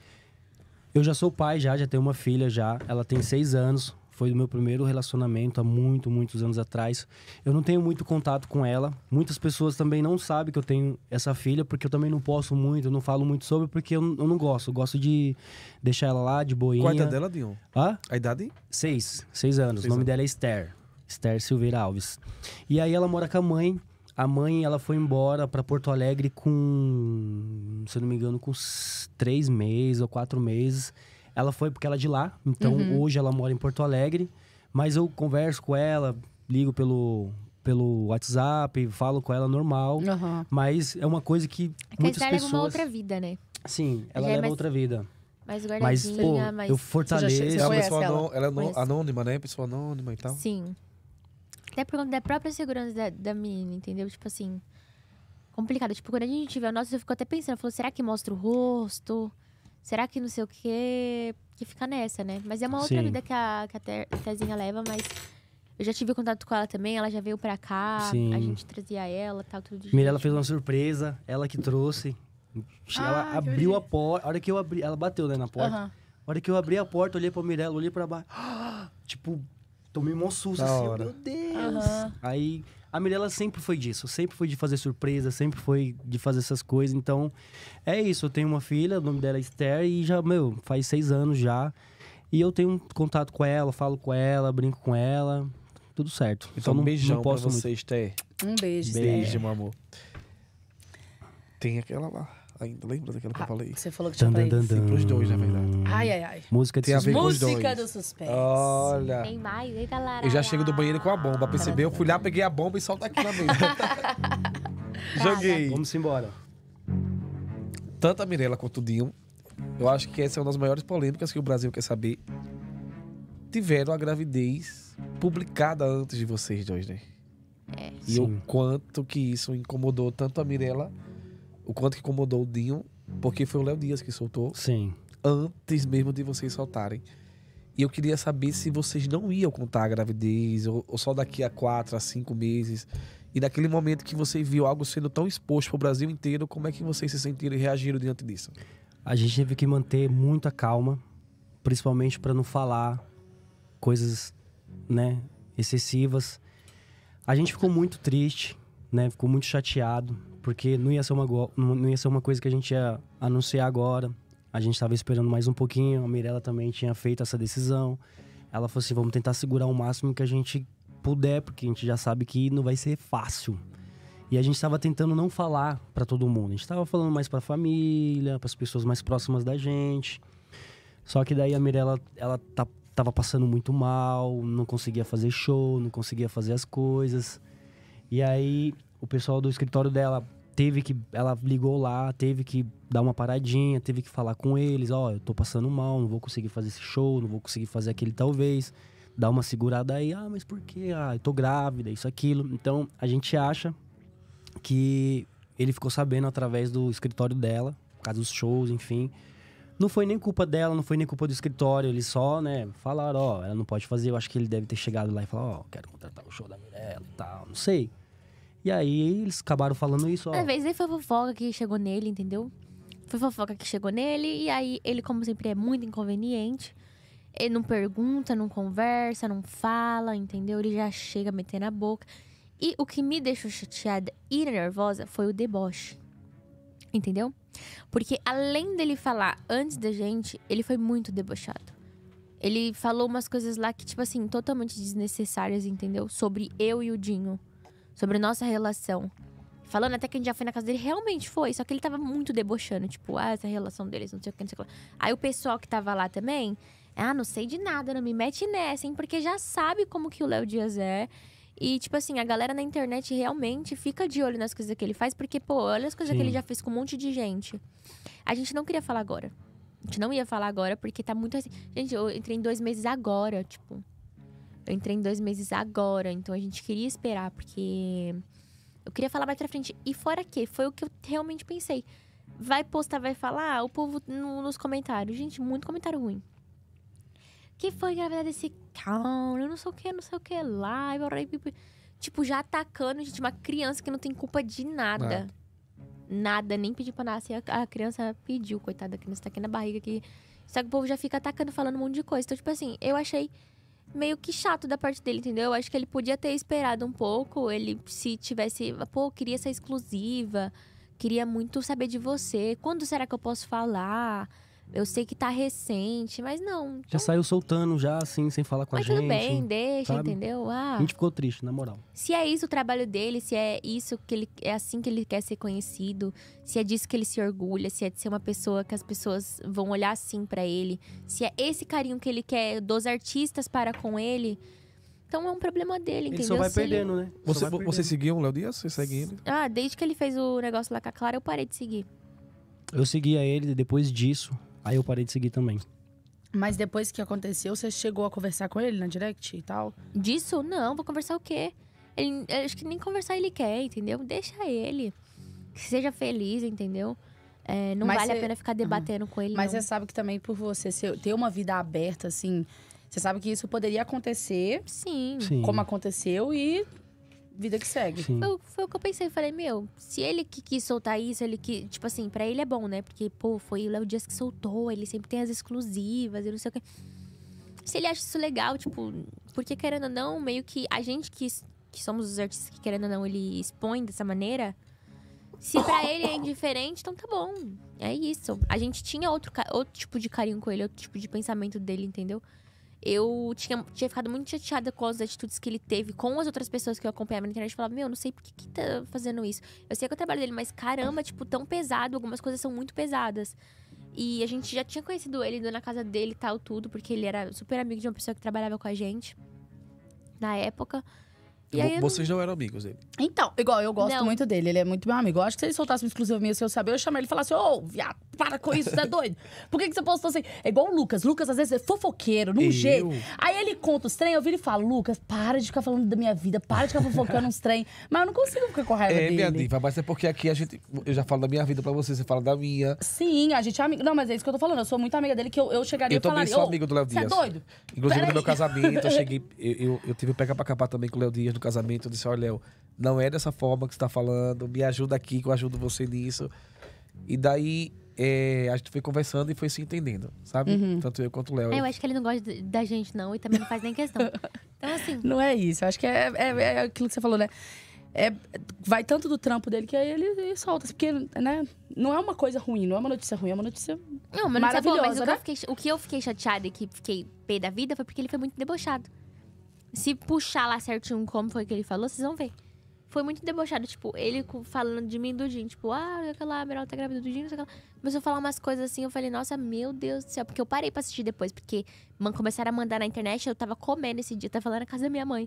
Eu já sou pai, já, já tenho uma filha já. Ela tem seis anos. Foi o meu primeiro relacionamento há muito, muitos anos atrás. Eu não tenho muito contato com ela. Muitas pessoas também não sabem que eu tenho essa filha, porque eu também não posso muito, eu não falo muito sobre, porque eu, eu não gosto. Eu gosto de deixar ela lá, de boinha. Qual a idade dela, Dinho? Hã? A idade? Seis. Seis anos. Seis o nome anos. dela é Esther. Esther Silveira Alves. E aí ela mora com a mãe. A mãe, ela foi embora para Porto Alegre com, se eu não me engano, com três meses ou quatro meses. Ela foi porque ela é de lá. Então, uhum. hoje ela mora em Porto Alegre. Mas eu converso com ela, ligo pelo, pelo WhatsApp, falo com ela normal. Uhum. Mas é uma coisa que é muitas é pessoas... leva uma outra vida, né? Sim, ela Já é leva é mais... outra vida. Mais guardadinha, mas, pô, mais... Eu fortaleço. Você já, você ela é uma pessoa ela? anônima, né? Pessoa anônima e tal. Sim. Até por conta da própria segurança da, da menina, entendeu? Tipo assim. Complicado. Tipo, quando a gente tiver o nosso, eu fico até pensando, falou, será que mostra o rosto? Será que não sei o quê? Que fica nessa, né? Mas é uma outra Sim. vida que a, que a Tezinha leva, mas eu já tive contato com ela também, ela já veio pra cá, Sim. a gente trazia ela tal, tudo de Mirella fez uma surpresa, ela que trouxe. ela ah, abriu a porta. A hora que eu abri, ela bateu né, na porta. Uhum. A hora que eu abri a porta, olhei pra Mirella, olhei pra baixo. tipo, Tomei um susto, assim, hora. meu Deus. Uhum. Aí, a Mirella sempre foi disso, sempre foi de fazer surpresa, sempre foi de fazer essas coisas. Então, é isso. Eu tenho uma filha, o nome dela é Esther, e já, meu, faz seis anos já. E eu tenho contato com ela, falo com ela, brinco com ela, tudo certo. Então, não, um beijão não posso pra você, Esther. Um beijo, Beijo, meu amor. Tem aquela lá ainda. Lembra daquilo que eu ah, falei? Você falou que tinha pra eles. Sim, pros dois, na verdade. Ai, ai, ai. Música de suspense. Música do suspense. Olha. Tem mais, eita, galera. Eu já chego do banheiro com a bomba. Percebeu? Eu fui lá, peguei a bomba e solto aqui na mesa. Joguei. Vamos embora. Tanto a Mirella quanto o Dinho, eu acho que essa é uma das maiores polêmicas que o Brasil quer saber. Tiveram a gravidez publicada antes de vocês dois, né? É. E Sim. o quanto que isso incomodou tanto a Mirella o quanto que incomodou o Dinho, porque foi o Léo Dias que soltou. Sim. Antes mesmo de vocês soltarem. E eu queria saber se vocês não iam contar a gravidez, ou, ou só daqui a quatro, a cinco meses. E naquele momento que você viu algo sendo tão exposto para o Brasil inteiro, como é que vocês se sentiram e reagiram diante disso? A gente teve que manter muita calma, principalmente para não falar coisas, né, excessivas. A gente ficou muito triste, né, ficou muito chateado porque não ia ser uma, não ia ser uma coisa que a gente ia anunciar agora. A gente estava esperando mais um pouquinho. A Mirella também tinha feito essa decisão. Ela falou assim: vamos tentar segurar o máximo que a gente puder, porque a gente já sabe que não vai ser fácil. E a gente estava tentando não falar para todo mundo. A gente estava falando mais para a família, para as pessoas mais próximas da gente. Só que daí a Mirella, ela tá, tava passando muito mal, não conseguia fazer show, não conseguia fazer as coisas. E aí o pessoal do escritório dela teve que. Ela ligou lá, teve que dar uma paradinha, teve que falar com eles: ó, oh, eu tô passando mal, não vou conseguir fazer esse show, não vou conseguir fazer aquele talvez. Dá uma segurada aí, ah, mas por quê? Ah, eu tô grávida, isso, aquilo. Então a gente acha que ele ficou sabendo através do escritório dela, por causa dos shows, enfim. Não foi nem culpa dela, não foi nem culpa do escritório, eles só, né, falaram, ó, ela não pode fazer, eu acho que ele deve ter chegado lá e falou ó, quero contratar o show da Mirella e tal, não sei. E aí eles acabaram falando isso. Às vezes nem foi fofoca que chegou nele, entendeu? Foi fofoca que chegou nele. E aí ele, como sempre, é muito inconveniente. Ele não pergunta, não conversa, não fala, entendeu? Ele já chega metendo a boca. E o que me deixou chateada e nervosa foi o deboche. Entendeu? Porque além dele falar antes da gente, ele foi muito debochado. Ele falou umas coisas lá que, tipo assim, totalmente desnecessárias, entendeu? Sobre eu e o Dinho sobre nossa relação. Falando até que a gente já foi na casa dele, realmente foi, só que ele tava muito debochando, tipo, ah, essa relação deles, não sei o que, não sei o que. Aí o pessoal que tava lá também, ah, não sei de nada, não me mete nessa, hein, porque já sabe como que o Léo Dias é. E, tipo assim, a galera na internet realmente fica de olho nas coisas que ele faz, porque, pô, olha as coisas Sim. que ele já fez com um monte de gente. A gente não queria falar agora. A gente não ia falar agora, porque tá muito assim. Gente, eu entrei em dois meses agora, tipo. Eu entrei em dois meses agora, então a gente queria esperar, porque eu queria falar mais pra frente. E fora que, foi o que eu realmente pensei. Vai postar, vai falar, ah, o povo no, nos comentários. Gente, muito comentário ruim. que foi gravidade desse cão? Eu não sei o que, não sei o que lá. Tipo, já atacando, gente, uma criança que não tem culpa de nada. Nada, nem pedir pra nascer. A criança pediu, coitada, a criança tá aqui na barriga. Que... Só que o povo já fica atacando, falando um monte de coisa. Então, tipo assim, eu achei meio que chato da parte dele, entendeu? Eu acho que ele podia ter esperado um pouco, ele se tivesse, pô, queria ser exclusiva, queria muito saber de você, quando será que eu posso falar? Eu sei que tá recente, mas não. Então... Já saiu soltando, já, assim, sem falar com mas a gente. Mas tudo bem, deixa, sabe? entendeu? Ah, a gente ficou triste, na moral. Se é isso o trabalho dele, se é isso que ele. É assim que ele quer ser conhecido, se é disso que ele se orgulha, se é de ser uma pessoa que as pessoas vão olhar assim para ele, se é esse carinho que ele quer dos artistas para com ele. Então é um problema dele, entendeu? Ele só vai se perdendo, ele... né? Você, você seguiu o Léo Dias? Você segue ele? Ah, desde que ele fez o negócio lá com a Clara, eu parei de seguir. Eu seguia ele depois disso. Aí eu parei de seguir também. Mas depois que aconteceu, você chegou a conversar com ele na direct e tal? Disso? Não, vou conversar o quê? Ele, acho que nem conversar ele quer, entendeu? Deixa ele. Que seja feliz, entendeu? É, não Mas vale cê... a pena ficar debatendo uhum. com ele. Mas você sabe que também por você ter uma vida aberta, assim, você sabe que isso poderia acontecer. Sim. Como aconteceu e vida que segue. Foi, foi, o que eu pensei. Falei, meu, se ele que quis soltar isso, ele que. Tipo assim, pra ele é bom, né? Porque, pô, foi o Léo Dias que soltou, ele sempre tem as exclusivas e não sei o quê. Se ele acha isso legal, tipo, porque querendo ou não, meio que a gente que, que somos os artistas que querendo ou não, ele expõe dessa maneira. Se pra ele é indiferente, então tá bom. É isso. A gente tinha outro, outro tipo de carinho com ele, outro tipo de pensamento dele, entendeu? eu tinha, tinha ficado muito chateada com as atitudes que ele teve com as outras pessoas que eu acompanhava na internet. Eu falava, meu, não sei por que, que tá fazendo isso. Eu sei que é o trabalho dele, mas caramba, tipo, tão pesado, algumas coisas são muito pesadas. E a gente já tinha conhecido ele, indo na casa dele e tal, tudo, porque ele era super amigo de uma pessoa que trabalhava com a gente na época. Aí, Vocês não... eram amigos dele? Então, igual, eu gosto não. muito dele, ele é muito meu amigo. Eu acho que se ele soltasse uma exclusiva minha, se eu saber, eu chamaria ele e falasse, ô, oh, viado, para com isso, você é doido? Por que, que você postou assim? É igual o Lucas. Lucas, às vezes, é fofoqueiro, num eu? jeito. Aí ele conta os trem, eu viro e falo, Lucas, para de ficar falando da minha vida, para de ficar fofocando uns trem. Mas eu não consigo ficar com raiva é, dele. É, minha diva, mas é porque aqui a gente, eu já falo da minha vida pra você, você fala da minha. Sim, a gente é amigo. Não, mas é isso que eu tô falando, eu sou muito amiga dele, que eu, eu chegaria eu e falaria, Eu também sou amigo do Léo é Dias. Você é doido? Inclusive, Pera no meu casamento, eu cheguei, eu, eu, eu tive pega pra capar também com o Léo Dias, casamento, eu disse, olha, Léo, não é dessa forma que você tá falando, me ajuda aqui que eu ajudo você nisso. E daí é, a gente foi conversando e foi se entendendo, sabe? Uhum. Tanto eu quanto o Léo. É, eu acho que ele não gosta da gente, não, e também não faz nem questão. Então, assim. Não é isso, acho que é, é, é, é aquilo que você falou, né? É, vai tanto do trampo dele que aí ele, ele solta. Porque, né? Não é uma coisa ruim, não é uma notícia ruim, é uma notícia. Não, uma notícia maravilhosa, boa, mas né? o, que né? fiquei, o que eu fiquei chateada e que fiquei pé da vida foi porque ele foi muito debochado se puxar lá certinho como foi que ele falou, vocês vão ver. Foi muito debochado, tipo, ele falando de mim do Jim, tipo, ah, aquela Emerald tá grávida do Jim, aquela... começou a falar umas coisas assim, eu falei, nossa, meu Deus do céu, porque eu parei pra assistir depois, porque man, começaram a mandar na internet, eu tava comendo esse dia, tava falando na casa da minha mãe.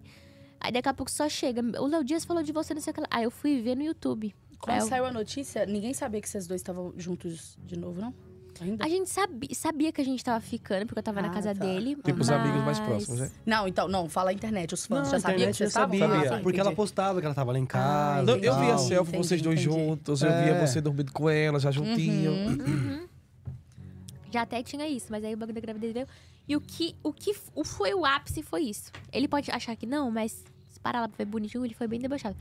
Aí daqui a pouco só chega, o Léo Dias falou de você, não sei o que lá. Aí eu fui ver no YouTube. Quando eu... saiu a notícia, ninguém sabia que vocês dois estavam juntos de novo, não? Ainda? A gente sabia, sabia que a gente tava ficando, porque eu tava ah, na casa tá. dele. Tipo mas... os amigos mais próximos, né? Não, então, não, fala a internet. Os fãs não, já sabiam que vocês sabia, sabia, ah, Porque entendi. ela postava que ela tava lá em ah, casa. Ah, não, eu via selfie, vocês dois entendi. juntos, é. eu via é. você dormindo com ela, já juntinho. Uhum, uhum. Já até tinha isso, mas aí o bagulho da gravidez veio. E o que, o que o foi o ápice foi isso. Ele pode achar que não, mas se parar lá, foi bonitinho, ele foi bem debochado.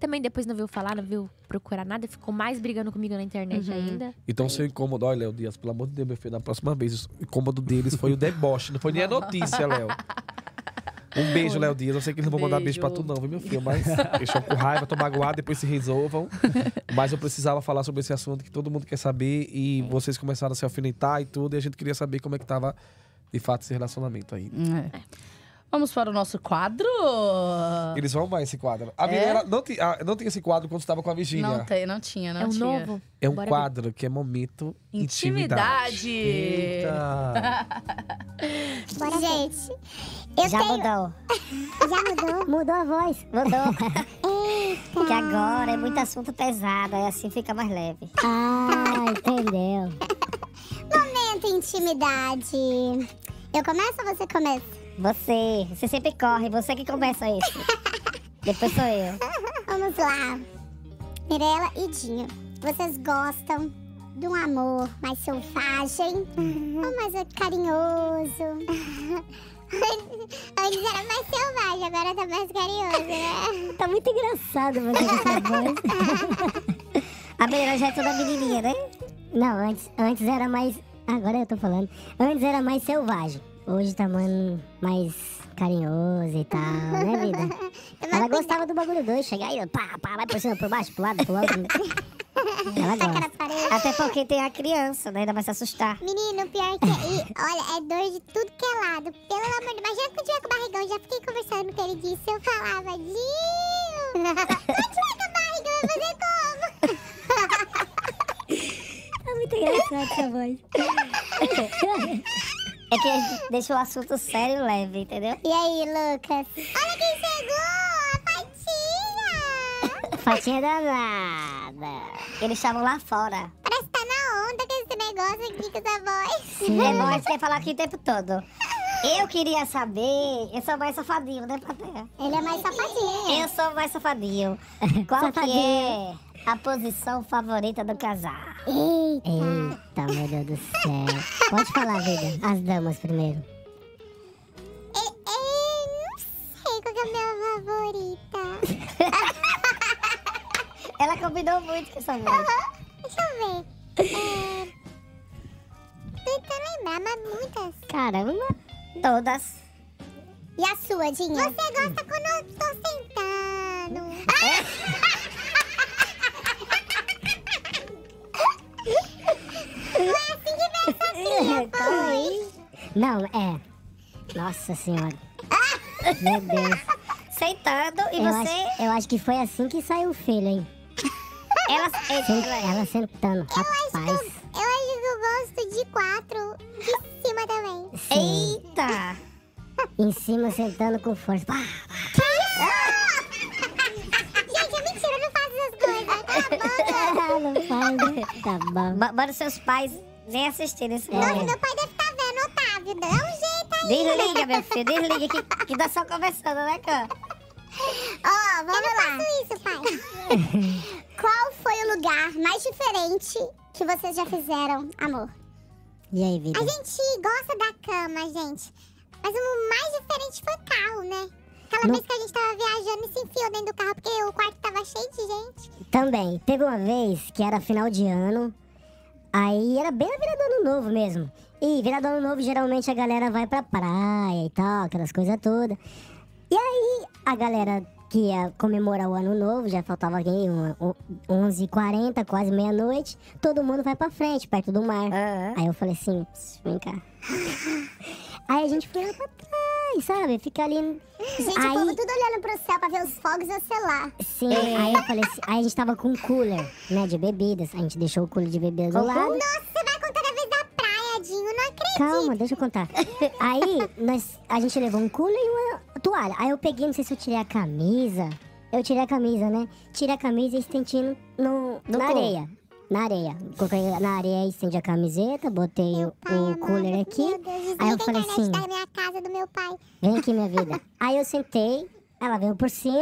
Também depois não viu falar, não viu procurar nada, ficou mais brigando comigo na internet uhum. ainda. Então seu incômodo, olha, Léo Dias, pelo amor de Deus, meu filho, na próxima vez, o incômodo deles foi o deboche, não foi nem a notícia, Léo. Um beijo, Léo Dias. Eu sei que eles não vão mandar beijo pra tu, não, viu, meu filho? Mas deixou com raiva, tô magoado, depois se resolvam. Mas eu precisava falar sobre esse assunto que todo mundo quer saber e vocês começaram a se alfinetar e tudo, e a gente queria saber como é que tava, de fato, esse relacionamento aí. É. é. Vamos para o nosso quadro? Eles vão mais esse quadro. A minha é? não, ti- ah, não tinha esse quadro quando estava com a Virgínia. Não tem, não tinha, não é um tinha. novo. É um Bora ver. quadro que é momento intimidade. Intimidade. Eita. Gente, eu Já tenho. mudou. Já mudou? Mudou a voz. Mudou. Porque agora é muito assunto pesado, aí assim fica mais leve. Ah, entendeu. Momento intimidade. Eu começo ou você começa? Você, você sempre corre, você que começa isso. Depois sou eu. Vamos lá. Mirella e Dinho, vocês gostam de um amor mais selvagem uhum. ou mais carinhoso? Antes era mais selvagem, agora tá mais carinhoso, né? Tá muito engraçado você tá voz. A Mirella já é toda menininha, né? Não, antes, antes era mais... Agora eu tô falando. Antes era mais selvagem hoje tá, mano, mais carinhoso e tal, né, vida? Ela gostava do bagulho doido, chegar aí, pá, pá, vai por cima, por baixo, pro lado, pro outro. Ela gosta. Até porque tem a criança, né? Ainda vai se assustar. Menino, pior que. E, olha, é dor de tudo que é lado. Pelo amor de Deus, imagina quando tiver com o barrigão. Já fiquei conversando com ele disso. Eu falava, Gil! É quando com o barrigão, eu vou fazer como? tá muito engraçado essa voz. É que deixa o assunto sério leve, entendeu? E aí, Lucas? Olha quem chegou! A Fatinha! Fatinha danada! Eles estavam lá fora. Parece que tá na onda com esse negócio aqui com essa voz Sim, é voz quer falar aqui o tempo todo. Eu queria saber. Eu sou mais safadinho, né, Patrícia? Ele é mais safadinho. Eu sou mais safadinho. Qual safadinho. que é a posição favorita do casal. Eita, Eita meu Deus do céu. Pode falar, vida. As damas primeiro. É, é, não sei qual é a minha favorita. Ela combinou muito com essa mulher. Uhum. Deixa eu ver. É... Tentando lembrar, mas muitas. Caramba. Todas. E a sua, Dinha? Você gosta quando eu tô sentado. É. Ah! Nossa, que Não, é. Nossa senhora. Meu Deus. Sentando e eu você. Acho, eu acho que foi assim que saiu o filho, hein? Ela, Sent, ela sentando. Eu rapaz. Acho que, eu acho que eu gosto de quatro. em cima também. Sim. Eita! em cima sentando com força. Pá, tá bom. Ma os seus pais nem assistirem esse é. Nossa, meu pai deve estar tá vendo, Otávio. Dá um jeito aí. Desliga, meu filho, desliga. Que, que dá tá só conversando, né, cara? Ó, oh, vamos Eu lá. isso, pai. Qual foi o lugar mais diferente que vocês já fizeram, amor? E aí, vida? A gente gosta da cama, gente. Mas o mais diferente foi carro, né? Aquela não... vez que a gente tava viajando e se enfiou dentro do carro porque o quarto tava cheio de gente. Também. Teve uma vez que era final de ano. Aí era bem a virada do ano novo mesmo. E virada do ano novo, geralmente a galera vai pra praia e tal, aquelas coisas todas. E aí a galera que ia comemorar o ano novo, já faltava alguém, 11h40, quase meia-noite, todo mundo vai pra frente, perto do mar. Uhum. Aí eu falei assim, vem cá. aí a gente foi lá pra trás vai, é sabe? Fica ali. Gente, aí... o povo tudo olhando pro céu pra ver os fogos e acelar. Sim, é. aí eu falei assim, aí a gente tava com um cooler, né, de bebidas. A gente deixou o cooler de bebidas do lado. Nossa, você vai contar da vez da praia, Dinho, não acredito. Calma, deixa eu contar. aí nós, a gente levou um cooler e uma toalha. Aí eu peguei, não sei se eu tirei a camisa. Eu tirei a camisa, né? Tirei a camisa e estendi no, no na areia na areia. Coloquei na areia, e estendi a camiseta, botei meu o, o cooler amado. aqui. Deus, aí eu falei assim: da minha casa, do meu pai. Vem aqui, minha vida. aí eu sentei, ela veio por cima,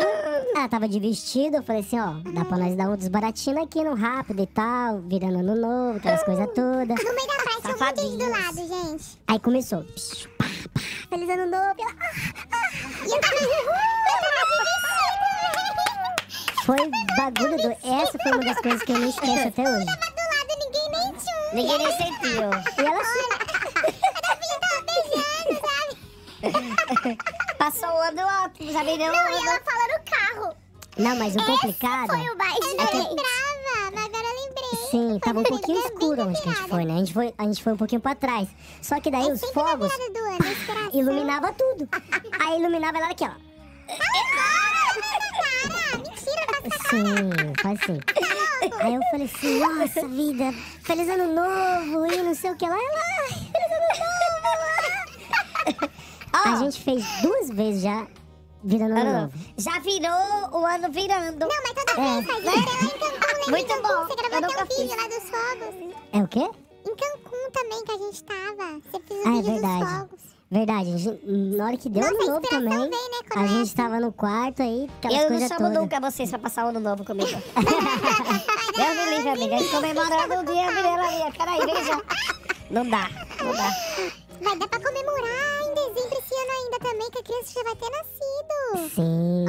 ela tava de vestido, eu falei assim, ó, dá pra nós dar um desbaratino aqui no rápido e tal, virando ano novo, aquelas coisas todas. No meio da praia tinha um do lado, gente. Aí começou. Pá, pá, feliz ano novo. E ela, ah, ah, ah. e eu tava, eu tava de vestido foi bagulho do. Essa foi uma das coisas que eu não esqueço até hoje. Tava do lado, ninguém nem tinha. Ninguém nem sentiu. E ela. Olha, a filha tava beijando, sabe? Passou o ano, ó, já beijou. Não, e ela fala no carro. Não, mas o complicado. Esse foi o mais. É eu é que... lembrava, mas agora eu lembrei. Sim, tava um pouquinho escuro onde que a gente foi, né? A gente foi, a gente foi um pouquinho pra trás. Só que daí é os fogos. Do ano, iluminava tudo. Aí iluminava ela aqui, ó. Sim, faz sim. Aí eu falei assim, nossa vida, feliz ano novo e não sei o que lá. Ela, feliz ano novo! Oh. A gente fez duas vezes já virando ano ah, novo. Já virou o ano virando. Não, mas toda é. vez, mas era lá em Cancún, Muito bom. Você gravou até um vídeo lá dos fogos. É o quê? Em Cancún também que a gente tava. Você fez um ah, é vídeo é dos fogos. Verdade, gente, na hora que deu Nossa, ano novo também, né, a é? gente tava no quarto aí, aquelas Eu não chamo toda. nunca vocês pra passar o ano novo comigo. eu me livre, amiga. A gente comemorando o dia, dela minha. Peraí, vem Não dá, não dá. Vai dar pra comemorar em dezembro esse ano ainda também, que a criança já vai ter nascido. Sim.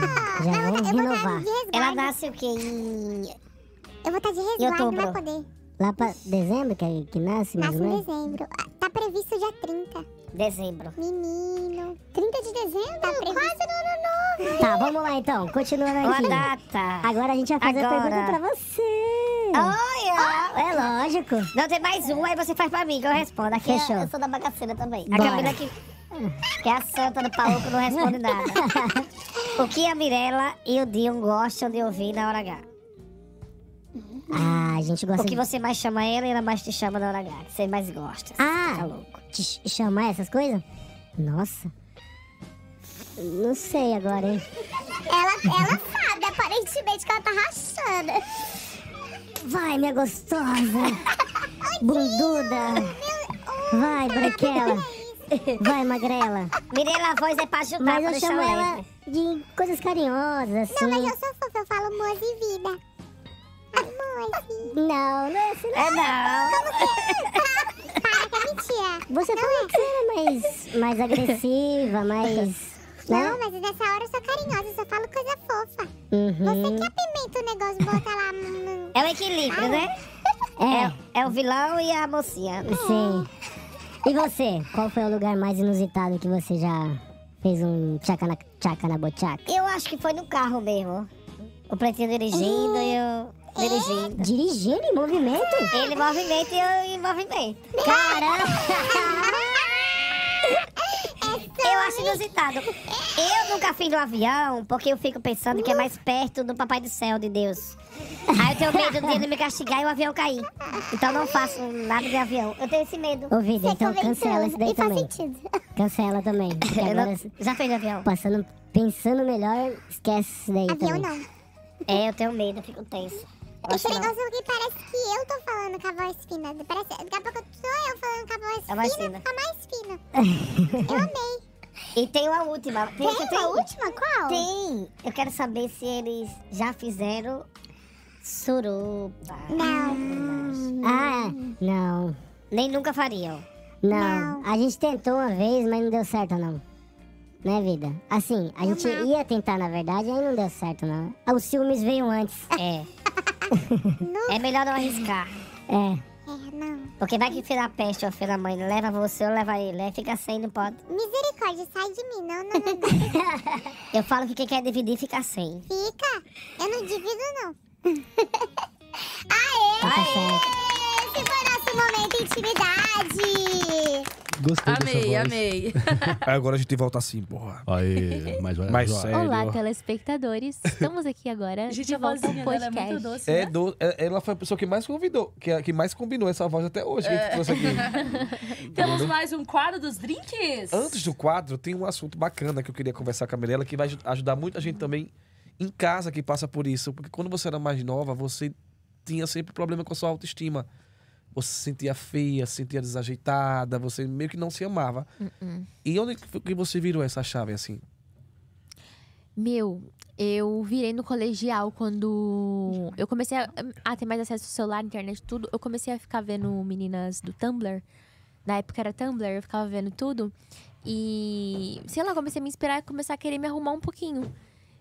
Oh. Já vamos renovar. Ela nasce o quê? Em... Eu vou estar tá de resguardo, não vai poder. Lá pra dezembro que, que nasce, mais Nasce em dezembro. Ah, tá previsto dia 30. Dezembro. Menino. 30 de dezembro? Tá previsto. Quase no ano novo. Tá, vamos lá então. Continuando aqui. Boa data. Agora a gente vai fazer a pergunta pra você. Olha! É lógico. Não, tem mais um, aí você faz pra mim que eu respondo. Aqui eu- Fechou. Eu sou da bagaceira também. A Camila que, que é a santa do palco que não responde nada. o que a Mirella e o Dion gostam de ouvir na hora H? Ah, a gente gosta. O que de... você mais chama ela e ela mais te chama na hora H. você mais gosta. Assim, ah! Tá louco. Te chamar essas coisas? Nossa. Não sei agora, hein? Ela, ela sabe, aparentemente que ela tá rachando. Vai, minha gostosa! Bunduda! Oh, Vai, branquela! Vai, magrela! Mirela, a voz é pra ajudar, Mas eu chamo ela de coisas carinhosas, assim. Não, mas assim. eu sou fofa, eu falo moça e vida. Não, não é assim, não. É não. Como que é? Para, que é mentira. Você não é. era mais, mais agressiva, mais... Não, né? mas nessa hora eu sou carinhosa, eu só falo coisa fofa. Uhum. Você que apimenta o negócio, bota lá... No... É o equilíbrio, né? É. é. é. o vilão e a mocinha. Sim. E você, qual foi o lugar mais inusitado que você já fez um tchaca na, tchaca na bochaca? Eu acho que foi no carro mesmo. O pretinho dirigindo ah. e eu... Dirigindo. É. Dirigindo em movimento? Ele movimenta e eu em movimento. Caramba! Eu acho inusitado. Eu nunca fui no avião, porque eu fico pensando que é mais perto do Papai do Céu, de Deus. Aí eu tenho medo de ele me castigar e o avião cair. Então não faço nada de avião. Eu tenho esse medo. Ô, então tá cancela isso daí e também. Faz sentido. Cancela também. agora, não... Já fez avião? Passando, pensando melhor, esquece isso daí. Avião também. não. É, eu tenho medo, eu fico tenso. Esse negócio que parece que eu tô falando com a voz fina. Parece, daqui a pouco sou eu falando com a voz é mais fina, fina. fica mais fina. eu amei. E tem uma última. Tem, tem, tem uma última? Qual? Tem. Eu quero saber se eles já fizeram suruba. Não. Ah, não. Nem nunca fariam. Não. não. A gente tentou uma vez, mas não deu certo, não. Né, vida? Assim, a gente não. ia tentar, na verdade, aí não deu certo, não. Ah, os ciúmes veio antes. é. é melhor não arriscar. É. É, não. Porque vai que a peste ou a mãe leva você ou leva ele, né? fica sem, não pode. Misericórdia, sai de mim, não, não, não. eu falo que quem quer dividir fica sem. Fica? Eu não divido, não. Tá Aê! Aê! Esse foi nosso momento intimidade! Gostei amei, amei. agora a gente volta assim, porra. Aí, mais, mais sério. Olá, telespectadores. Estamos aqui agora. A gente volta vozinha, podcast. Ela é muito doce, é né? do... É, ela foi a pessoa que mais convidou, que, que mais combinou essa voz até hoje. É. Temos mais um quadro dos drinks. Antes do quadro, tem um assunto bacana que eu queria conversar com a Mirella, que vai ajudar muita gente também em casa que passa por isso. Porque quando você era mais nova, você tinha sempre problema com a sua autoestima você se sentia feia, se sentia desajeitada, você meio que não se amava. Uh -uh. E onde que você virou essa chave assim? Meu, eu virei no colegial quando eu comecei a, a ter mais acesso ao celular, internet, tudo. Eu comecei a ficar vendo meninas do Tumblr. Na época era Tumblr, eu ficava vendo tudo. E, sei lá, comecei a me inspirar e começar a querer me arrumar um pouquinho.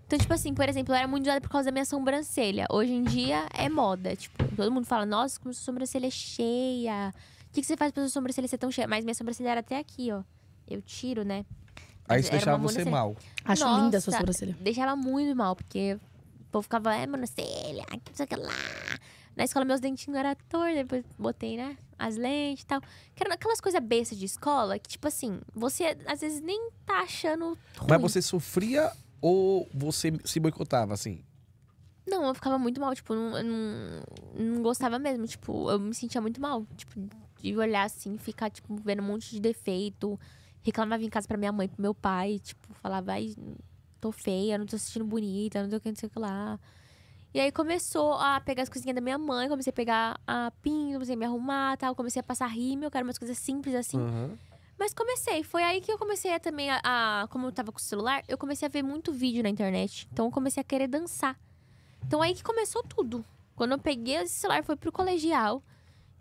Então, tipo assim, por exemplo, eu era muito usada por causa da minha sobrancelha. Hoje em dia é moda. Tipo, todo mundo fala, nossa, como sua sobrancelha é cheia. O que, que você faz pra sua sobrancelha ser tão cheia? Mas minha sobrancelha era até aqui, ó. Eu tiro, né? Aí isso deixava você mal. Acho nossa, linda a sua sobrancelha. Deixava muito mal, porque o povo ficava, é, monocelha, que não sei o que lá. Na escola, meus dentinhos eram tortos, depois botei, né? As lentes e tal. Que eram aquelas coisas bestas de escola que, tipo assim, você às vezes nem tá achando. Ruim. Mas você sofria ou você se boicotava, assim? Não, eu ficava muito mal, tipo, não, não, não gostava mesmo, tipo, eu me sentia muito mal, tipo, de olhar assim, ficar, tipo, vendo um monte de defeito, reclamava em casa pra minha mãe, pro meu pai, tipo, falava, ai, tô feia, não tô sentindo bonita, não tô querendo sei o que lá. E aí começou a pegar as coisinhas da minha mãe, comecei a pegar a pinta, comecei a me arrumar tal, comecei a passar rímel, eu quero umas coisas simples assim. Uhum. Mas comecei. Foi aí que eu comecei a também a, a, Como eu tava com o celular, eu comecei a ver muito vídeo na internet. Então eu comecei a querer dançar. Então aí que começou tudo. Quando eu peguei esse celular, foi pro colegial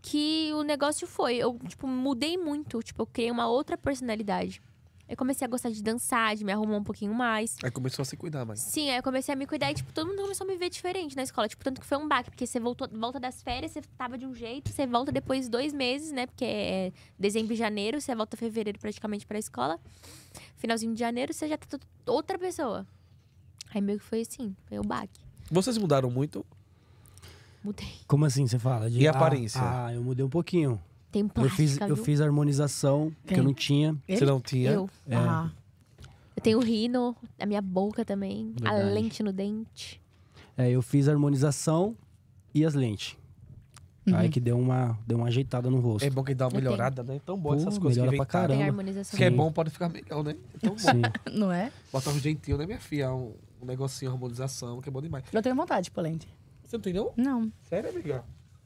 que o negócio foi. Eu, tipo, mudei muito. Tipo, eu criei uma outra personalidade. Eu comecei a gostar de dançar, de me arrumar um pouquinho mais. Aí começou a se cuidar mais. Sim, aí eu comecei a me cuidar e, tipo, todo mundo começou a me ver diferente na escola. Tipo, tanto que foi um baque, porque você voltou, volta das férias, você tava de um jeito, você volta depois dois meses, né? Porque é dezembro e janeiro, você volta fevereiro praticamente pra escola. Finalzinho de janeiro, você já tá outra pessoa. Aí meio que foi assim, foi o baque. Vocês mudaram muito? Mudei. Como assim você fala? De, e a aparência? Ah, ah, eu mudei um pouquinho. Tem plástica, eu fiz, viu? eu fiz harmonização, que eu não tinha. Ele? Você não tinha? Eu. É. Ah. Eu tenho o rino, a minha boca também, Verdade. a lente no dente. É, eu fiz harmonização e as lentes. Uhum. Aí que deu uma, deu uma ajeitada no rosto. É bom que dá uma melhorada, né? É tão bom Pô, essas coisas melhora que pra caramba. harmonização. Que é bom, pode ficar melhor, né? É tão bom. Sim. Não é? Botar um jeitinho, né, minha filha? Um, um negocinho, harmonização, que é bom demais. Eu tenho vontade, lente Você não tem não? Não. Sério, amiga?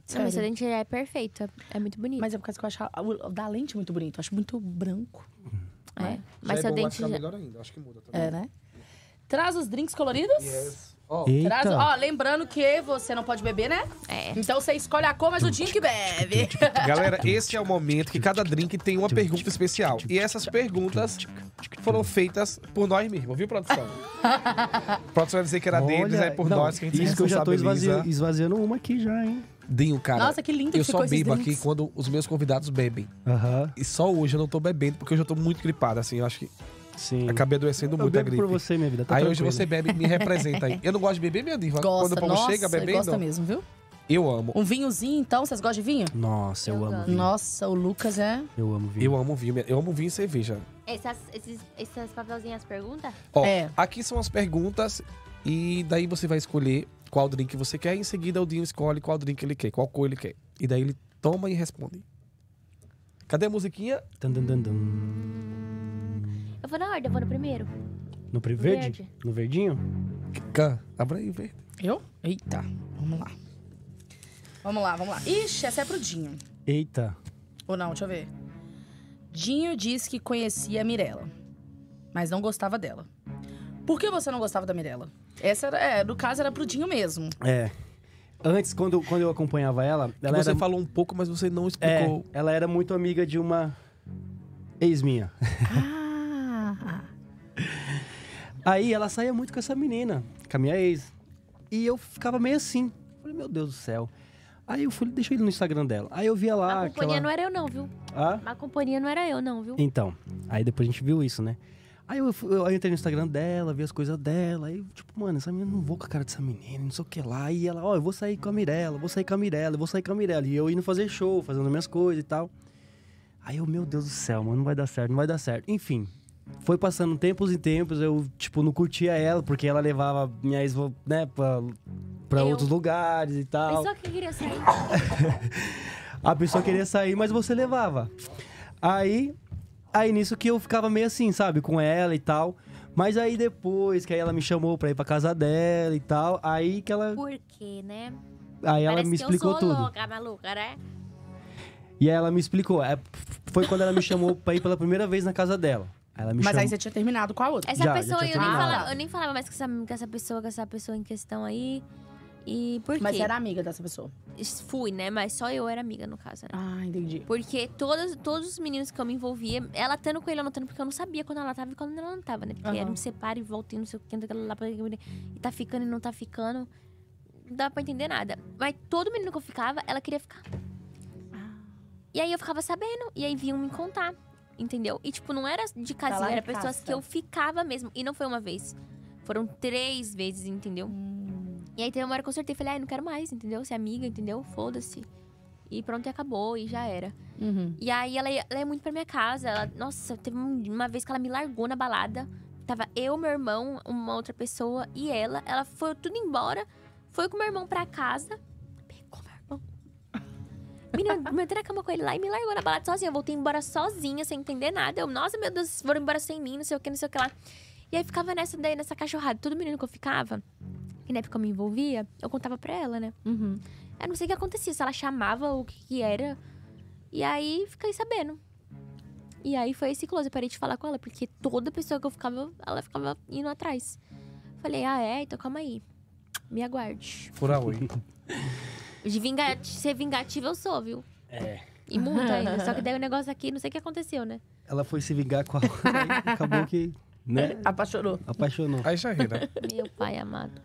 Sério. mas a lente é perfeita. É muito bonita. Mas é por causa que eu acho o da lente muito bonito. Eu acho muito branco. É. Né? é. Mas seu é dente. Vai tá já... melhor ainda. Acho que muda também. É, né? Traz os drinks coloridos. Yes. Oh. Traz, ó, lembrando que você não pode beber, né? É. Então você escolhe a cor, mas o drink bebe. Galera, esse é o momento que cada drink tem uma pergunta especial. E essas perguntas foram feitas por nós mesmos, viu, produção? produção vai dizer que era Olha, deles, é por não, nós que a gente Isso que eu já tô esvaziando uma aqui já, hein? Dinho, cara. Nossa, que lindo Eu que só bebo aqui quando os meus convidados bebem. Uhum. E só hoje eu não tô bebendo, porque hoje eu tô muito gripado, assim. Eu acho que Sim. Acabei adoecendo eu muito bebo a gripe. por você, minha vida. Tá aí tranquilo. hoje você bebe, me representa aí. Eu não gosto de beber, minha diva. Gosta, Quando o povo chega bebendo. Gosta mesmo, viu? Eu amo. Um vinhozinho, então? Vocês gostam de vinho? Nossa, eu, eu amo vinho. Nossa, o Lucas é. Eu amo vinho. Eu amo vinho. Eu amo vinho e cerveja. Essas, esses, essas papelzinhas perguntas? Ó, é. aqui são as perguntas e daí você vai escolher qual drink você quer, e em seguida o Dinho escolhe qual drink ele quer, qual cor ele quer. E daí ele toma e responde. Cadê a musiquinha? Dun, dun, dun, dun. Eu vou na ordem, eu vou no primeiro. No pri verde? verde? No verdinho? Cã, abra aí, verde. Eu? Eita, vamos lá. Vamos lá, vamos lá. Ixi, essa é pro Dinho. Eita. Ou não, deixa eu ver. Dinho disse que conhecia a Mirella, mas não gostava dela. Por que você não gostava da Mirella? Essa era, é, no caso, era pro Dinho mesmo. É. Antes, quando, quando eu acompanhava ela, é ela Você era... falou um pouco, mas você não é, explicou. É, ela era muito amiga de uma ex minha. Ah. Aí ela saía muito com essa menina, com a minha ex. E eu ficava meio assim. Falei, meu Deus do céu. Aí eu fui, deixei ele no Instagram dela. Aí eu via lá. A companhia aquela... não era eu, não, viu? Ah? A companhia não era eu, não, viu? Então, aí depois a gente viu isso, né? Aí eu, eu, eu, entrei no Instagram dela, vi as coisas dela, aí, tipo, mano, essa menina não vou com a cara dessa menina, não sei o que lá. E ela, ó, oh, eu vou sair com a Mirella, vou sair com a Mirella, vou sair com a Mirella. E eu indo fazer show, fazendo minhas coisas e tal. Aí eu, meu Deus do céu, mano, não vai dar certo, não vai dar certo. Enfim, foi passando tempos e tempos, eu, tipo, não curtia ela, porque ela levava minha ex, né, pra, pra eu... outros lugares e tal. A pessoa que queria sair. a pessoa queria sair, mas você levava. Aí Aí nisso que eu ficava meio assim, sabe, com ela e tal. Mas aí depois, que aí ela me chamou pra ir pra casa dela e tal, aí que ela. Por quê, né? Aí Parece ela me explicou tudo. Louca, maluca, né? E aí ela me explicou. É, foi quando ela me chamou pra ir pela primeira vez na casa dela. Ela me Mas chamou... aí você tinha terminado com a outra. Essa já, pessoa, já eu, nem falava, eu, nem falava, mais com essa, com essa pessoa, com essa pessoa em questão aí. E por quê? Mas era amiga dessa pessoa? Fui, né? Mas só eu era amiga, no caso. Né? Ah, entendi. Porque todas, todos os meninos que eu me envolvia, ela tendo com ele ou não porque eu não sabia quando ela tava e quando ela não tava, né? Porque uhum. era me separa e volta e não sei o que, lá, e tá ficando e não tá ficando. Não dava pra entender nada. Mas todo menino que eu ficava, ela queria ficar. Ah. E aí eu ficava sabendo, e aí vinham me contar, entendeu? E tipo, não era de casinha, tá era pessoas que eu ficava mesmo. E não foi uma vez. Foram três vezes, entendeu? Hum. E aí teve uma hora que eu e falei, ai, ah, não quero mais, entendeu? Ser amiga, entendeu? Foda-se. E pronto, e acabou, e já era. Uhum. E aí ela, ela é muito pra minha casa. Ela, nossa, teve uma vez que ela me largou na balada. Tava eu, meu irmão, uma outra pessoa e ela. Ela foi tudo embora, foi com meu irmão pra casa. Pegou meu irmão. Menina, me entrei na cama com ele lá e me largou na balada sozinha. Eu voltei embora sozinha, sem entender nada. Eu, nossa, meu Deus, foram embora sem mim, não sei o que, não sei o que lá. E aí ficava nessa daí, nessa cachorrada. Todo menino que eu ficava, que na época eu me envolvia, eu contava pra ela, né? Uhum. Eu não sei o que acontecia, se ela chamava ou o que, que era. E aí fiquei sabendo. E aí foi esse close, eu parei de falar com ela, porque toda pessoa que eu ficava, ela ficava indo atrás. Falei, ah, é? Então calma aí. Me aguarde. Por aí. De ser vingativa eu sou, viu? É. E muito ainda. Só que daí o negócio aqui, não sei o que aconteceu, né? Ela foi se vingar com a acabou que. Né? Apaixonou. Apaixonou. Aí já né? Meu pai amado.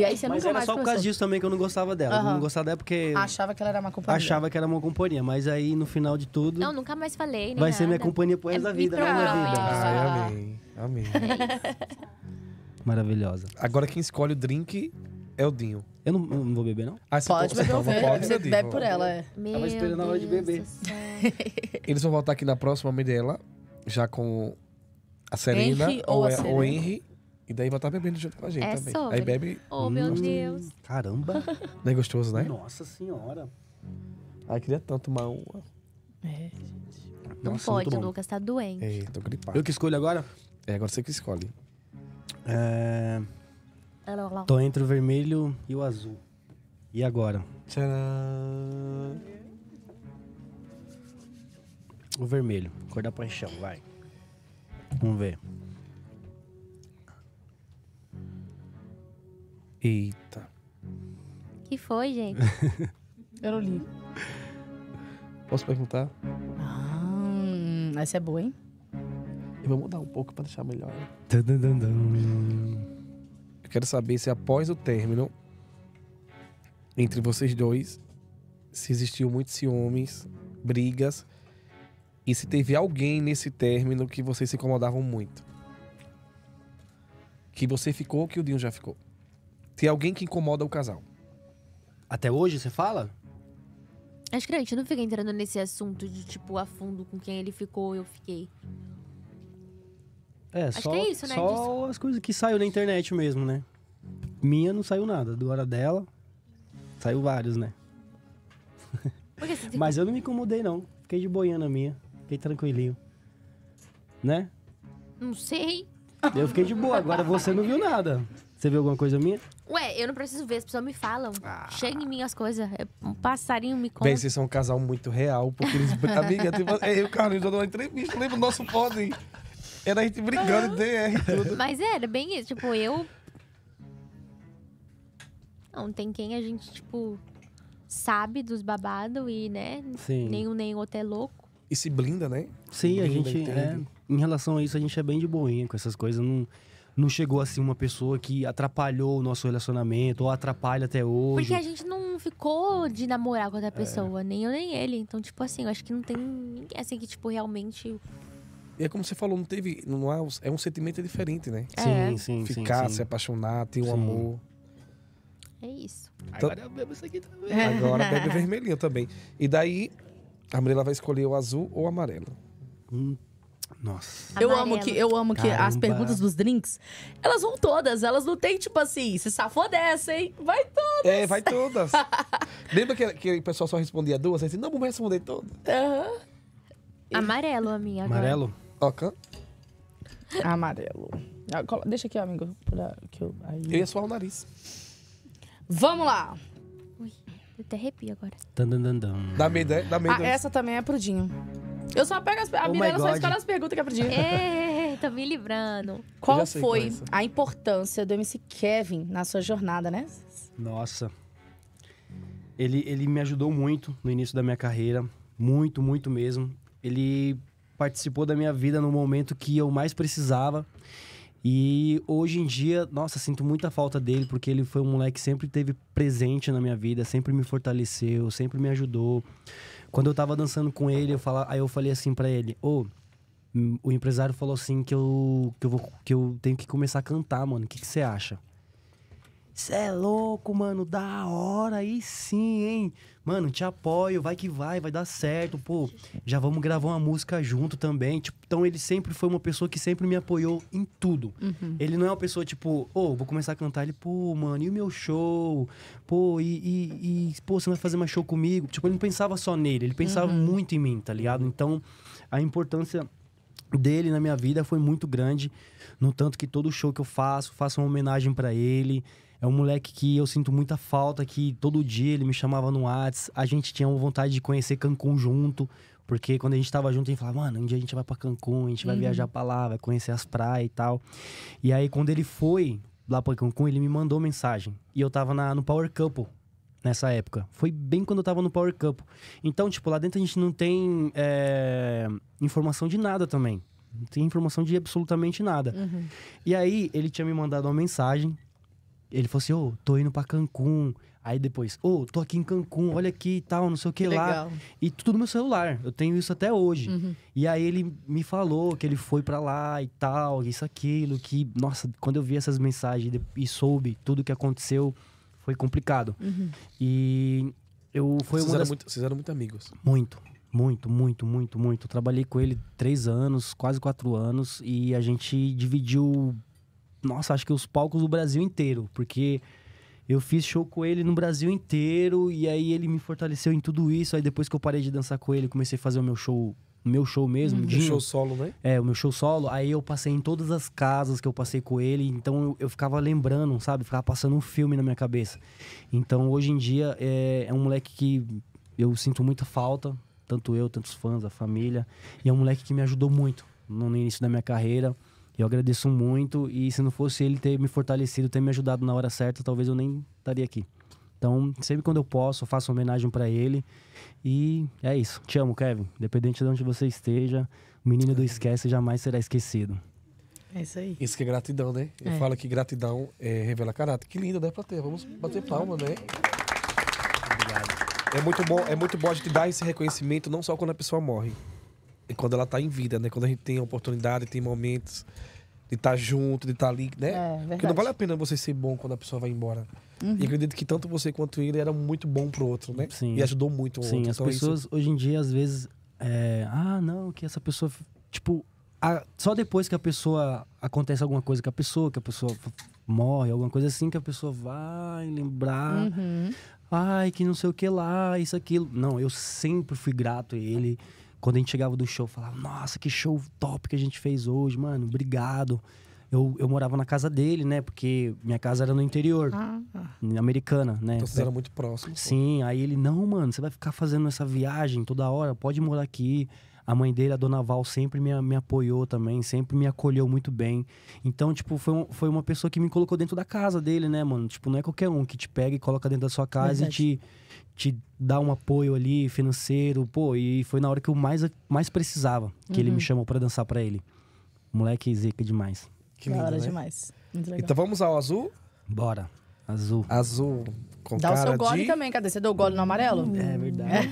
E aí você mas nunca era mais só por causa disso também que eu não gostava dela. Uhum. Eu não gostava dela é porque... Achava que ela era uma companhia. Achava que era uma companhia. Mas aí, no final de tudo... Não, nunca mais falei, né? Vai nada. ser minha companhia por resto é da vida, né? Ai, amém. Amém. É Maravilhosa. Agora quem escolhe o drink é o Dinho. Eu não, não vou beber, não? Ah, pode beber Você bebe por ela, é. Meu Tava esperando a hora de beber. Eles vão voltar aqui na próxima dela, já com a Serena Henry ou, ou, a é, Serena. ou Henry. E daí vai estar tá bebendo junto com a gente é também. Sobre. Aí bebe. Oh, hum, meu Deus. Caramba. Não é gostoso, né? Nossa senhora. Ai, queria tanto tomar uma. É, gente. Não pode, o Lucas tá doente. É, tô gripado. Eu que escolho agora? É, agora você que escolhe. É... Tô entre o vermelho e o azul. E agora? Tcharam. O vermelho, cor da paixão, vai. Vamos ver. Eita. Que foi, gente? Eu não li. Posso perguntar? Ah, essa é boa, hein? Eu vou mudar um pouco para deixar melhor. Eu quero saber se após o término entre vocês dois, se existiu muitos ciúmes, brigas e se teve alguém nesse término que vocês se incomodavam muito. Que você ficou ou que o Dinho já ficou? Tem alguém que incomoda o casal. Até hoje, você fala? Acho que a gente não fica entrando nesse assunto de, tipo, a fundo com quem ele ficou, eu fiquei. É, Acho só, que é isso, né? só as coisas que saiu na internet mesmo, né? Minha não saiu nada, do hora dela saiu vários, né? Mas eu não me incomodei, não. Fiquei de a minha. Fiquei tranquilinho. Né? Não sei. Eu fiquei de boa. Agora você não viu nada. Você viu alguma coisa minha? Ué, eu não preciso ver, as pessoas me falam. Ah. Chega em mim as coisas. É um passarinho me conta. Bem, vocês são um casal muito real, porque eles. Amiga, tem... Tipo, é, eu, Carlinhos, eu dou uma entrevista, lembra o nosso podem. Era a gente brigando, uhum. DR tudo. Mas era bem isso, tipo, eu. Não, tem quem a gente, tipo, sabe dos babados e, né? Sim. Nenhum nem outro é louco. E se blinda, né? Sim, blinda, a gente. É, em relação a isso, a gente é bem de boinha com essas coisas. Não não chegou assim uma pessoa que atrapalhou o nosso relacionamento ou atrapalha até hoje. Porque a gente não ficou de namorar com outra é. pessoa, é. nem eu nem ele. Então, tipo assim, eu acho que não tem ninguém assim que, tipo, realmente. E é como você falou, não teve. Não há, é um sentimento diferente, né? É. Sim, sim. Ficar, sim, sim. se apaixonar, ter um amor. É isso. Então, agora eu bebo isso aqui também. Agora bebe vermelhinho também. E daí, a Marila vai escolher o azul ou o amarelo. Hum. Nossa. Eu amo que, eu amo que Caramba. as perguntas dos drinks, elas vão todas. Elas não tem tipo assim, se safou dessa, hein? Vai todas. É, vai todas. Lembra que, que o pessoal só respondia duas? Assim, não, vamos responder todas. Uhum. Amarelo, a minha. Agora. Amarelo? Ok. Amarelo. Ah, deixa aqui, amigo. Pra, que eu, aí... eu ia suar o nariz. Vamos lá. Ui, eu até arrepio agora. Dá medo, é? Dá medo. Ah, essa também é pro Dinho. Eu só pego as... A oh Mirella só escolhe as perguntas que é acredito. É, é, é, tô me livrando. Qual foi a importância do MC Kevin na sua jornada, né? Nossa. Ele, ele me ajudou muito no início da minha carreira. Muito, muito mesmo. Ele participou da minha vida no momento que eu mais precisava. E hoje em dia, nossa, sinto muita falta dele, porque ele foi um moleque que sempre teve presente na minha vida, sempre me fortaleceu, sempre me ajudou. Quando eu tava dançando com ele, eu fala, aí eu falei assim para ele, ô. Oh, o empresário falou assim que eu, que eu, vou, que eu tenho que começar a cantar, mano. O que você acha? Você é louco, mano. Da hora aí sim, hein? mano, te apoio, vai que vai, vai dar certo, pô, já vamos gravar uma música junto também. Tipo, então ele sempre foi uma pessoa que sempre me apoiou em tudo. Uhum. Ele não é uma pessoa tipo, ô, oh, vou começar a cantar, ele, pô, mano, e o meu show? Pô, e, e, e, pô, você não vai fazer mais show comigo? Tipo, ele não pensava só nele, ele pensava uhum. muito em mim, tá ligado? Então, a importância dele na minha vida foi muito grande, no tanto que todo show que eu faço, faço uma homenagem para ele. É um moleque que eu sinto muita falta, que todo dia ele me chamava no Whats. A gente tinha vontade de conhecer Cancún junto, porque quando a gente tava junto, a gente falava, mano, um dia a gente vai para Cancún, a gente vai uhum. viajar pra lá, vai conhecer as praias e tal. E aí, quando ele foi lá pra Cancún, ele me mandou mensagem. E eu tava na, no Power Couple nessa época. Foi bem quando eu tava no Power Couple. Então, tipo, lá dentro a gente não tem é, informação de nada também. Não tem informação de absolutamente nada. Uhum. E aí, ele tinha me mandado uma mensagem ele falou assim, ô, oh, tô indo pra Cancún. Aí depois, ô, oh, tô aqui em Cancún, olha aqui e tal, não sei o que, que lá. Legal. E tudo no meu celular, eu tenho isso até hoje. Uhum. E aí ele me falou que ele foi para lá e tal, isso, aquilo, que... Nossa, quando eu vi essas mensagens e soube tudo que aconteceu, foi complicado. Uhum. E eu... Foi vocês, das... eram muito, vocês eram muito amigos. Muito. Muito, muito, muito, muito. Eu trabalhei com ele três anos, quase quatro anos, e a gente dividiu nossa, acho que os palcos do Brasil inteiro, porque eu fiz show com ele no Brasil inteiro e aí ele me fortaleceu em tudo isso. Aí depois que eu parei de dançar com ele, comecei a fazer o meu show, meu show mesmo. Hum, show solo, né? É, o meu show solo. Aí eu passei em todas as casas que eu passei com ele, então eu, eu ficava lembrando, sabe? Ficava passando um filme na minha cabeça. Então hoje em dia é, é um moleque que eu sinto muita falta, tanto eu, tantos fãs, a família. E é um moleque que me ajudou muito no início da minha carreira. Eu agradeço muito e se não fosse ele ter me fortalecido, ter me ajudado na hora certa, talvez eu nem estaria aqui. Então, sempre quando eu posso, eu faço homenagem para ele. E é isso. Te amo, Kevin. Independente de onde você esteja, o menino do esquece jamais será esquecido. É isso aí. Isso que é gratidão, né? Eu é. falo que gratidão é, revela caráter. Que lindo, né, ter Vamos bater palma, né? Obrigado. É muito bom, é muito bom a gente dar esse reconhecimento não só quando a pessoa morre, é quando ela está em vida, né? Quando a gente tem a oportunidade, tem momentos de estar tá junto, de estar tá ali, né? É, Porque não vale a pena você ser bom quando a pessoa vai embora. Uhum. E acredito que tanto você quanto ele era muito bom pro outro, né? Sim. E ajudou muito o Sim, outro. Sim, as então, é pessoas isso... hoje em dia, às vezes, é... ah, não, que essa pessoa, tipo, a... só depois que a pessoa acontece alguma coisa com a pessoa, que a pessoa morre, alguma coisa assim, que a pessoa vai lembrar. Uhum. Ai, que não sei o que lá, isso, aquilo. Não, eu sempre fui grato a ele. Uhum quando a gente chegava do show, falava, nossa, que show top que a gente fez hoje, mano, obrigado. Eu, eu morava na casa dele, né? Porque minha casa era no interior, ah, ah. americana, né? Então vocês eram muito próximos. Sim, aí ele, não, mano, você vai ficar fazendo essa viagem toda hora, pode morar aqui. A mãe dele, a dona Val, sempre me, me apoiou também, sempre me acolheu muito bem. Então, tipo, foi, um, foi uma pessoa que me colocou dentro da casa dele, né, mano? Tipo, não é qualquer um que te pega e coloca dentro da sua casa Verdade. e te te dá um apoio ali financeiro, pô, e foi na hora que eu mais, mais precisava que uhum. ele me uhum. chamou para dançar para ele. Moleque zica demais. Que lindo, hora né? demais. Então vamos ao azul? Bora. Azul. Azul com dá cara de... Dá o seu gole de... também, cadê? Você deu o gole no amarelo? É verdade.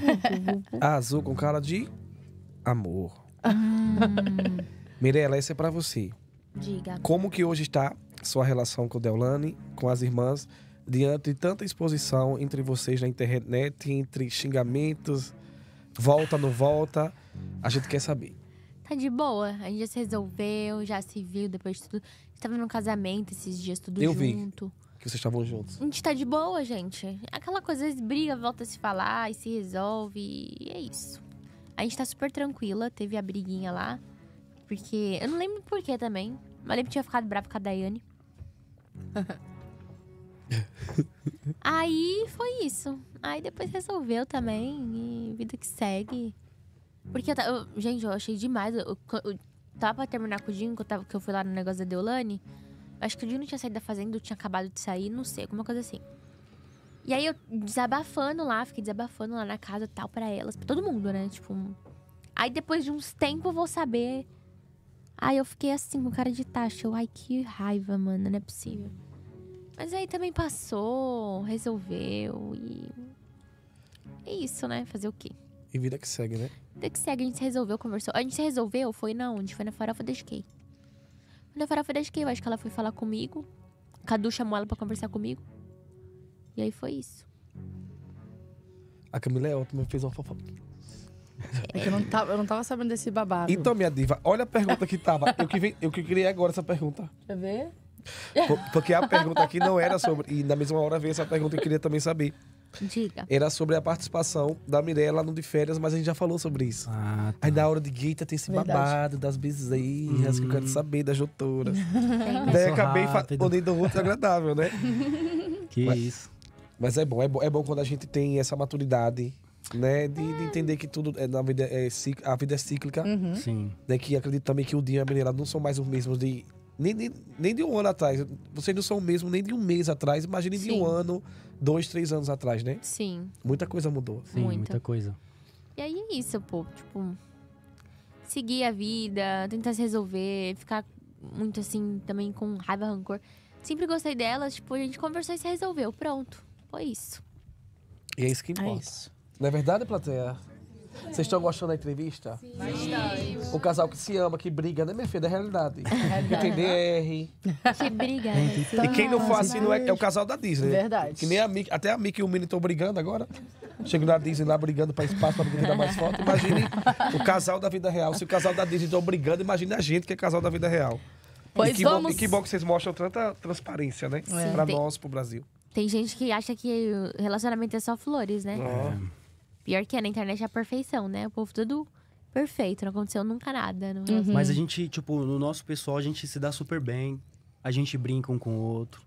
azul com cara de amor. Ah. Mirella Mirela, essa é para você. Diga. Como que hoje está sua relação com o Deolane, com as irmãs? diante de tanta exposição entre vocês na internet, entre xingamentos, volta, não volta, a gente quer saber. Tá de boa, a gente já se resolveu, já se viu depois de tudo. Estava num casamento esses dias, tudo Eu junto. Vi. Que vocês estavam juntos. A gente tá de boa, gente. É aquela coisa, às vezes briga, volta a se falar e se resolve. E é isso. A gente tá super tranquila. Teve a briguinha lá. Porque. Eu não lembro porquê também. Mas lembro que tinha ficado bravo com a Daiane. Aí foi isso. Aí depois resolveu também. E vida que segue. Porque, eu, eu, gente, eu achei demais. Eu, eu, tava pra terminar com o Dinho, que eu, tava, que eu fui lá no negócio da Deolane. Acho que o Dinho não tinha saído da fazenda, eu tinha acabado de sair, não sei, alguma coisa assim. E aí eu desabafando lá, fiquei desabafando lá na casa tal, para elas, pra todo mundo, né? Tipo. Aí depois de uns tempos eu vou saber. Aí eu fiquei assim, com cara de taxa. Eu, ai, que raiva, mano, não é possível. Mas aí também passou, resolveu e. É isso, né? Fazer o quê? E vida que segue, né? Vida que segue, a gente resolveu, conversou. A gente se resolveu, foi na onde? Foi na farofa da na farofa da eu acho que ela foi falar comigo. Cadu chamou ela pra conversar comigo. E aí foi isso. A Camila é ótima, fez uma fofoca. É, é que eu não, tava, eu não tava sabendo desse babado. Então, minha diva, olha a pergunta que tava. Eu que, vi, eu que criei agora essa pergunta. Quer ver. Porque a pergunta aqui não era sobre. E na mesma hora veio essa pergunta que queria também saber. Diga. Era sobre a participação da Mirella no de férias, mas a gente já falou sobre isso. Ah, tá. Aí na hora de Gaita tem esse Verdade. babado das bezerras hum. que eu quero hum. saber, das jotoras. Daí né, acabei falando um outro agradável, né? Que mas, isso. Mas é bom, é bom, é bom quando a gente tem essa maturidade né? De, de, é. entender que tudo é, na vida é a vida é cíclica. Uhum. Sim. Né, que acredito também que o dia e a Mirella não são mais os mesmos de nem, nem, nem, de um ano atrás. Vocês não são mesmo nem de um mês atrás. Imagine Sim. de um ano, dois, três anos atrás, né? Sim. Muita coisa mudou. Sim, muita, muita coisa. E aí é isso, pô. Tipo, seguir a vida, tentar se resolver, ficar muito assim também com raiva, rancor. Sempre gostei delas, tipo, a gente conversou e se resolveu. Pronto. Foi isso. E é isso que é importa. É isso. Não é verdade, plateia? Vocês estão gostando da entrevista? Sim. Bastante. O casal que se ama, que briga, né, minha filha? É realidade. Que tem DR. Que briga, né? E quem não for assim não é, é o casal da Disney. Verdade. Que nem a Mickey, até a Mickey e o Minnie estão brigando agora. Chega na Disney lá brigando para espaço para poder dar mais foto. Imagine o casal da vida real. Se o casal da Disney estão brigando, imagine a gente que é casal da vida real. Pois e que vamos. Bom, e que bom que vocês mostram tanta transparência, né? É. Para nós, para o Brasil. Tem gente que acha que relacionamento é só flores, né? É. Pior que é, na internet é a perfeição, né? O povo todo perfeito, não aconteceu nunca nada. É? Uhum. Mas a gente, tipo, no nosso pessoal, a gente se dá super bem. A gente brinca um com o outro.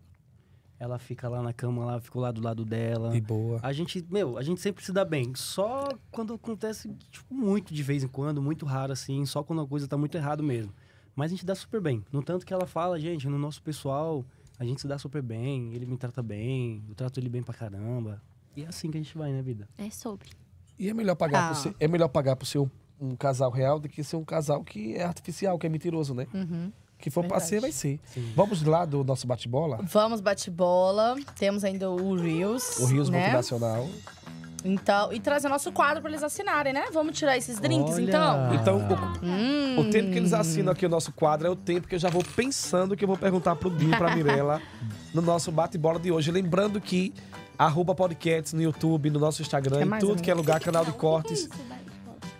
Ela fica lá na cama, lá ficou lá do lado dela. E boa. A gente, meu, a gente sempre se dá bem. Só quando acontece, tipo, muito de vez em quando, muito raro assim, só quando a coisa tá muito errado mesmo. Mas a gente dá super bem. No tanto que ela fala, gente, no nosso pessoal, a gente se dá super bem, ele me trata bem, eu trato ele bem pra caramba. E é assim que a gente vai, né, vida? É sobre. E é melhor pagar ah. por ser, é melhor pagar por ser um, um, casal real do que ser um casal que é artificial, que é mentiroso, né? Uhum. Que for para ser, vai ser. Sim. Vamos lá do nosso bate-bola? Vamos bate-bola. Temos ainda o Rios O Rios né? Então, e trazer nosso quadro para eles assinarem, né? Vamos tirar esses drinks, Olha. então? Então, o, hum. o, tempo que eles assinam aqui o nosso quadro é o tempo que eu já vou pensando que eu vou perguntar pro Dinho, pra Mirella, no nosso bate-bola de hoje. Lembrando que arroba podcasts no YouTube, no nosso Instagram, em tudo que é lugar, canal de cortes.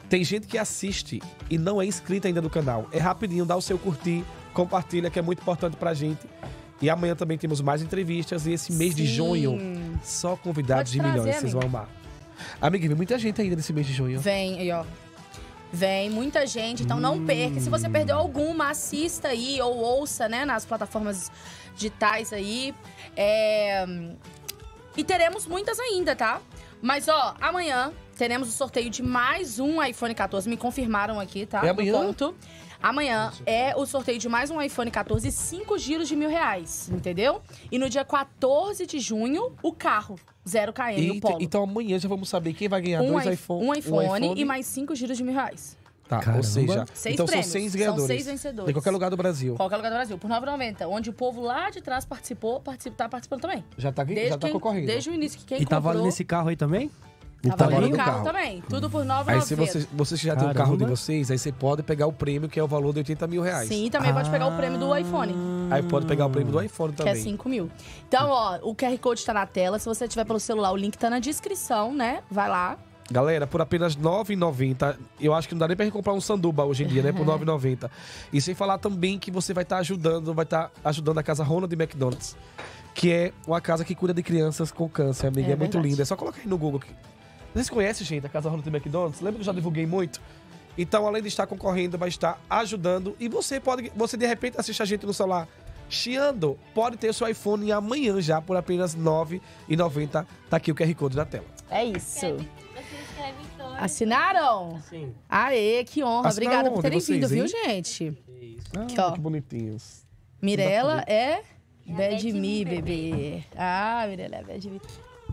Tem gente que assiste e não é inscrita ainda no canal. É rapidinho, dá o seu curtir, compartilha, que é muito importante pra gente. E amanhã também temos mais entrevistas. E esse mês Sim. de junho, só convidados de milhões, vocês vão amar. Amiga, vem muita gente ainda nesse mês de junho. Vem, aí, ó. Vem muita gente, então não perca. Se você perdeu alguma, assista aí ou ouça, né, nas plataformas digitais aí. É, e teremos muitas ainda, tá? Mas ó, amanhã teremos o sorteio de mais um iPhone 14. Me confirmaram aqui, tá? É amanhã? Amanhã é o sorteio de mais um iPhone 14, cinco giros de mil reais, entendeu? E no dia 14 de junho, o carro. 0 km no Polo. Então amanhã já vamos saber quem vai ganhar um dois iPhone, um iPhone, um iPhone e mais cinco giros de mil reais. Tá, Caramba. ou seja, seis então prêmios, são seis ganhadores. São seis vencedores. De qualquer lugar do Brasil. Qualquer lugar do Brasil, por 9,90. Onde o povo lá de trás participou, participa, tá participando também. Já tá, desde já tá quem, concorrendo. Desde o início que quem E tá valendo nesse carro aí também? O tá então valendo o carro, carro, também. Tudo por 9,90. Aí se você, vocês já Caramba. tem o carro de vocês, aí você pode pegar o prêmio que é o valor de 80 mil reais. Sim, também ah. pode pegar o prêmio do ah. iPhone. Aí pode pegar o prêmio do iPhone também. Que é 5 mil. Então, ó, o QR Code tá na tela. Se você tiver pelo celular, o link tá na descrição, né? Vai lá, Galera, por apenas R$ 9,90, eu acho que não dá nem pra comprar um sanduba hoje em dia, né? Por é. R$ 9,90. E sem falar também que você vai estar tá ajudando, vai estar tá ajudando a casa Ronald McDonald's, que é uma casa que cuida de crianças com câncer, amiga. É, é muito linda. É só colocar aí no Google. Vocês conhecem, gente, a casa Ronald McDonald's? Lembra que eu já divulguei muito? Então, além de estar concorrendo, vai estar ajudando. E você pode, você de repente assiste a gente no celular chiando, pode ter seu iPhone amanhã já por apenas R$ 9,90. Tá aqui o QR Code na tela. É isso. Assinaram? Sim. Aê, que honra. Assinaram Obrigada por terem vindo, viu, gente? Que isso. Ah, ó. que bonitinhos. Mirella é, é Bad Me, bebê. Ah, Mirella é Bad Me.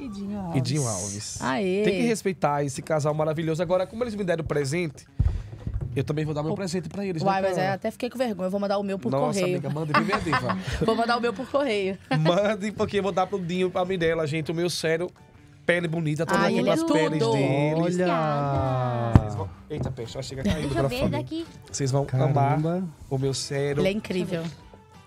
Idinho Alves. Idinho Alves. Aê. Tem que respeitar esse casal maravilhoso. Agora, como eles me deram presente, eu também vou dar meu presente pra eles. Né, Uai, né, mas é, até fiquei com vergonha. Eu vou mandar o meu por Nossa, correio. Nossa, amiga, manda minha diva. vou mandar o meu por correio. Mande, porque eu vou dar pro Dinho pra Mirella, gente. O meu sério pele bonita, tá Ai, mundo é tudo. peles deles. Olha! Vocês vão... Eita, peixe, ela chega caindo pela família. Vocês vão Caramba. amar o meu cérebro. Ele é incrível.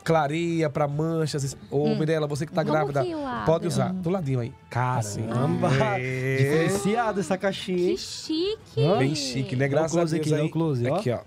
Clareia pra manchas. Ô, hum. Mirella, você que tá Como grávida, que pode usar. Do ladinho aí. Caramba! É. Diferenciada essa caixinha, Que chique! Hã? Bem chique, né? Graças a Deus aqui, aí. Close, ó. Aqui, ó.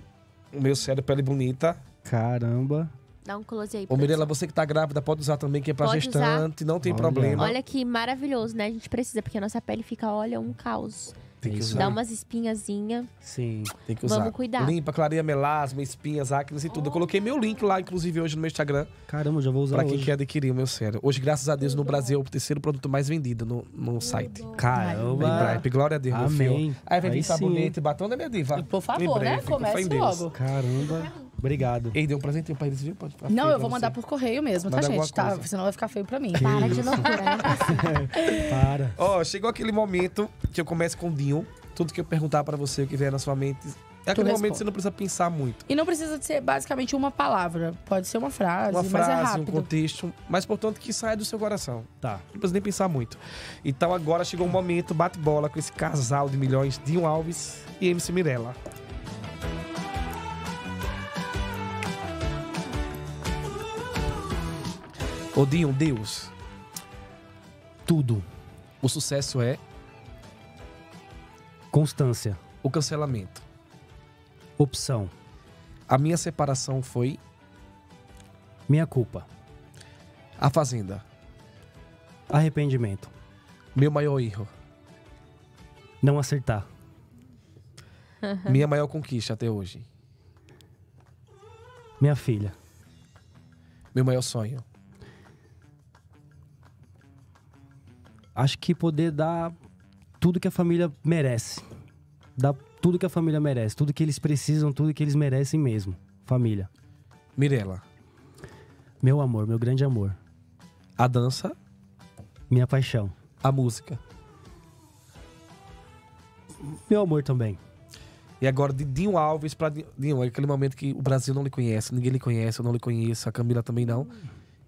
O meu cérebro, pele bonita. Caramba! Dá um close aí. Ô, Mirella, você que tá grávida, pode usar também, que é pra pode gestante, usar. não tem olha. problema. Olha que maravilhoso, né? A gente precisa, porque a nossa pele fica, olha, um caos. Tem que usar. Dá umas espinhazinha. Sim, tem que usar. Vamos cuidar. Limpa, clareia melasma, espinhas, acne e tudo. Eu coloquei meu link lá, inclusive, hoje no meu Instagram. Caramba, já vou usar Pra quem hoje. quer adquirir o meu sério. Hoje, graças a Deus, no Brasil é o terceiro produto mais vendido no, no site. Caramba. Glória a Deus, Amém. meu filho. Aí vem Aí sabonete, batom da né, minha diva. por favor, né? Começa logo. Caramba. Obrigado. Ei, deu um presente pra ele Pode Não, eu vou mandar por correio mesmo, tá, Manda gente? Tá, senão vai ficar feio pra mim. Para de loucura. Né? Para. Ó, chegou aquele momento que eu começo com o Dinho. Tudo que eu perguntar pra você, o que vier na sua mente, é aquele momento que você não precisa pensar muito. E não precisa de ser basicamente uma palavra. Pode ser uma frase, uma frase, mas é rápido. um contexto. Mas, portanto, que saia do seu coração. Tá. Não precisa nem pensar muito. Então, agora chegou o um momento bate-bola com esse casal de milhões, Dinho Alves e MC Mirella. Odinho, Deus. Tudo. O sucesso é constância. O cancelamento. Opção. A minha separação foi minha culpa. A fazenda. Arrependimento. Meu maior erro. Não acertar. minha maior conquista até hoje. Minha filha. Meu maior sonho. acho que poder dar tudo que a família merece. Dar tudo que a família merece, tudo que eles precisam, tudo que eles merecem mesmo. Família. Mirela. Meu amor, meu grande amor. A dança. Minha paixão. A música. Meu amor também. E agora de Dinho Alves para Dinho, é aquele momento que o Brasil não lhe conhece, ninguém lhe conhece, eu não lhe conheço, a Camila também não.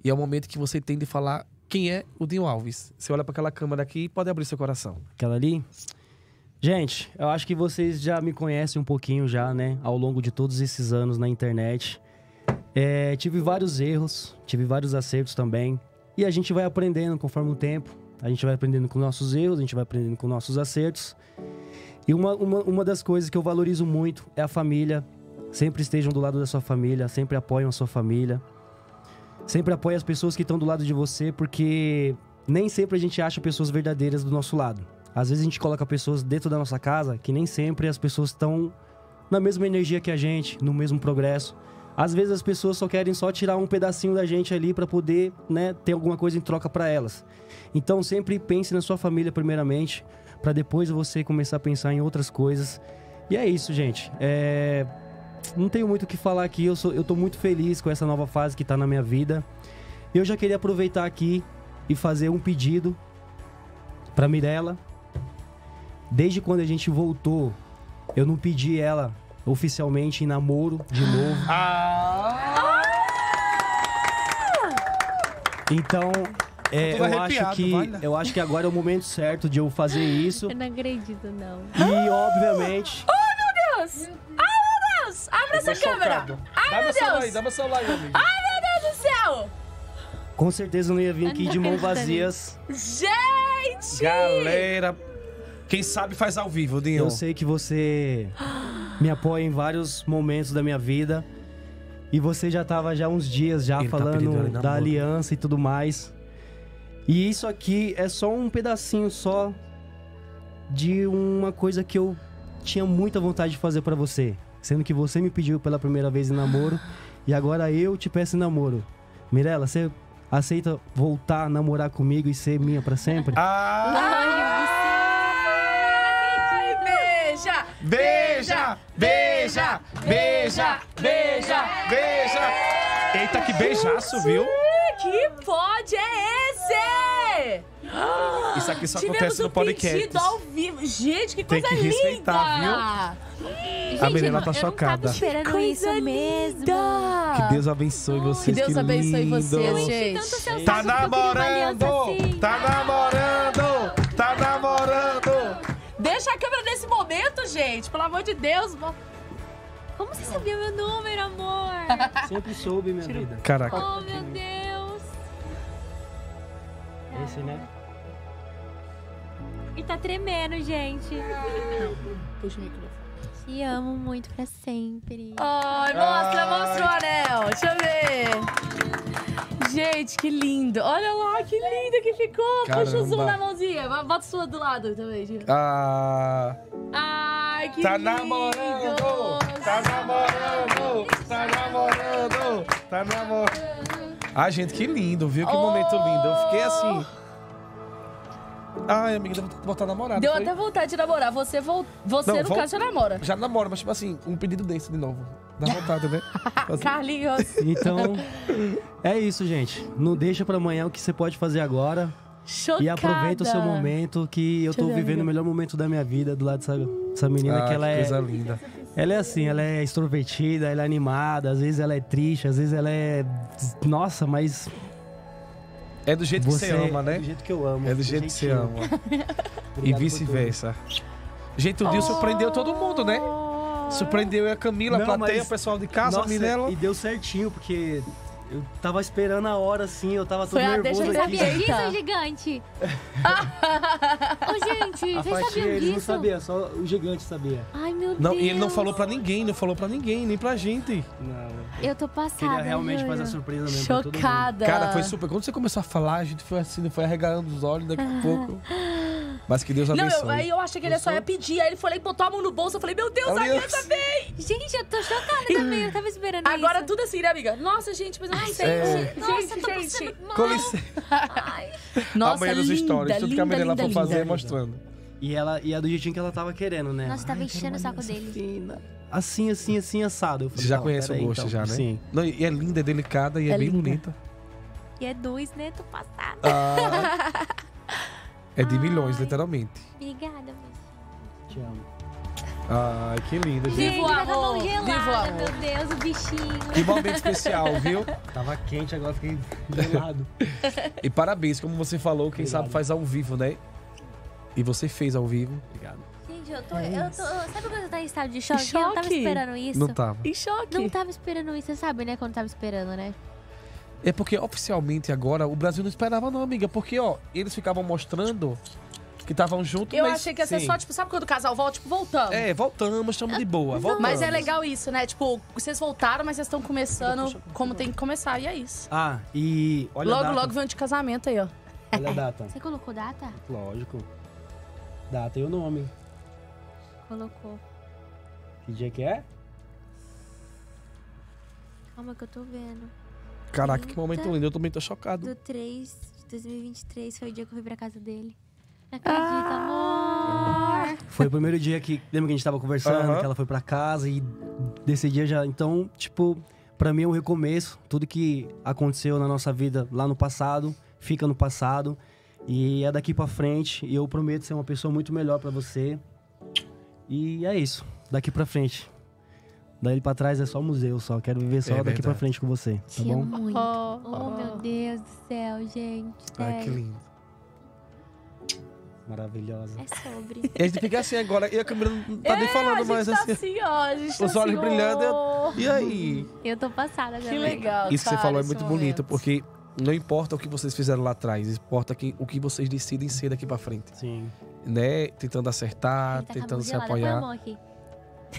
E é o momento que você tem de falar quem é o Dinho Alves. Você olha para aquela câmera aqui e pode abrir seu coração. Aquela ali? Gente, eu acho que vocês já me conhecem um pouquinho já, né? Ao longo de todos esses anos na internet. É, tive vários erros, tive vários acertos também. E a gente vai aprendendo conforme o tempo. A gente vai aprendendo com nossos erros, a gente vai aprendendo com nossos acertos. E uma, uma, uma das coisas que eu valorizo muito é a família. Sempre estejam do lado da sua família, sempre apoiam a sua família. Sempre apoie as pessoas que estão do lado de você, porque nem sempre a gente acha pessoas verdadeiras do nosso lado. Às vezes a gente coloca pessoas dentro da nossa casa que nem sempre as pessoas estão na mesma energia que a gente, no mesmo progresso. Às vezes as pessoas só querem só tirar um pedacinho da gente ali para poder, né, ter alguma coisa em troca para elas. Então sempre pense na sua família primeiramente, para depois você começar a pensar em outras coisas. E é isso, gente. É não tenho muito o que falar aqui. Eu, sou, eu tô muito feliz com essa nova fase que tá na minha vida. Eu já queria aproveitar aqui e fazer um pedido para Mirella. Desde quando a gente voltou, eu não pedi ela oficialmente em namoro de novo. Ah! ah! Então, é, eu, acho que eu acho que agora é o momento certo de eu fazer isso. Eu não acredito não. E obviamente. Oh meu Deus! Deus! Abre essa câmera! Ai, dá meu celular, Deus! Dá meu celular aí, Ai, meu Deus do céu! Com certeza não ia vir aqui de mãos vazias. Gente! Galera, quem sabe faz ao vivo, Dinho. Eu sei que você me apoia em vários momentos da minha vida. E você já estava já uns dias já Ele tá falando tá da né? aliança e tudo mais. E isso aqui é só um pedacinho só de uma coisa que eu tinha muita vontade de fazer para você sendo que você me pediu pela primeira vez em namoro e agora eu te peço em namoro. Mirela, você aceita voltar a namorar comigo e ser minha para sempre? Ai, beija, beija, beija, beija, beija, beija. Eita, que beijaço, viu? Que pode é esse? Isso aqui só acontece no podcast. pedido ao vivo. Gente, que Tem que linda! respeitar, viu? Gente, a menina tá eu chocada. Não tava esperando isso mesmo. Que Deus abençoe vocês. Que Deus abençoe lindo. vocês, gente. Tá namorando! Assim. Tá namorando! Tá namorando! Deixa a câmera nesse momento, gente. Pelo amor de Deus. Como você sabia meu número, amor? Sempre soube, minha vida. Caraca. Oh, meu Deus. Esse, né? E tá tremendo, gente. Puxa o microfone. Te amo muito pra sempre. Ai, oh, mostra, Ai. mostra o anel. Deixa eu ver. Gente, que lindo. Olha lá, que lindo que ficou. Caramba. Puxa o zoom na mãozinha. Bota sua do lado também, gente. Ah. Ai, que tá lindo. Namorando, tá namorando. Tá namorando. Tá namorando. Ah, gente, que lindo, viu? Que oh. momento lindo. Eu fiquei assim... Ai, amiga, deu vontade de namorar. Deu até vontade de namorar. Você, vo... você não, no vol... caso, já namora. Já namora, mas tipo assim, um pedido desse de novo. Dá vontade, né? Assim. Carlinhos. Então, é isso, gente. Não deixa pra amanhã o que você pode fazer agora. Chocada. E aproveita o seu momento, que eu Deixa tô vivendo o melhor momento da minha vida do lado dessa, dessa menina ah, que ela que é coisa é. linda. Ela é assim, ela é extrovertida, ela é animada, às vezes ela é triste, às vezes ela é. Nossa, mas é do jeito você... que você ama, né? É do jeito que eu amo. É do jeito, do jeito que você ama. e vice-versa. Gente, o oh. Dio surpreendeu todo mundo, né? Surpreendeu a Camila, Não, a plateia, o pessoal de casa, nossa, a Minela. E deu certinho, porque eu tava esperando a hora, assim, eu tava todo Foi a nervoso deixa aqui. Sabia disso, é gigante? Ô, gente, A vocês sabiam não sabia só o gigante sabia. Ai, meu Não, Deus. e ele não falou pra ninguém, não falou pra ninguém, nem pra gente. Não, eu tô passada, queria realmente fazer a surpresa mesmo pra todo mundo. Chocada. Cara, foi super. Quando você começou a falar, a gente foi assim, foi arregalando os olhos daqui a ah. pouco. Mas que Deus abençoe. Não, eu, aí eu achei que ele só ia pedir. Aí ele foi lá e botou a mão no bolso. Eu falei, meu Deus, a também! Gente, eu tô chocada também. Eu tava esperando Agora isso. tudo assim, né, amiga? Nossa, gente, mas eu não sei. É... Nossa, tá gente, tô gente. Com licença. Ai. Nossa, Amanhã linda, nos tudo linda, que a lá for fazer, linda. mostrando. E, ela, e a do jeitinho que ela tava querendo, né? Nossa, tava enchendo o saco dele. Fina. Assim, assim, assim, assado. Falei, Você já conhece o gosto, então. já, né? Sim. Não, e é linda, é delicada e é, é bem linda. bonita. E é dois, né? Tô passada. Ah. É de milhões, literalmente. Obrigada, bichinho. Te amo. Ai, que lindo, gente. Vivo a mão gelada, meu Deus, o bichinho. Que momento especial, viu? Tava quente, agora fiquei gelado. e parabéns, como você falou, quem Obrigado. sabe faz ao vivo, né? E você fez ao vivo. Obrigado. Gente, eu tô. É eu tô sabe quando eu tava tá em estado de choque? choque? Eu não tava esperando isso. Não tava. Em choque. Não tava esperando isso, você sabe, né? Quando tava esperando, né? É porque oficialmente agora o Brasil não esperava, não, amiga. Porque, ó, eles ficavam mostrando que estavam juntos. Eu mas, achei que ia ser sim. só, tipo, sabe quando o casal volta? Tipo, voltamos. É, voltamos, estamos de boa. Voltamos. Mas é legal isso, né? Tipo, vocês voltaram, mas vocês estão começando como tem que começar, e é isso. Ah, e. Olha logo, logo vem de casamento aí, ó. Olha a data. Você colocou data? Lógico. Data e o nome. Colocou. Que dia que é? Calma que eu tô vendo. Caraca, que momento lindo. Eu também tô chocado. Do 3 de 2023 foi o dia que eu fui pra casa dele. Acredita, ah! amor! Foi o primeiro dia que. Lembra que a gente tava conversando, uhum. que ela foi pra casa e desse dia já. Então, tipo, pra mim é um recomeço. Tudo que aconteceu na nossa vida lá no passado, fica no passado. E é daqui pra frente. E eu prometo ser uma pessoa muito melhor pra você. E é isso. Daqui pra frente. Daí pra trás é só museu, só. Quero viver só é daqui pra frente com você, tá bom? muito. Oh, oh, oh meu oh. Deus do céu, gente. Ai, que lindo. Maravilhosa. É sobre. E a gente fica assim agora, e a câmera não tá é, nem falando mais tá assim. assim ó, a gente tá Os tá olhos assim, brilhando. Oh. E aí? Eu tô passada Que legal. Isso que você falou é muito momento. bonito, porque não importa o que vocês fizeram lá atrás, importa que, o que vocês decidem ser daqui pra frente. Sim. Né? Tentando acertar, tá tentando se apoiar. Põe a mão aqui.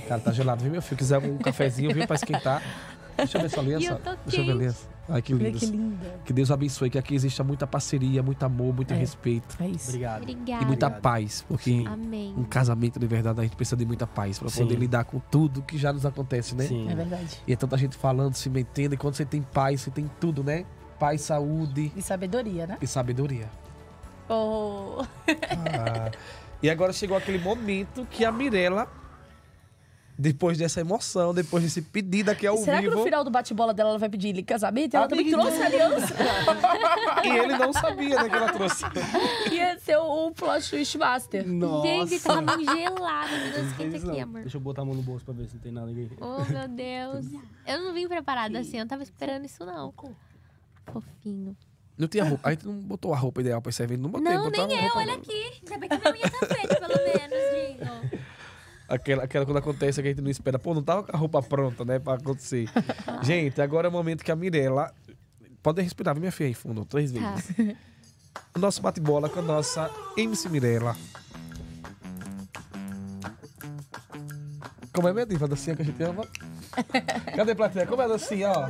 Cara, tá gelado, viu, meu filho? Quiser um cafezinho, viu, pra esquentar. Deixa eu ver sua aliança. Deixa eu ver aliança. Ai, que lindo Que, linda. que Deus abençoe, que aqui exista muita parceria, muito amor, muito é. respeito. É isso. Obrigado. Obrigada. E muita paz, porque Amém. um casamento de verdade a gente precisa de muita paz para poder lidar com tudo que já nos acontece, né? Sim. É verdade. E é tanta gente falando, se metendo, e quando você tem paz, você tem tudo, né? Paz, saúde. E sabedoria, né? E sabedoria. Oh. Ah. E agora chegou aquele momento que a Mirella depois dessa emoção, depois desse pedido aqui ao Será vivo. Será que no final do bate-bola dela ela vai pedir ele casamento? Ela também trouxe aliança. e ele não sabia, né, que ela trouxe. Ia ser o, o plot twist master. Nossa. Gente, tá mão gelada. Meu Deus, esquenta aqui, amor. Deixa eu botar a mão no bolso pra ver se não tem nada aqui. Oh, meu Deus. Eu não vim preparada assim, eu não tava esperando isso, não. Fofinho. Não tinha roupa. A gente não botou a roupa ideal pra servir, não botei. Não, nem eu, olha aqui. Ainda bem que não ia tapete, pelo menos, Dinho. Aquela, aquela quando acontece que a gente não espera. Pô, não tava com a roupa pronta, né? Pra acontecer. gente, agora é o momento que a Mirella. Pode respirar, minha filha aí fundo, três tá. vezes. O nosso bate-bola com a nossa MC Mirella. Como é meu diva, a docinha que a gente ama? Cadê a plateia? Como é a docinha, ó?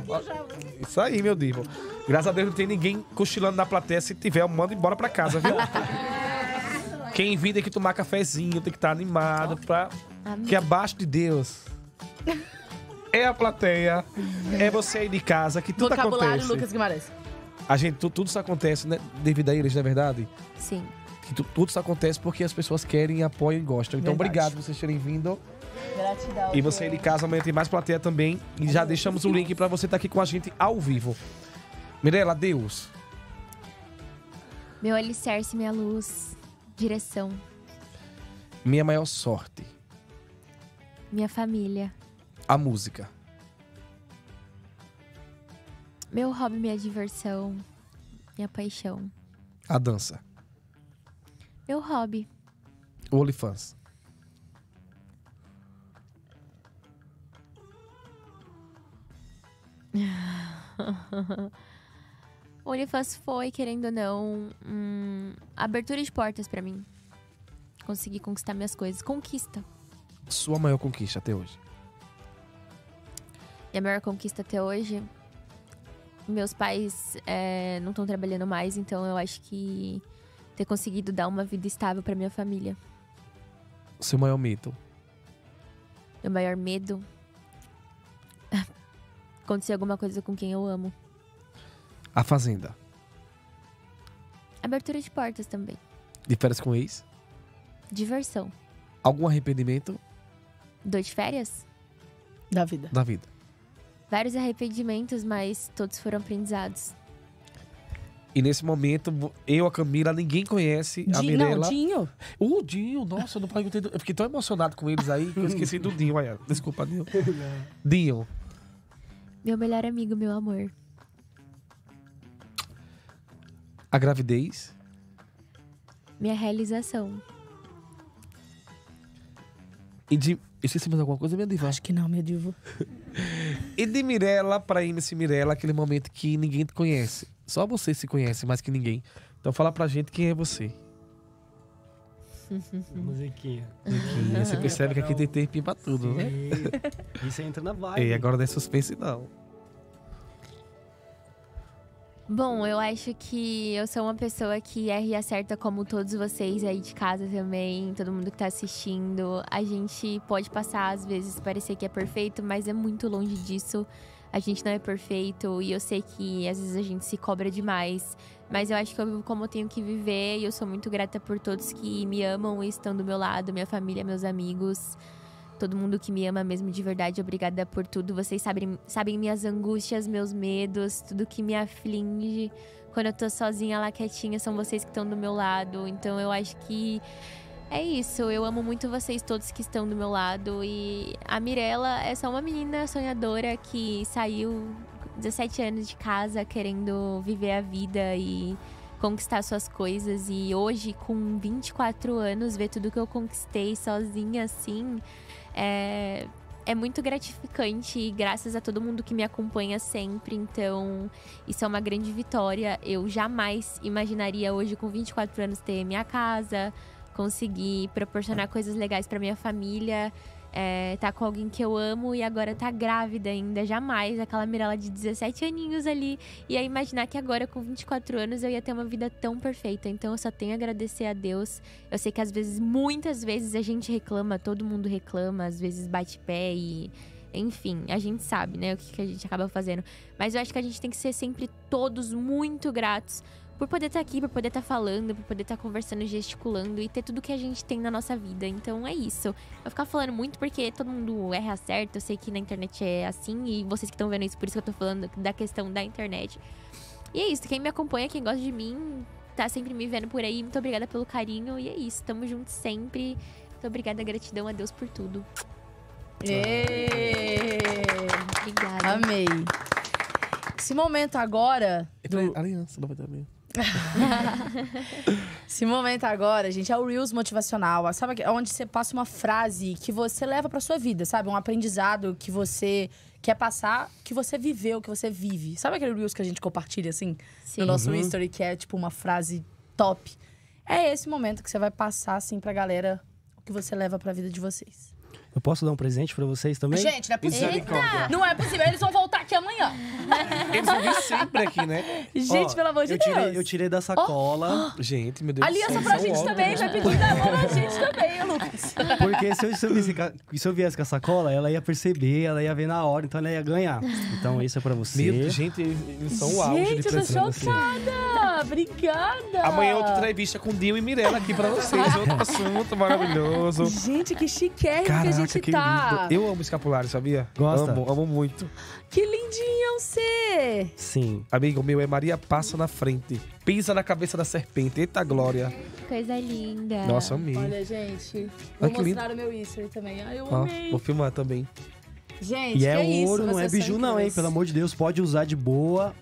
Isso aí, meu divo. Graças a Deus não tem ninguém cochilando na plateia. Se tiver, manda embora pra casa, viu? Quem vem tem que tomar cafezinho, tem que estar animado pra. Que abaixo de Deus. é a plateia, é você aí de casa, que tudo Vocabulário acontece. Lucas Guimarães. A gente, tu, tudo isso acontece né, devido a eles, não é verdade? Sim. Que tu, tudo isso acontece porque as pessoas querem, apoiam e gostam. Então, verdade. obrigado por vocês terem vindo. Gratidão. E você aí de casa, amanhã tem mais plateia também. E é já Deus deixamos Deus. o link para você estar tá aqui com a gente ao vivo. Mirela, adeus. Meu alicerce, minha luz. Direção. Minha maior sorte. Minha família. A música. Meu hobby, minha diversão. Minha paixão. A dança. Meu hobby. O OnlyFans. o OnlyFans foi, querendo ou não, hum, abertura de portas para mim. Consegui conquistar minhas coisas. Conquista. Sua maior conquista até hoje? Minha maior conquista até hoje. Meus pais é, não estão trabalhando mais, então eu acho que ter conseguido dar uma vida estável para minha família. Seu maior medo? Meu maior medo. Acontecer alguma coisa com quem eu amo. A Fazenda. Abertura de portas também. De férias com ex? Diversão. Algum arrependimento? Dois de férias? Da vida. Da vida. Vários arrependimentos, mas todos foram aprendizados. E nesse momento, eu, a Camila, ninguém conhece a Dinho, Mirella. Não, Dinho. O Dinho, nossa, eu não perguntei. Eu fiquei tão emocionado com eles aí que eu esqueci do Dinho. Desculpa, Dinho. Dinho. Meu melhor amigo, meu amor. A gravidez. Minha realização. E de. Esqueci mais alguma coisa, minha diva? Acho que não, minha diva. e de Mirella pra MC Mirella, aquele momento que ninguém te conhece. Só você se conhece mais que ninguém. Então fala pra gente quem é você. Musiquinha. Musiquinha. Você percebe que aqui tem tempinho pra tudo, né? Sim. né? E entra na vibe. E agora não é suspense, não. Bom, eu acho que eu sou uma pessoa que erra e acerta, como todos vocês aí de casa também, todo mundo que tá assistindo. A gente pode passar, às vezes, parecer que é perfeito, mas é muito longe disso. A gente não é perfeito e eu sei que às vezes a gente se cobra demais, mas eu acho que eu vivo como eu tenho que viver e eu sou muito grata por todos que me amam e estão do meu lado, minha família, meus amigos. Todo mundo que me ama mesmo de verdade, obrigada por tudo. Vocês sabem, sabem minhas angústias, meus medos, tudo que me aflige. Quando eu tô sozinha lá quietinha, são vocês que estão do meu lado. Então eu acho que é isso. Eu amo muito vocês todos que estão do meu lado. E a Mirella é só uma menina sonhadora que saiu 17 anos de casa querendo viver a vida e conquistar suas coisas e hoje com 24 anos ver tudo que eu conquistei sozinha assim é, é muito gratificante e graças a todo mundo que me acompanha sempre. Então, isso é uma grande vitória. Eu jamais imaginaria hoje, com 24 anos, ter minha casa, conseguir proporcionar coisas legais para minha família é, tá com alguém que eu amo e agora tá grávida ainda, jamais. Aquela Mirella de 17 aninhos ali. E aí imaginar que agora com 24 anos eu ia ter uma vida tão perfeita. Então eu só tenho a agradecer a Deus. Eu sei que às vezes, muitas vezes a gente reclama, todo mundo reclama, às vezes bate pé e. Enfim, a gente sabe, né, o que, que a gente acaba fazendo. Mas eu acho que a gente tem que ser sempre todos muito gratos por poder estar tá aqui, por poder estar tá falando, por poder estar tá conversando, gesticulando e ter tudo que a gente tem na nossa vida. Então é isso. Eu vou ficar falando muito porque todo mundo erra certo. Eu sei que na internet é assim e vocês que estão vendo isso, por isso que eu tô falando da questão da internet. E é isso. Quem me acompanha, quem gosta de mim, tá sempre me vendo por aí. Muito obrigada pelo carinho e é isso. Tamo junto sempre. Muito obrigada, gratidão a Deus por tudo. Obrigada. Amei. Esse momento agora. Do... Aliança, não vai dar aliança. Esse momento agora, gente, é o Reels motivacional. Sabe é onde você passa uma frase que você leva pra sua vida, sabe? Um aprendizado que você quer passar, que você viveu, que você vive. Sabe aquele Reels que a gente compartilha, assim? Sim. No nosso uhum. history, que é, tipo, uma frase top. É esse momento que você vai passar, assim, pra galera o que você leva pra vida de vocês. Eu posso dar um presente pra vocês também? Gente, não é, é possível. Eita! Não é possível, eles vão voltar aqui amanhã. Eles vão vir sempre aqui, né? Gente, Ó, pelo amor de eu Deus. Tirei, eu tirei da sacola. Oh. Gente, meu Deus Aliança do céu. Aliança é né? pra gente também, vai pedir da mão pra gente também, Lucas. Porque se eu, se, eu viesse, se eu viesse com a sacola, ela ia perceber, ela ia ver na hora, então ela ia ganhar. Então isso é pra você. Meu, gente, eles são o auge Gente, eu tô assim. chocada. Assim. Obrigada. Amanhã é outra entrevista com Dio e Mirella aqui pra vocês. Outro assunto maravilhoso. Gente, que chiquérrimo que a gente isso que tá. lindo. Eu amo escapulário, sabia? Gosta? Amo, amo muito. Que lindinho você! É Sim. Amigo meu, é Maria Passa na Frente. Pisa na cabeça da serpente. Eita glória. Coisa linda. Nossa, amei. Olha, gente. Ah, vou ah, mostrar lindo. o meu Easter também. Ai, eu ah, amei. Vou filmar também. Gente, e é, é ouro, isso, não é biju, não, hein? Pelo amor de Deus, pode usar de boa.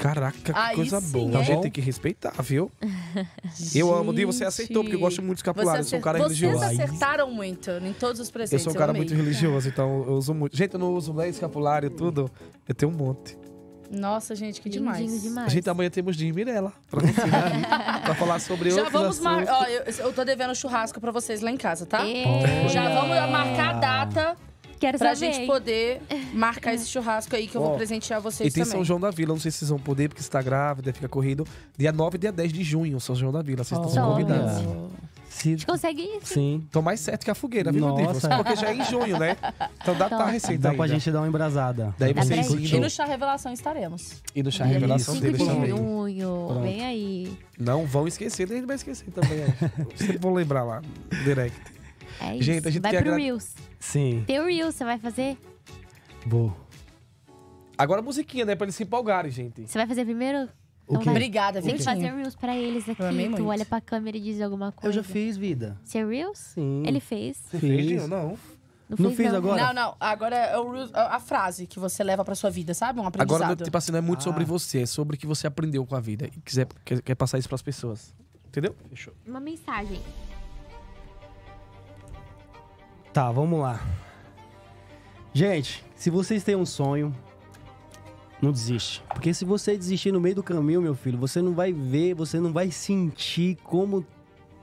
Caraca, que Aí coisa sim, boa. Então a gente tem que respeitar, viu? Eu amo, Di, você aceitou, porque eu gosto muito de escapulário. Eu sou um cara vocês religioso. Vocês acertaram muito em todos os presentes. Eu sou um cara muito religioso, então eu uso muito. Gente, eu não uso nem escapulário e tudo. Eu tenho um monte. Nossa, gente, que demais. demais. A gente amanhã temos de Mirella pra, pra falar sobre Já vamos marcar? Ó, eu, eu tô devendo churrasco pra vocês lá em casa, tá? Eita. Já vamos marcar a data Quero pra saber. gente poder marcar esse churrasco aí que eu vou vou presentear vocês E tem também. São João da Vila, não sei se vocês vão poder, porque está grávida, fica corrido. Dia 9 e dia 10 de junho, São João da Vila, vocês estão convidados. Se... A gente consegue isso. Sim. Tô mais certo que a fogueira, viu, Nossa. Porque já é em junho, né? Então dá então pra a receita Dá ainda. pra gente dar uma embrasada. Daí Dá vocês E no chá revelação estaremos. e no chá Isso. revelação 5 de também. junho. Vem aí. Não vão esquecer, a gente vai esquecer também. Vocês vão lembrar lá, no direct. É isso. Gente, a gente vai pro agra... Reels. Sim. Teu Reels, você vai fazer? Vou. Agora a musiquinha, né? Pra eles se empolgarem, gente. Você vai fazer primeiro? Então Obrigada, Tem que fazer Reels pra eles aqui. Tu olha pra câmera e diz alguma coisa. Eu já fiz, vida. Você é Reels? Sim. Ele fez. Você fez, Não. Não, não fiz não. agora? Não, não. Agora é o, a frase que você leva pra sua vida, sabe? Um aprendizado. Agora, tipo assim, não é muito ah. sobre você, é sobre o que você aprendeu com a vida. E quiser, quer, quer passar isso pras pessoas. Entendeu? Fechou. Uma mensagem. Tá, vamos lá. Gente, se vocês têm um sonho, não desiste. Porque se você desistir no meio do caminho, meu filho, você não vai ver, você não vai sentir como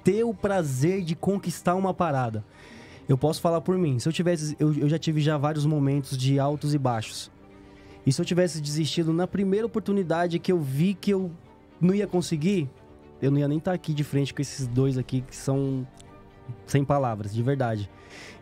ter o prazer de conquistar uma parada. Eu posso falar por mim. Se eu tivesse, eu, eu já tive já vários momentos de altos e baixos. E se eu tivesse desistido na primeira oportunidade que eu vi que eu não ia conseguir, eu não ia nem estar tá aqui de frente com esses dois aqui que são sem palavras, de verdade.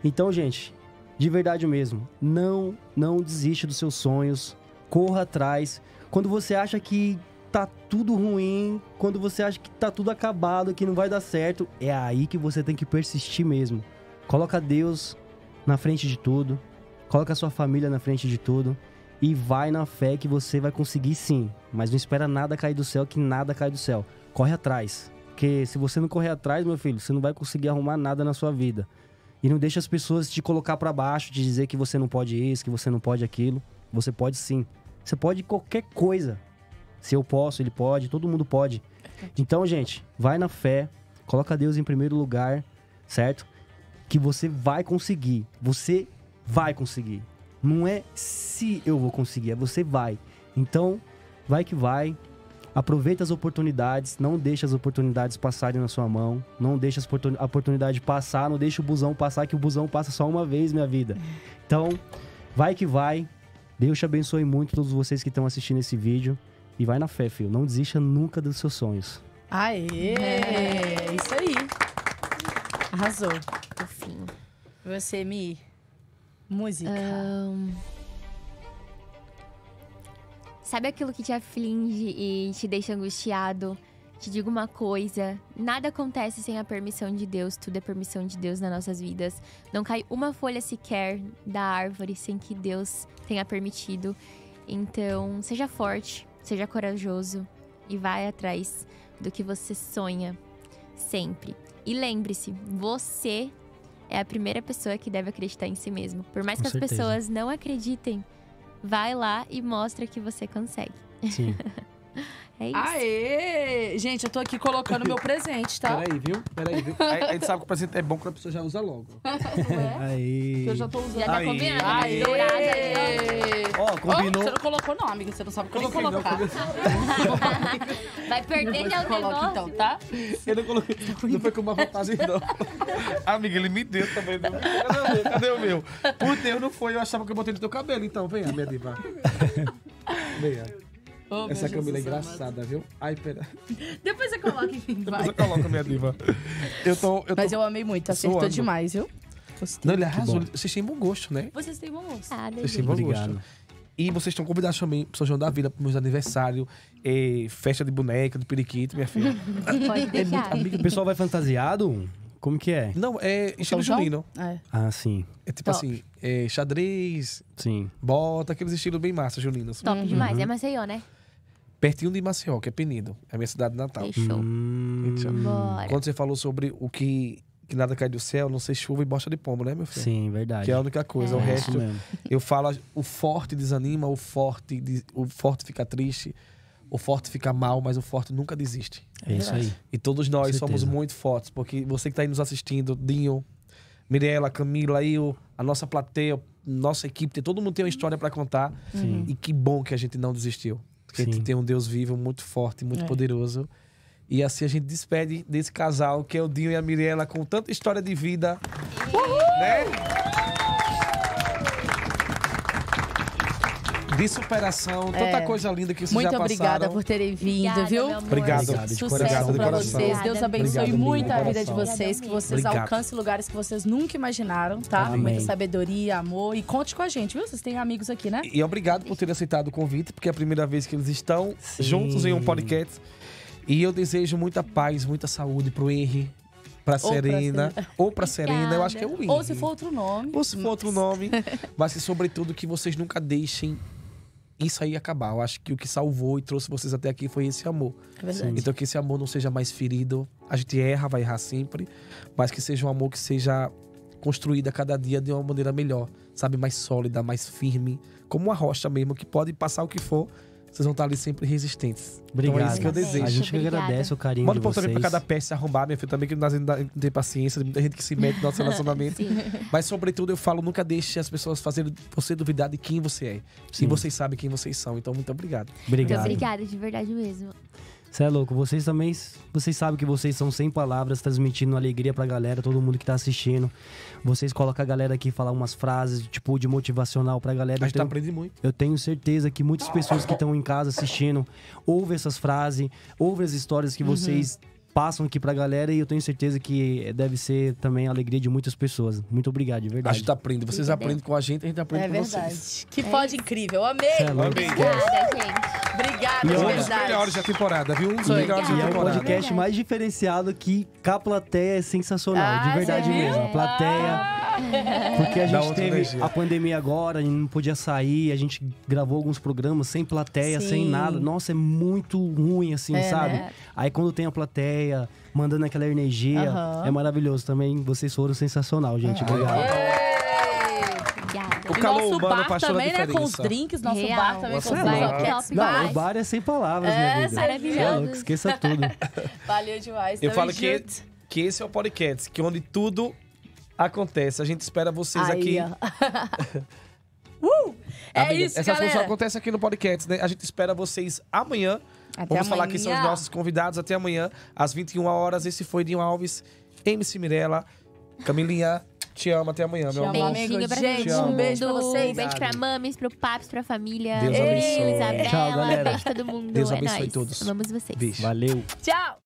Então, gente, de verdade mesmo, não, não desiste dos seus sonhos, corra atrás. Quando você acha que tá tudo ruim, quando você acha que tá tudo acabado, que não vai dar certo, é aí que você tem que persistir mesmo. Coloca Deus na frente de tudo, coloca sua família na frente de tudo e vai na fé que você vai conseguir sim, mas não espera nada cair do céu, que nada cai do céu. Corre atrás, porque se você não correr atrás, meu filho, você não vai conseguir arrumar nada na sua vida. E não deixa as pessoas te colocar para baixo, te dizer que você não pode isso, que você não pode aquilo. Você pode sim. Você pode qualquer coisa. Se eu posso, ele pode, todo mundo pode. Então, gente, vai na fé, coloca Deus em primeiro lugar, certo? Que você vai conseguir. Você vai conseguir. Não é se eu vou conseguir, é você vai. Então, vai que vai. Aproveita as oportunidades, não deixa as oportunidades passarem na sua mão, não deixa a oportunidade passar, não deixa o busão passar, que o busão passa só uma vez, minha vida. Então, vai que vai. Deus te abençoe muito todos vocês que estão assistindo esse vídeo. E vai na fé, filho. Não desista nunca dos seus sonhos. Aê! É isso aí. Arrasou. Fofinho. Você, Mi, música. Um... Sabe aquilo que te aflige e te deixa angustiado? Te digo uma coisa: nada acontece sem a permissão de Deus, tudo é permissão de Deus nas nossas vidas. Não cai uma folha sequer da árvore sem que Deus tenha permitido. Então, seja forte, seja corajoso e vai atrás do que você sonha sempre. E lembre-se, você é a primeira pessoa que deve acreditar em si mesmo. Por mais Com que certeza. as pessoas não acreditem, vai lá e mostra que você consegue. Sim. É isso. Aê! Gente, eu tô aqui colocando meu presente, tá? Peraí, viu? Peraí, viu? Aí, aí tu sabe que o presente é bom quando a pessoa já usa logo. Não é? Aí. Eu já tô usando. Já tá Aí. combinando? Aê! Né? Ó, combinou. você não colocou não, amiga. Você não sabe como que eu nem Coloquei, não, colocar. Vai perder que é então, negócio. tá? Eu não coloquei. Não foi com uma vantagem, não. Amiga, ele me deu também. Não. Cadê o meu? Cadê o meu? Por Deus, não foi. Eu achava que eu botei no teu cabelo, então. Venha, minha diva. Venha. Oh, Essa Camila é engraçada, amado. viu? Ai, pera. Depois você coloca enfim, vai. Depois eu coloco, minha diva. Eu tô, eu tô Mas eu amei muito, acertou suando. demais, viu? Gostei. Não, ele arrasou. Vocês têm bom gosto, né? Vocês têm bom gosto. Ah, Vocês têm bom Obrigado. gosto. E vocês estão convidados também pro São João da Vila, pro meu aniversário, e festa de boneca, de periquito, minha filha. Pode é deixar. o pessoal vai fantasiado? Como que é? Não, é estilo junino. É. Ah, sim. É tipo Top. assim, é xadrez, Sim. bota, aqueles estilos bem massa, juninos. Top uhum. demais. Uhum. É Maceió, né? pertinho de Maceió, que é Penido, é a minha cidade natal. Fechou. Hum, então, Quando você falou sobre o que, que nada cai do céu, não sei chuva e bosta de pombo, né, meu filho? Sim, verdade. Que é a única coisa. É. O resto, eu falo, o forte desanima, o forte, o forte fica triste, o forte fica mal, mas o forte nunca desiste. É isso aí. E todos nós somos muito fortes, porque você que está aí nos assistindo, Dinho, Mirella, Camila, eu, a nossa plateia, nossa equipe, todo mundo tem uma história para contar. Sim. E que bom que a gente não desistiu. Porque Sim. a gente tem um Deus vivo, muito forte, muito é. poderoso. E assim a gente despede desse casal, que é o Dinho e a Mirella, com tanta história de vida. Uhul! Né? de superação, tanta é. coisa linda que vocês muito já passaram. Muito obrigada por terem vindo, obrigada, viu? Obrigado, obrigado Sucesso para vocês. Deus abençoe obrigado, muito a vida de vocês, que vocês obrigado. alcancem lugares que vocês nunca imaginaram, tá? Amém. Muita sabedoria, amor. E conte com a gente, viu? Vocês têm amigos aqui, né? E obrigado por terem aceitado o convite, porque é a primeira vez que eles estão Sim. juntos em um podcast. E eu desejo muita paz, muita saúde pro Henry, para Serena, ou para Serena, eu acho que é o Henry. Ou se for outro nome. Ou se for outro nome, mas que sobretudo que vocês nunca deixem isso aí acabar. Eu acho que o que salvou e trouxe vocês até aqui foi esse amor. É verdade. Então que esse amor não seja mais ferido. A gente erra, vai errar sempre, mas que seja um amor que seja construído a cada dia de uma maneira melhor, sabe, mais sólida, mais firme, como uma rocha mesmo que pode passar o que for, vocês vão estar ali sempre resistentes. Obrigado. Então é isso que eu desejo. A gente que agradece o carinho Manda um de vocês. Manda pra cada peça arrumar, minha filha, também que nós não tem paciência, muita gente que se mete no nosso relacionamento. Mas, sobretudo, eu falo, nunca deixe as pessoas fazerem você duvidar de quem você é. Sim. E vocês sabem quem vocês são. Então, muito obrigado. Obrigado. Muito obrigada, de verdade mesmo. Você é louco, vocês também, vocês sabem que vocês são sem palavras, transmitindo alegria pra galera, todo mundo que tá assistindo vocês colocam a galera aqui falar umas frases, tipo, de motivacional pra galera. A gente tenho, tá então, aprendendo muito. Eu tenho certeza que muitas pessoas que estão em casa assistindo ouvem essas frases, ouvem as histórias que uhum. vocês passam aqui pra galera e eu tenho certeza que eh, deve ser também a alegria de muitas pessoas. Muito obrigado, de verdade. A gente aprende, vocês Entendeu? aprendem com a gente, a gente aprende é com verdade. vocês. Que é pode isso. incrível, é amei! Obrigada, gente. Obrigada, de é verdade. Um dos melhores da temporada, viu? Um dos melhores da temporada. E é o podcast mais diferenciado que com a plateia é sensacional, ah, de verdade mesmo. A plateia... Ah. Porque a gente teve energia. a pandemia agora, a gente não podia sair, a gente gravou alguns programas sem plateia, Sim. sem nada. Nossa, é muito ruim, assim, é, sabe? Né? Aí quando tem a plateia, mandando aquela energia, uhum. é maravilhoso também. Vocês foram sensacional, gente. Obrigado. É. O calor nosso urbano bar também, né? Com os drinks, nosso Real. bar também Nossa, com os é drinks. Não, o bar é sem palavras, né É maravilhoso. É esqueça tudo. Valeu demais. Eu falo que, que esse é o podcast, que onde tudo Acontece, a gente espera vocês Aí, aqui. uh, é Amiga, isso, essas galera. coisas acontece acontecem aqui no podcast, né? A gente espera vocês amanhã. Até Vamos amanhã. falar aqui são os nossos convidados. Até amanhã, às 21 horas. Esse foi Dinho Alves, MC Mirella, Camilinha. Te amo, até amanhã, meu amor. Beijinho pra gente, um beijo pra vocês. Um beijo pra mames, pro papis, pra família. Deus abençoe. Isabela, Tchau, galera. beijo todo mundo. Deus é abençoe é todos. Amamos vocês. Beijo. Valeu. Tchau.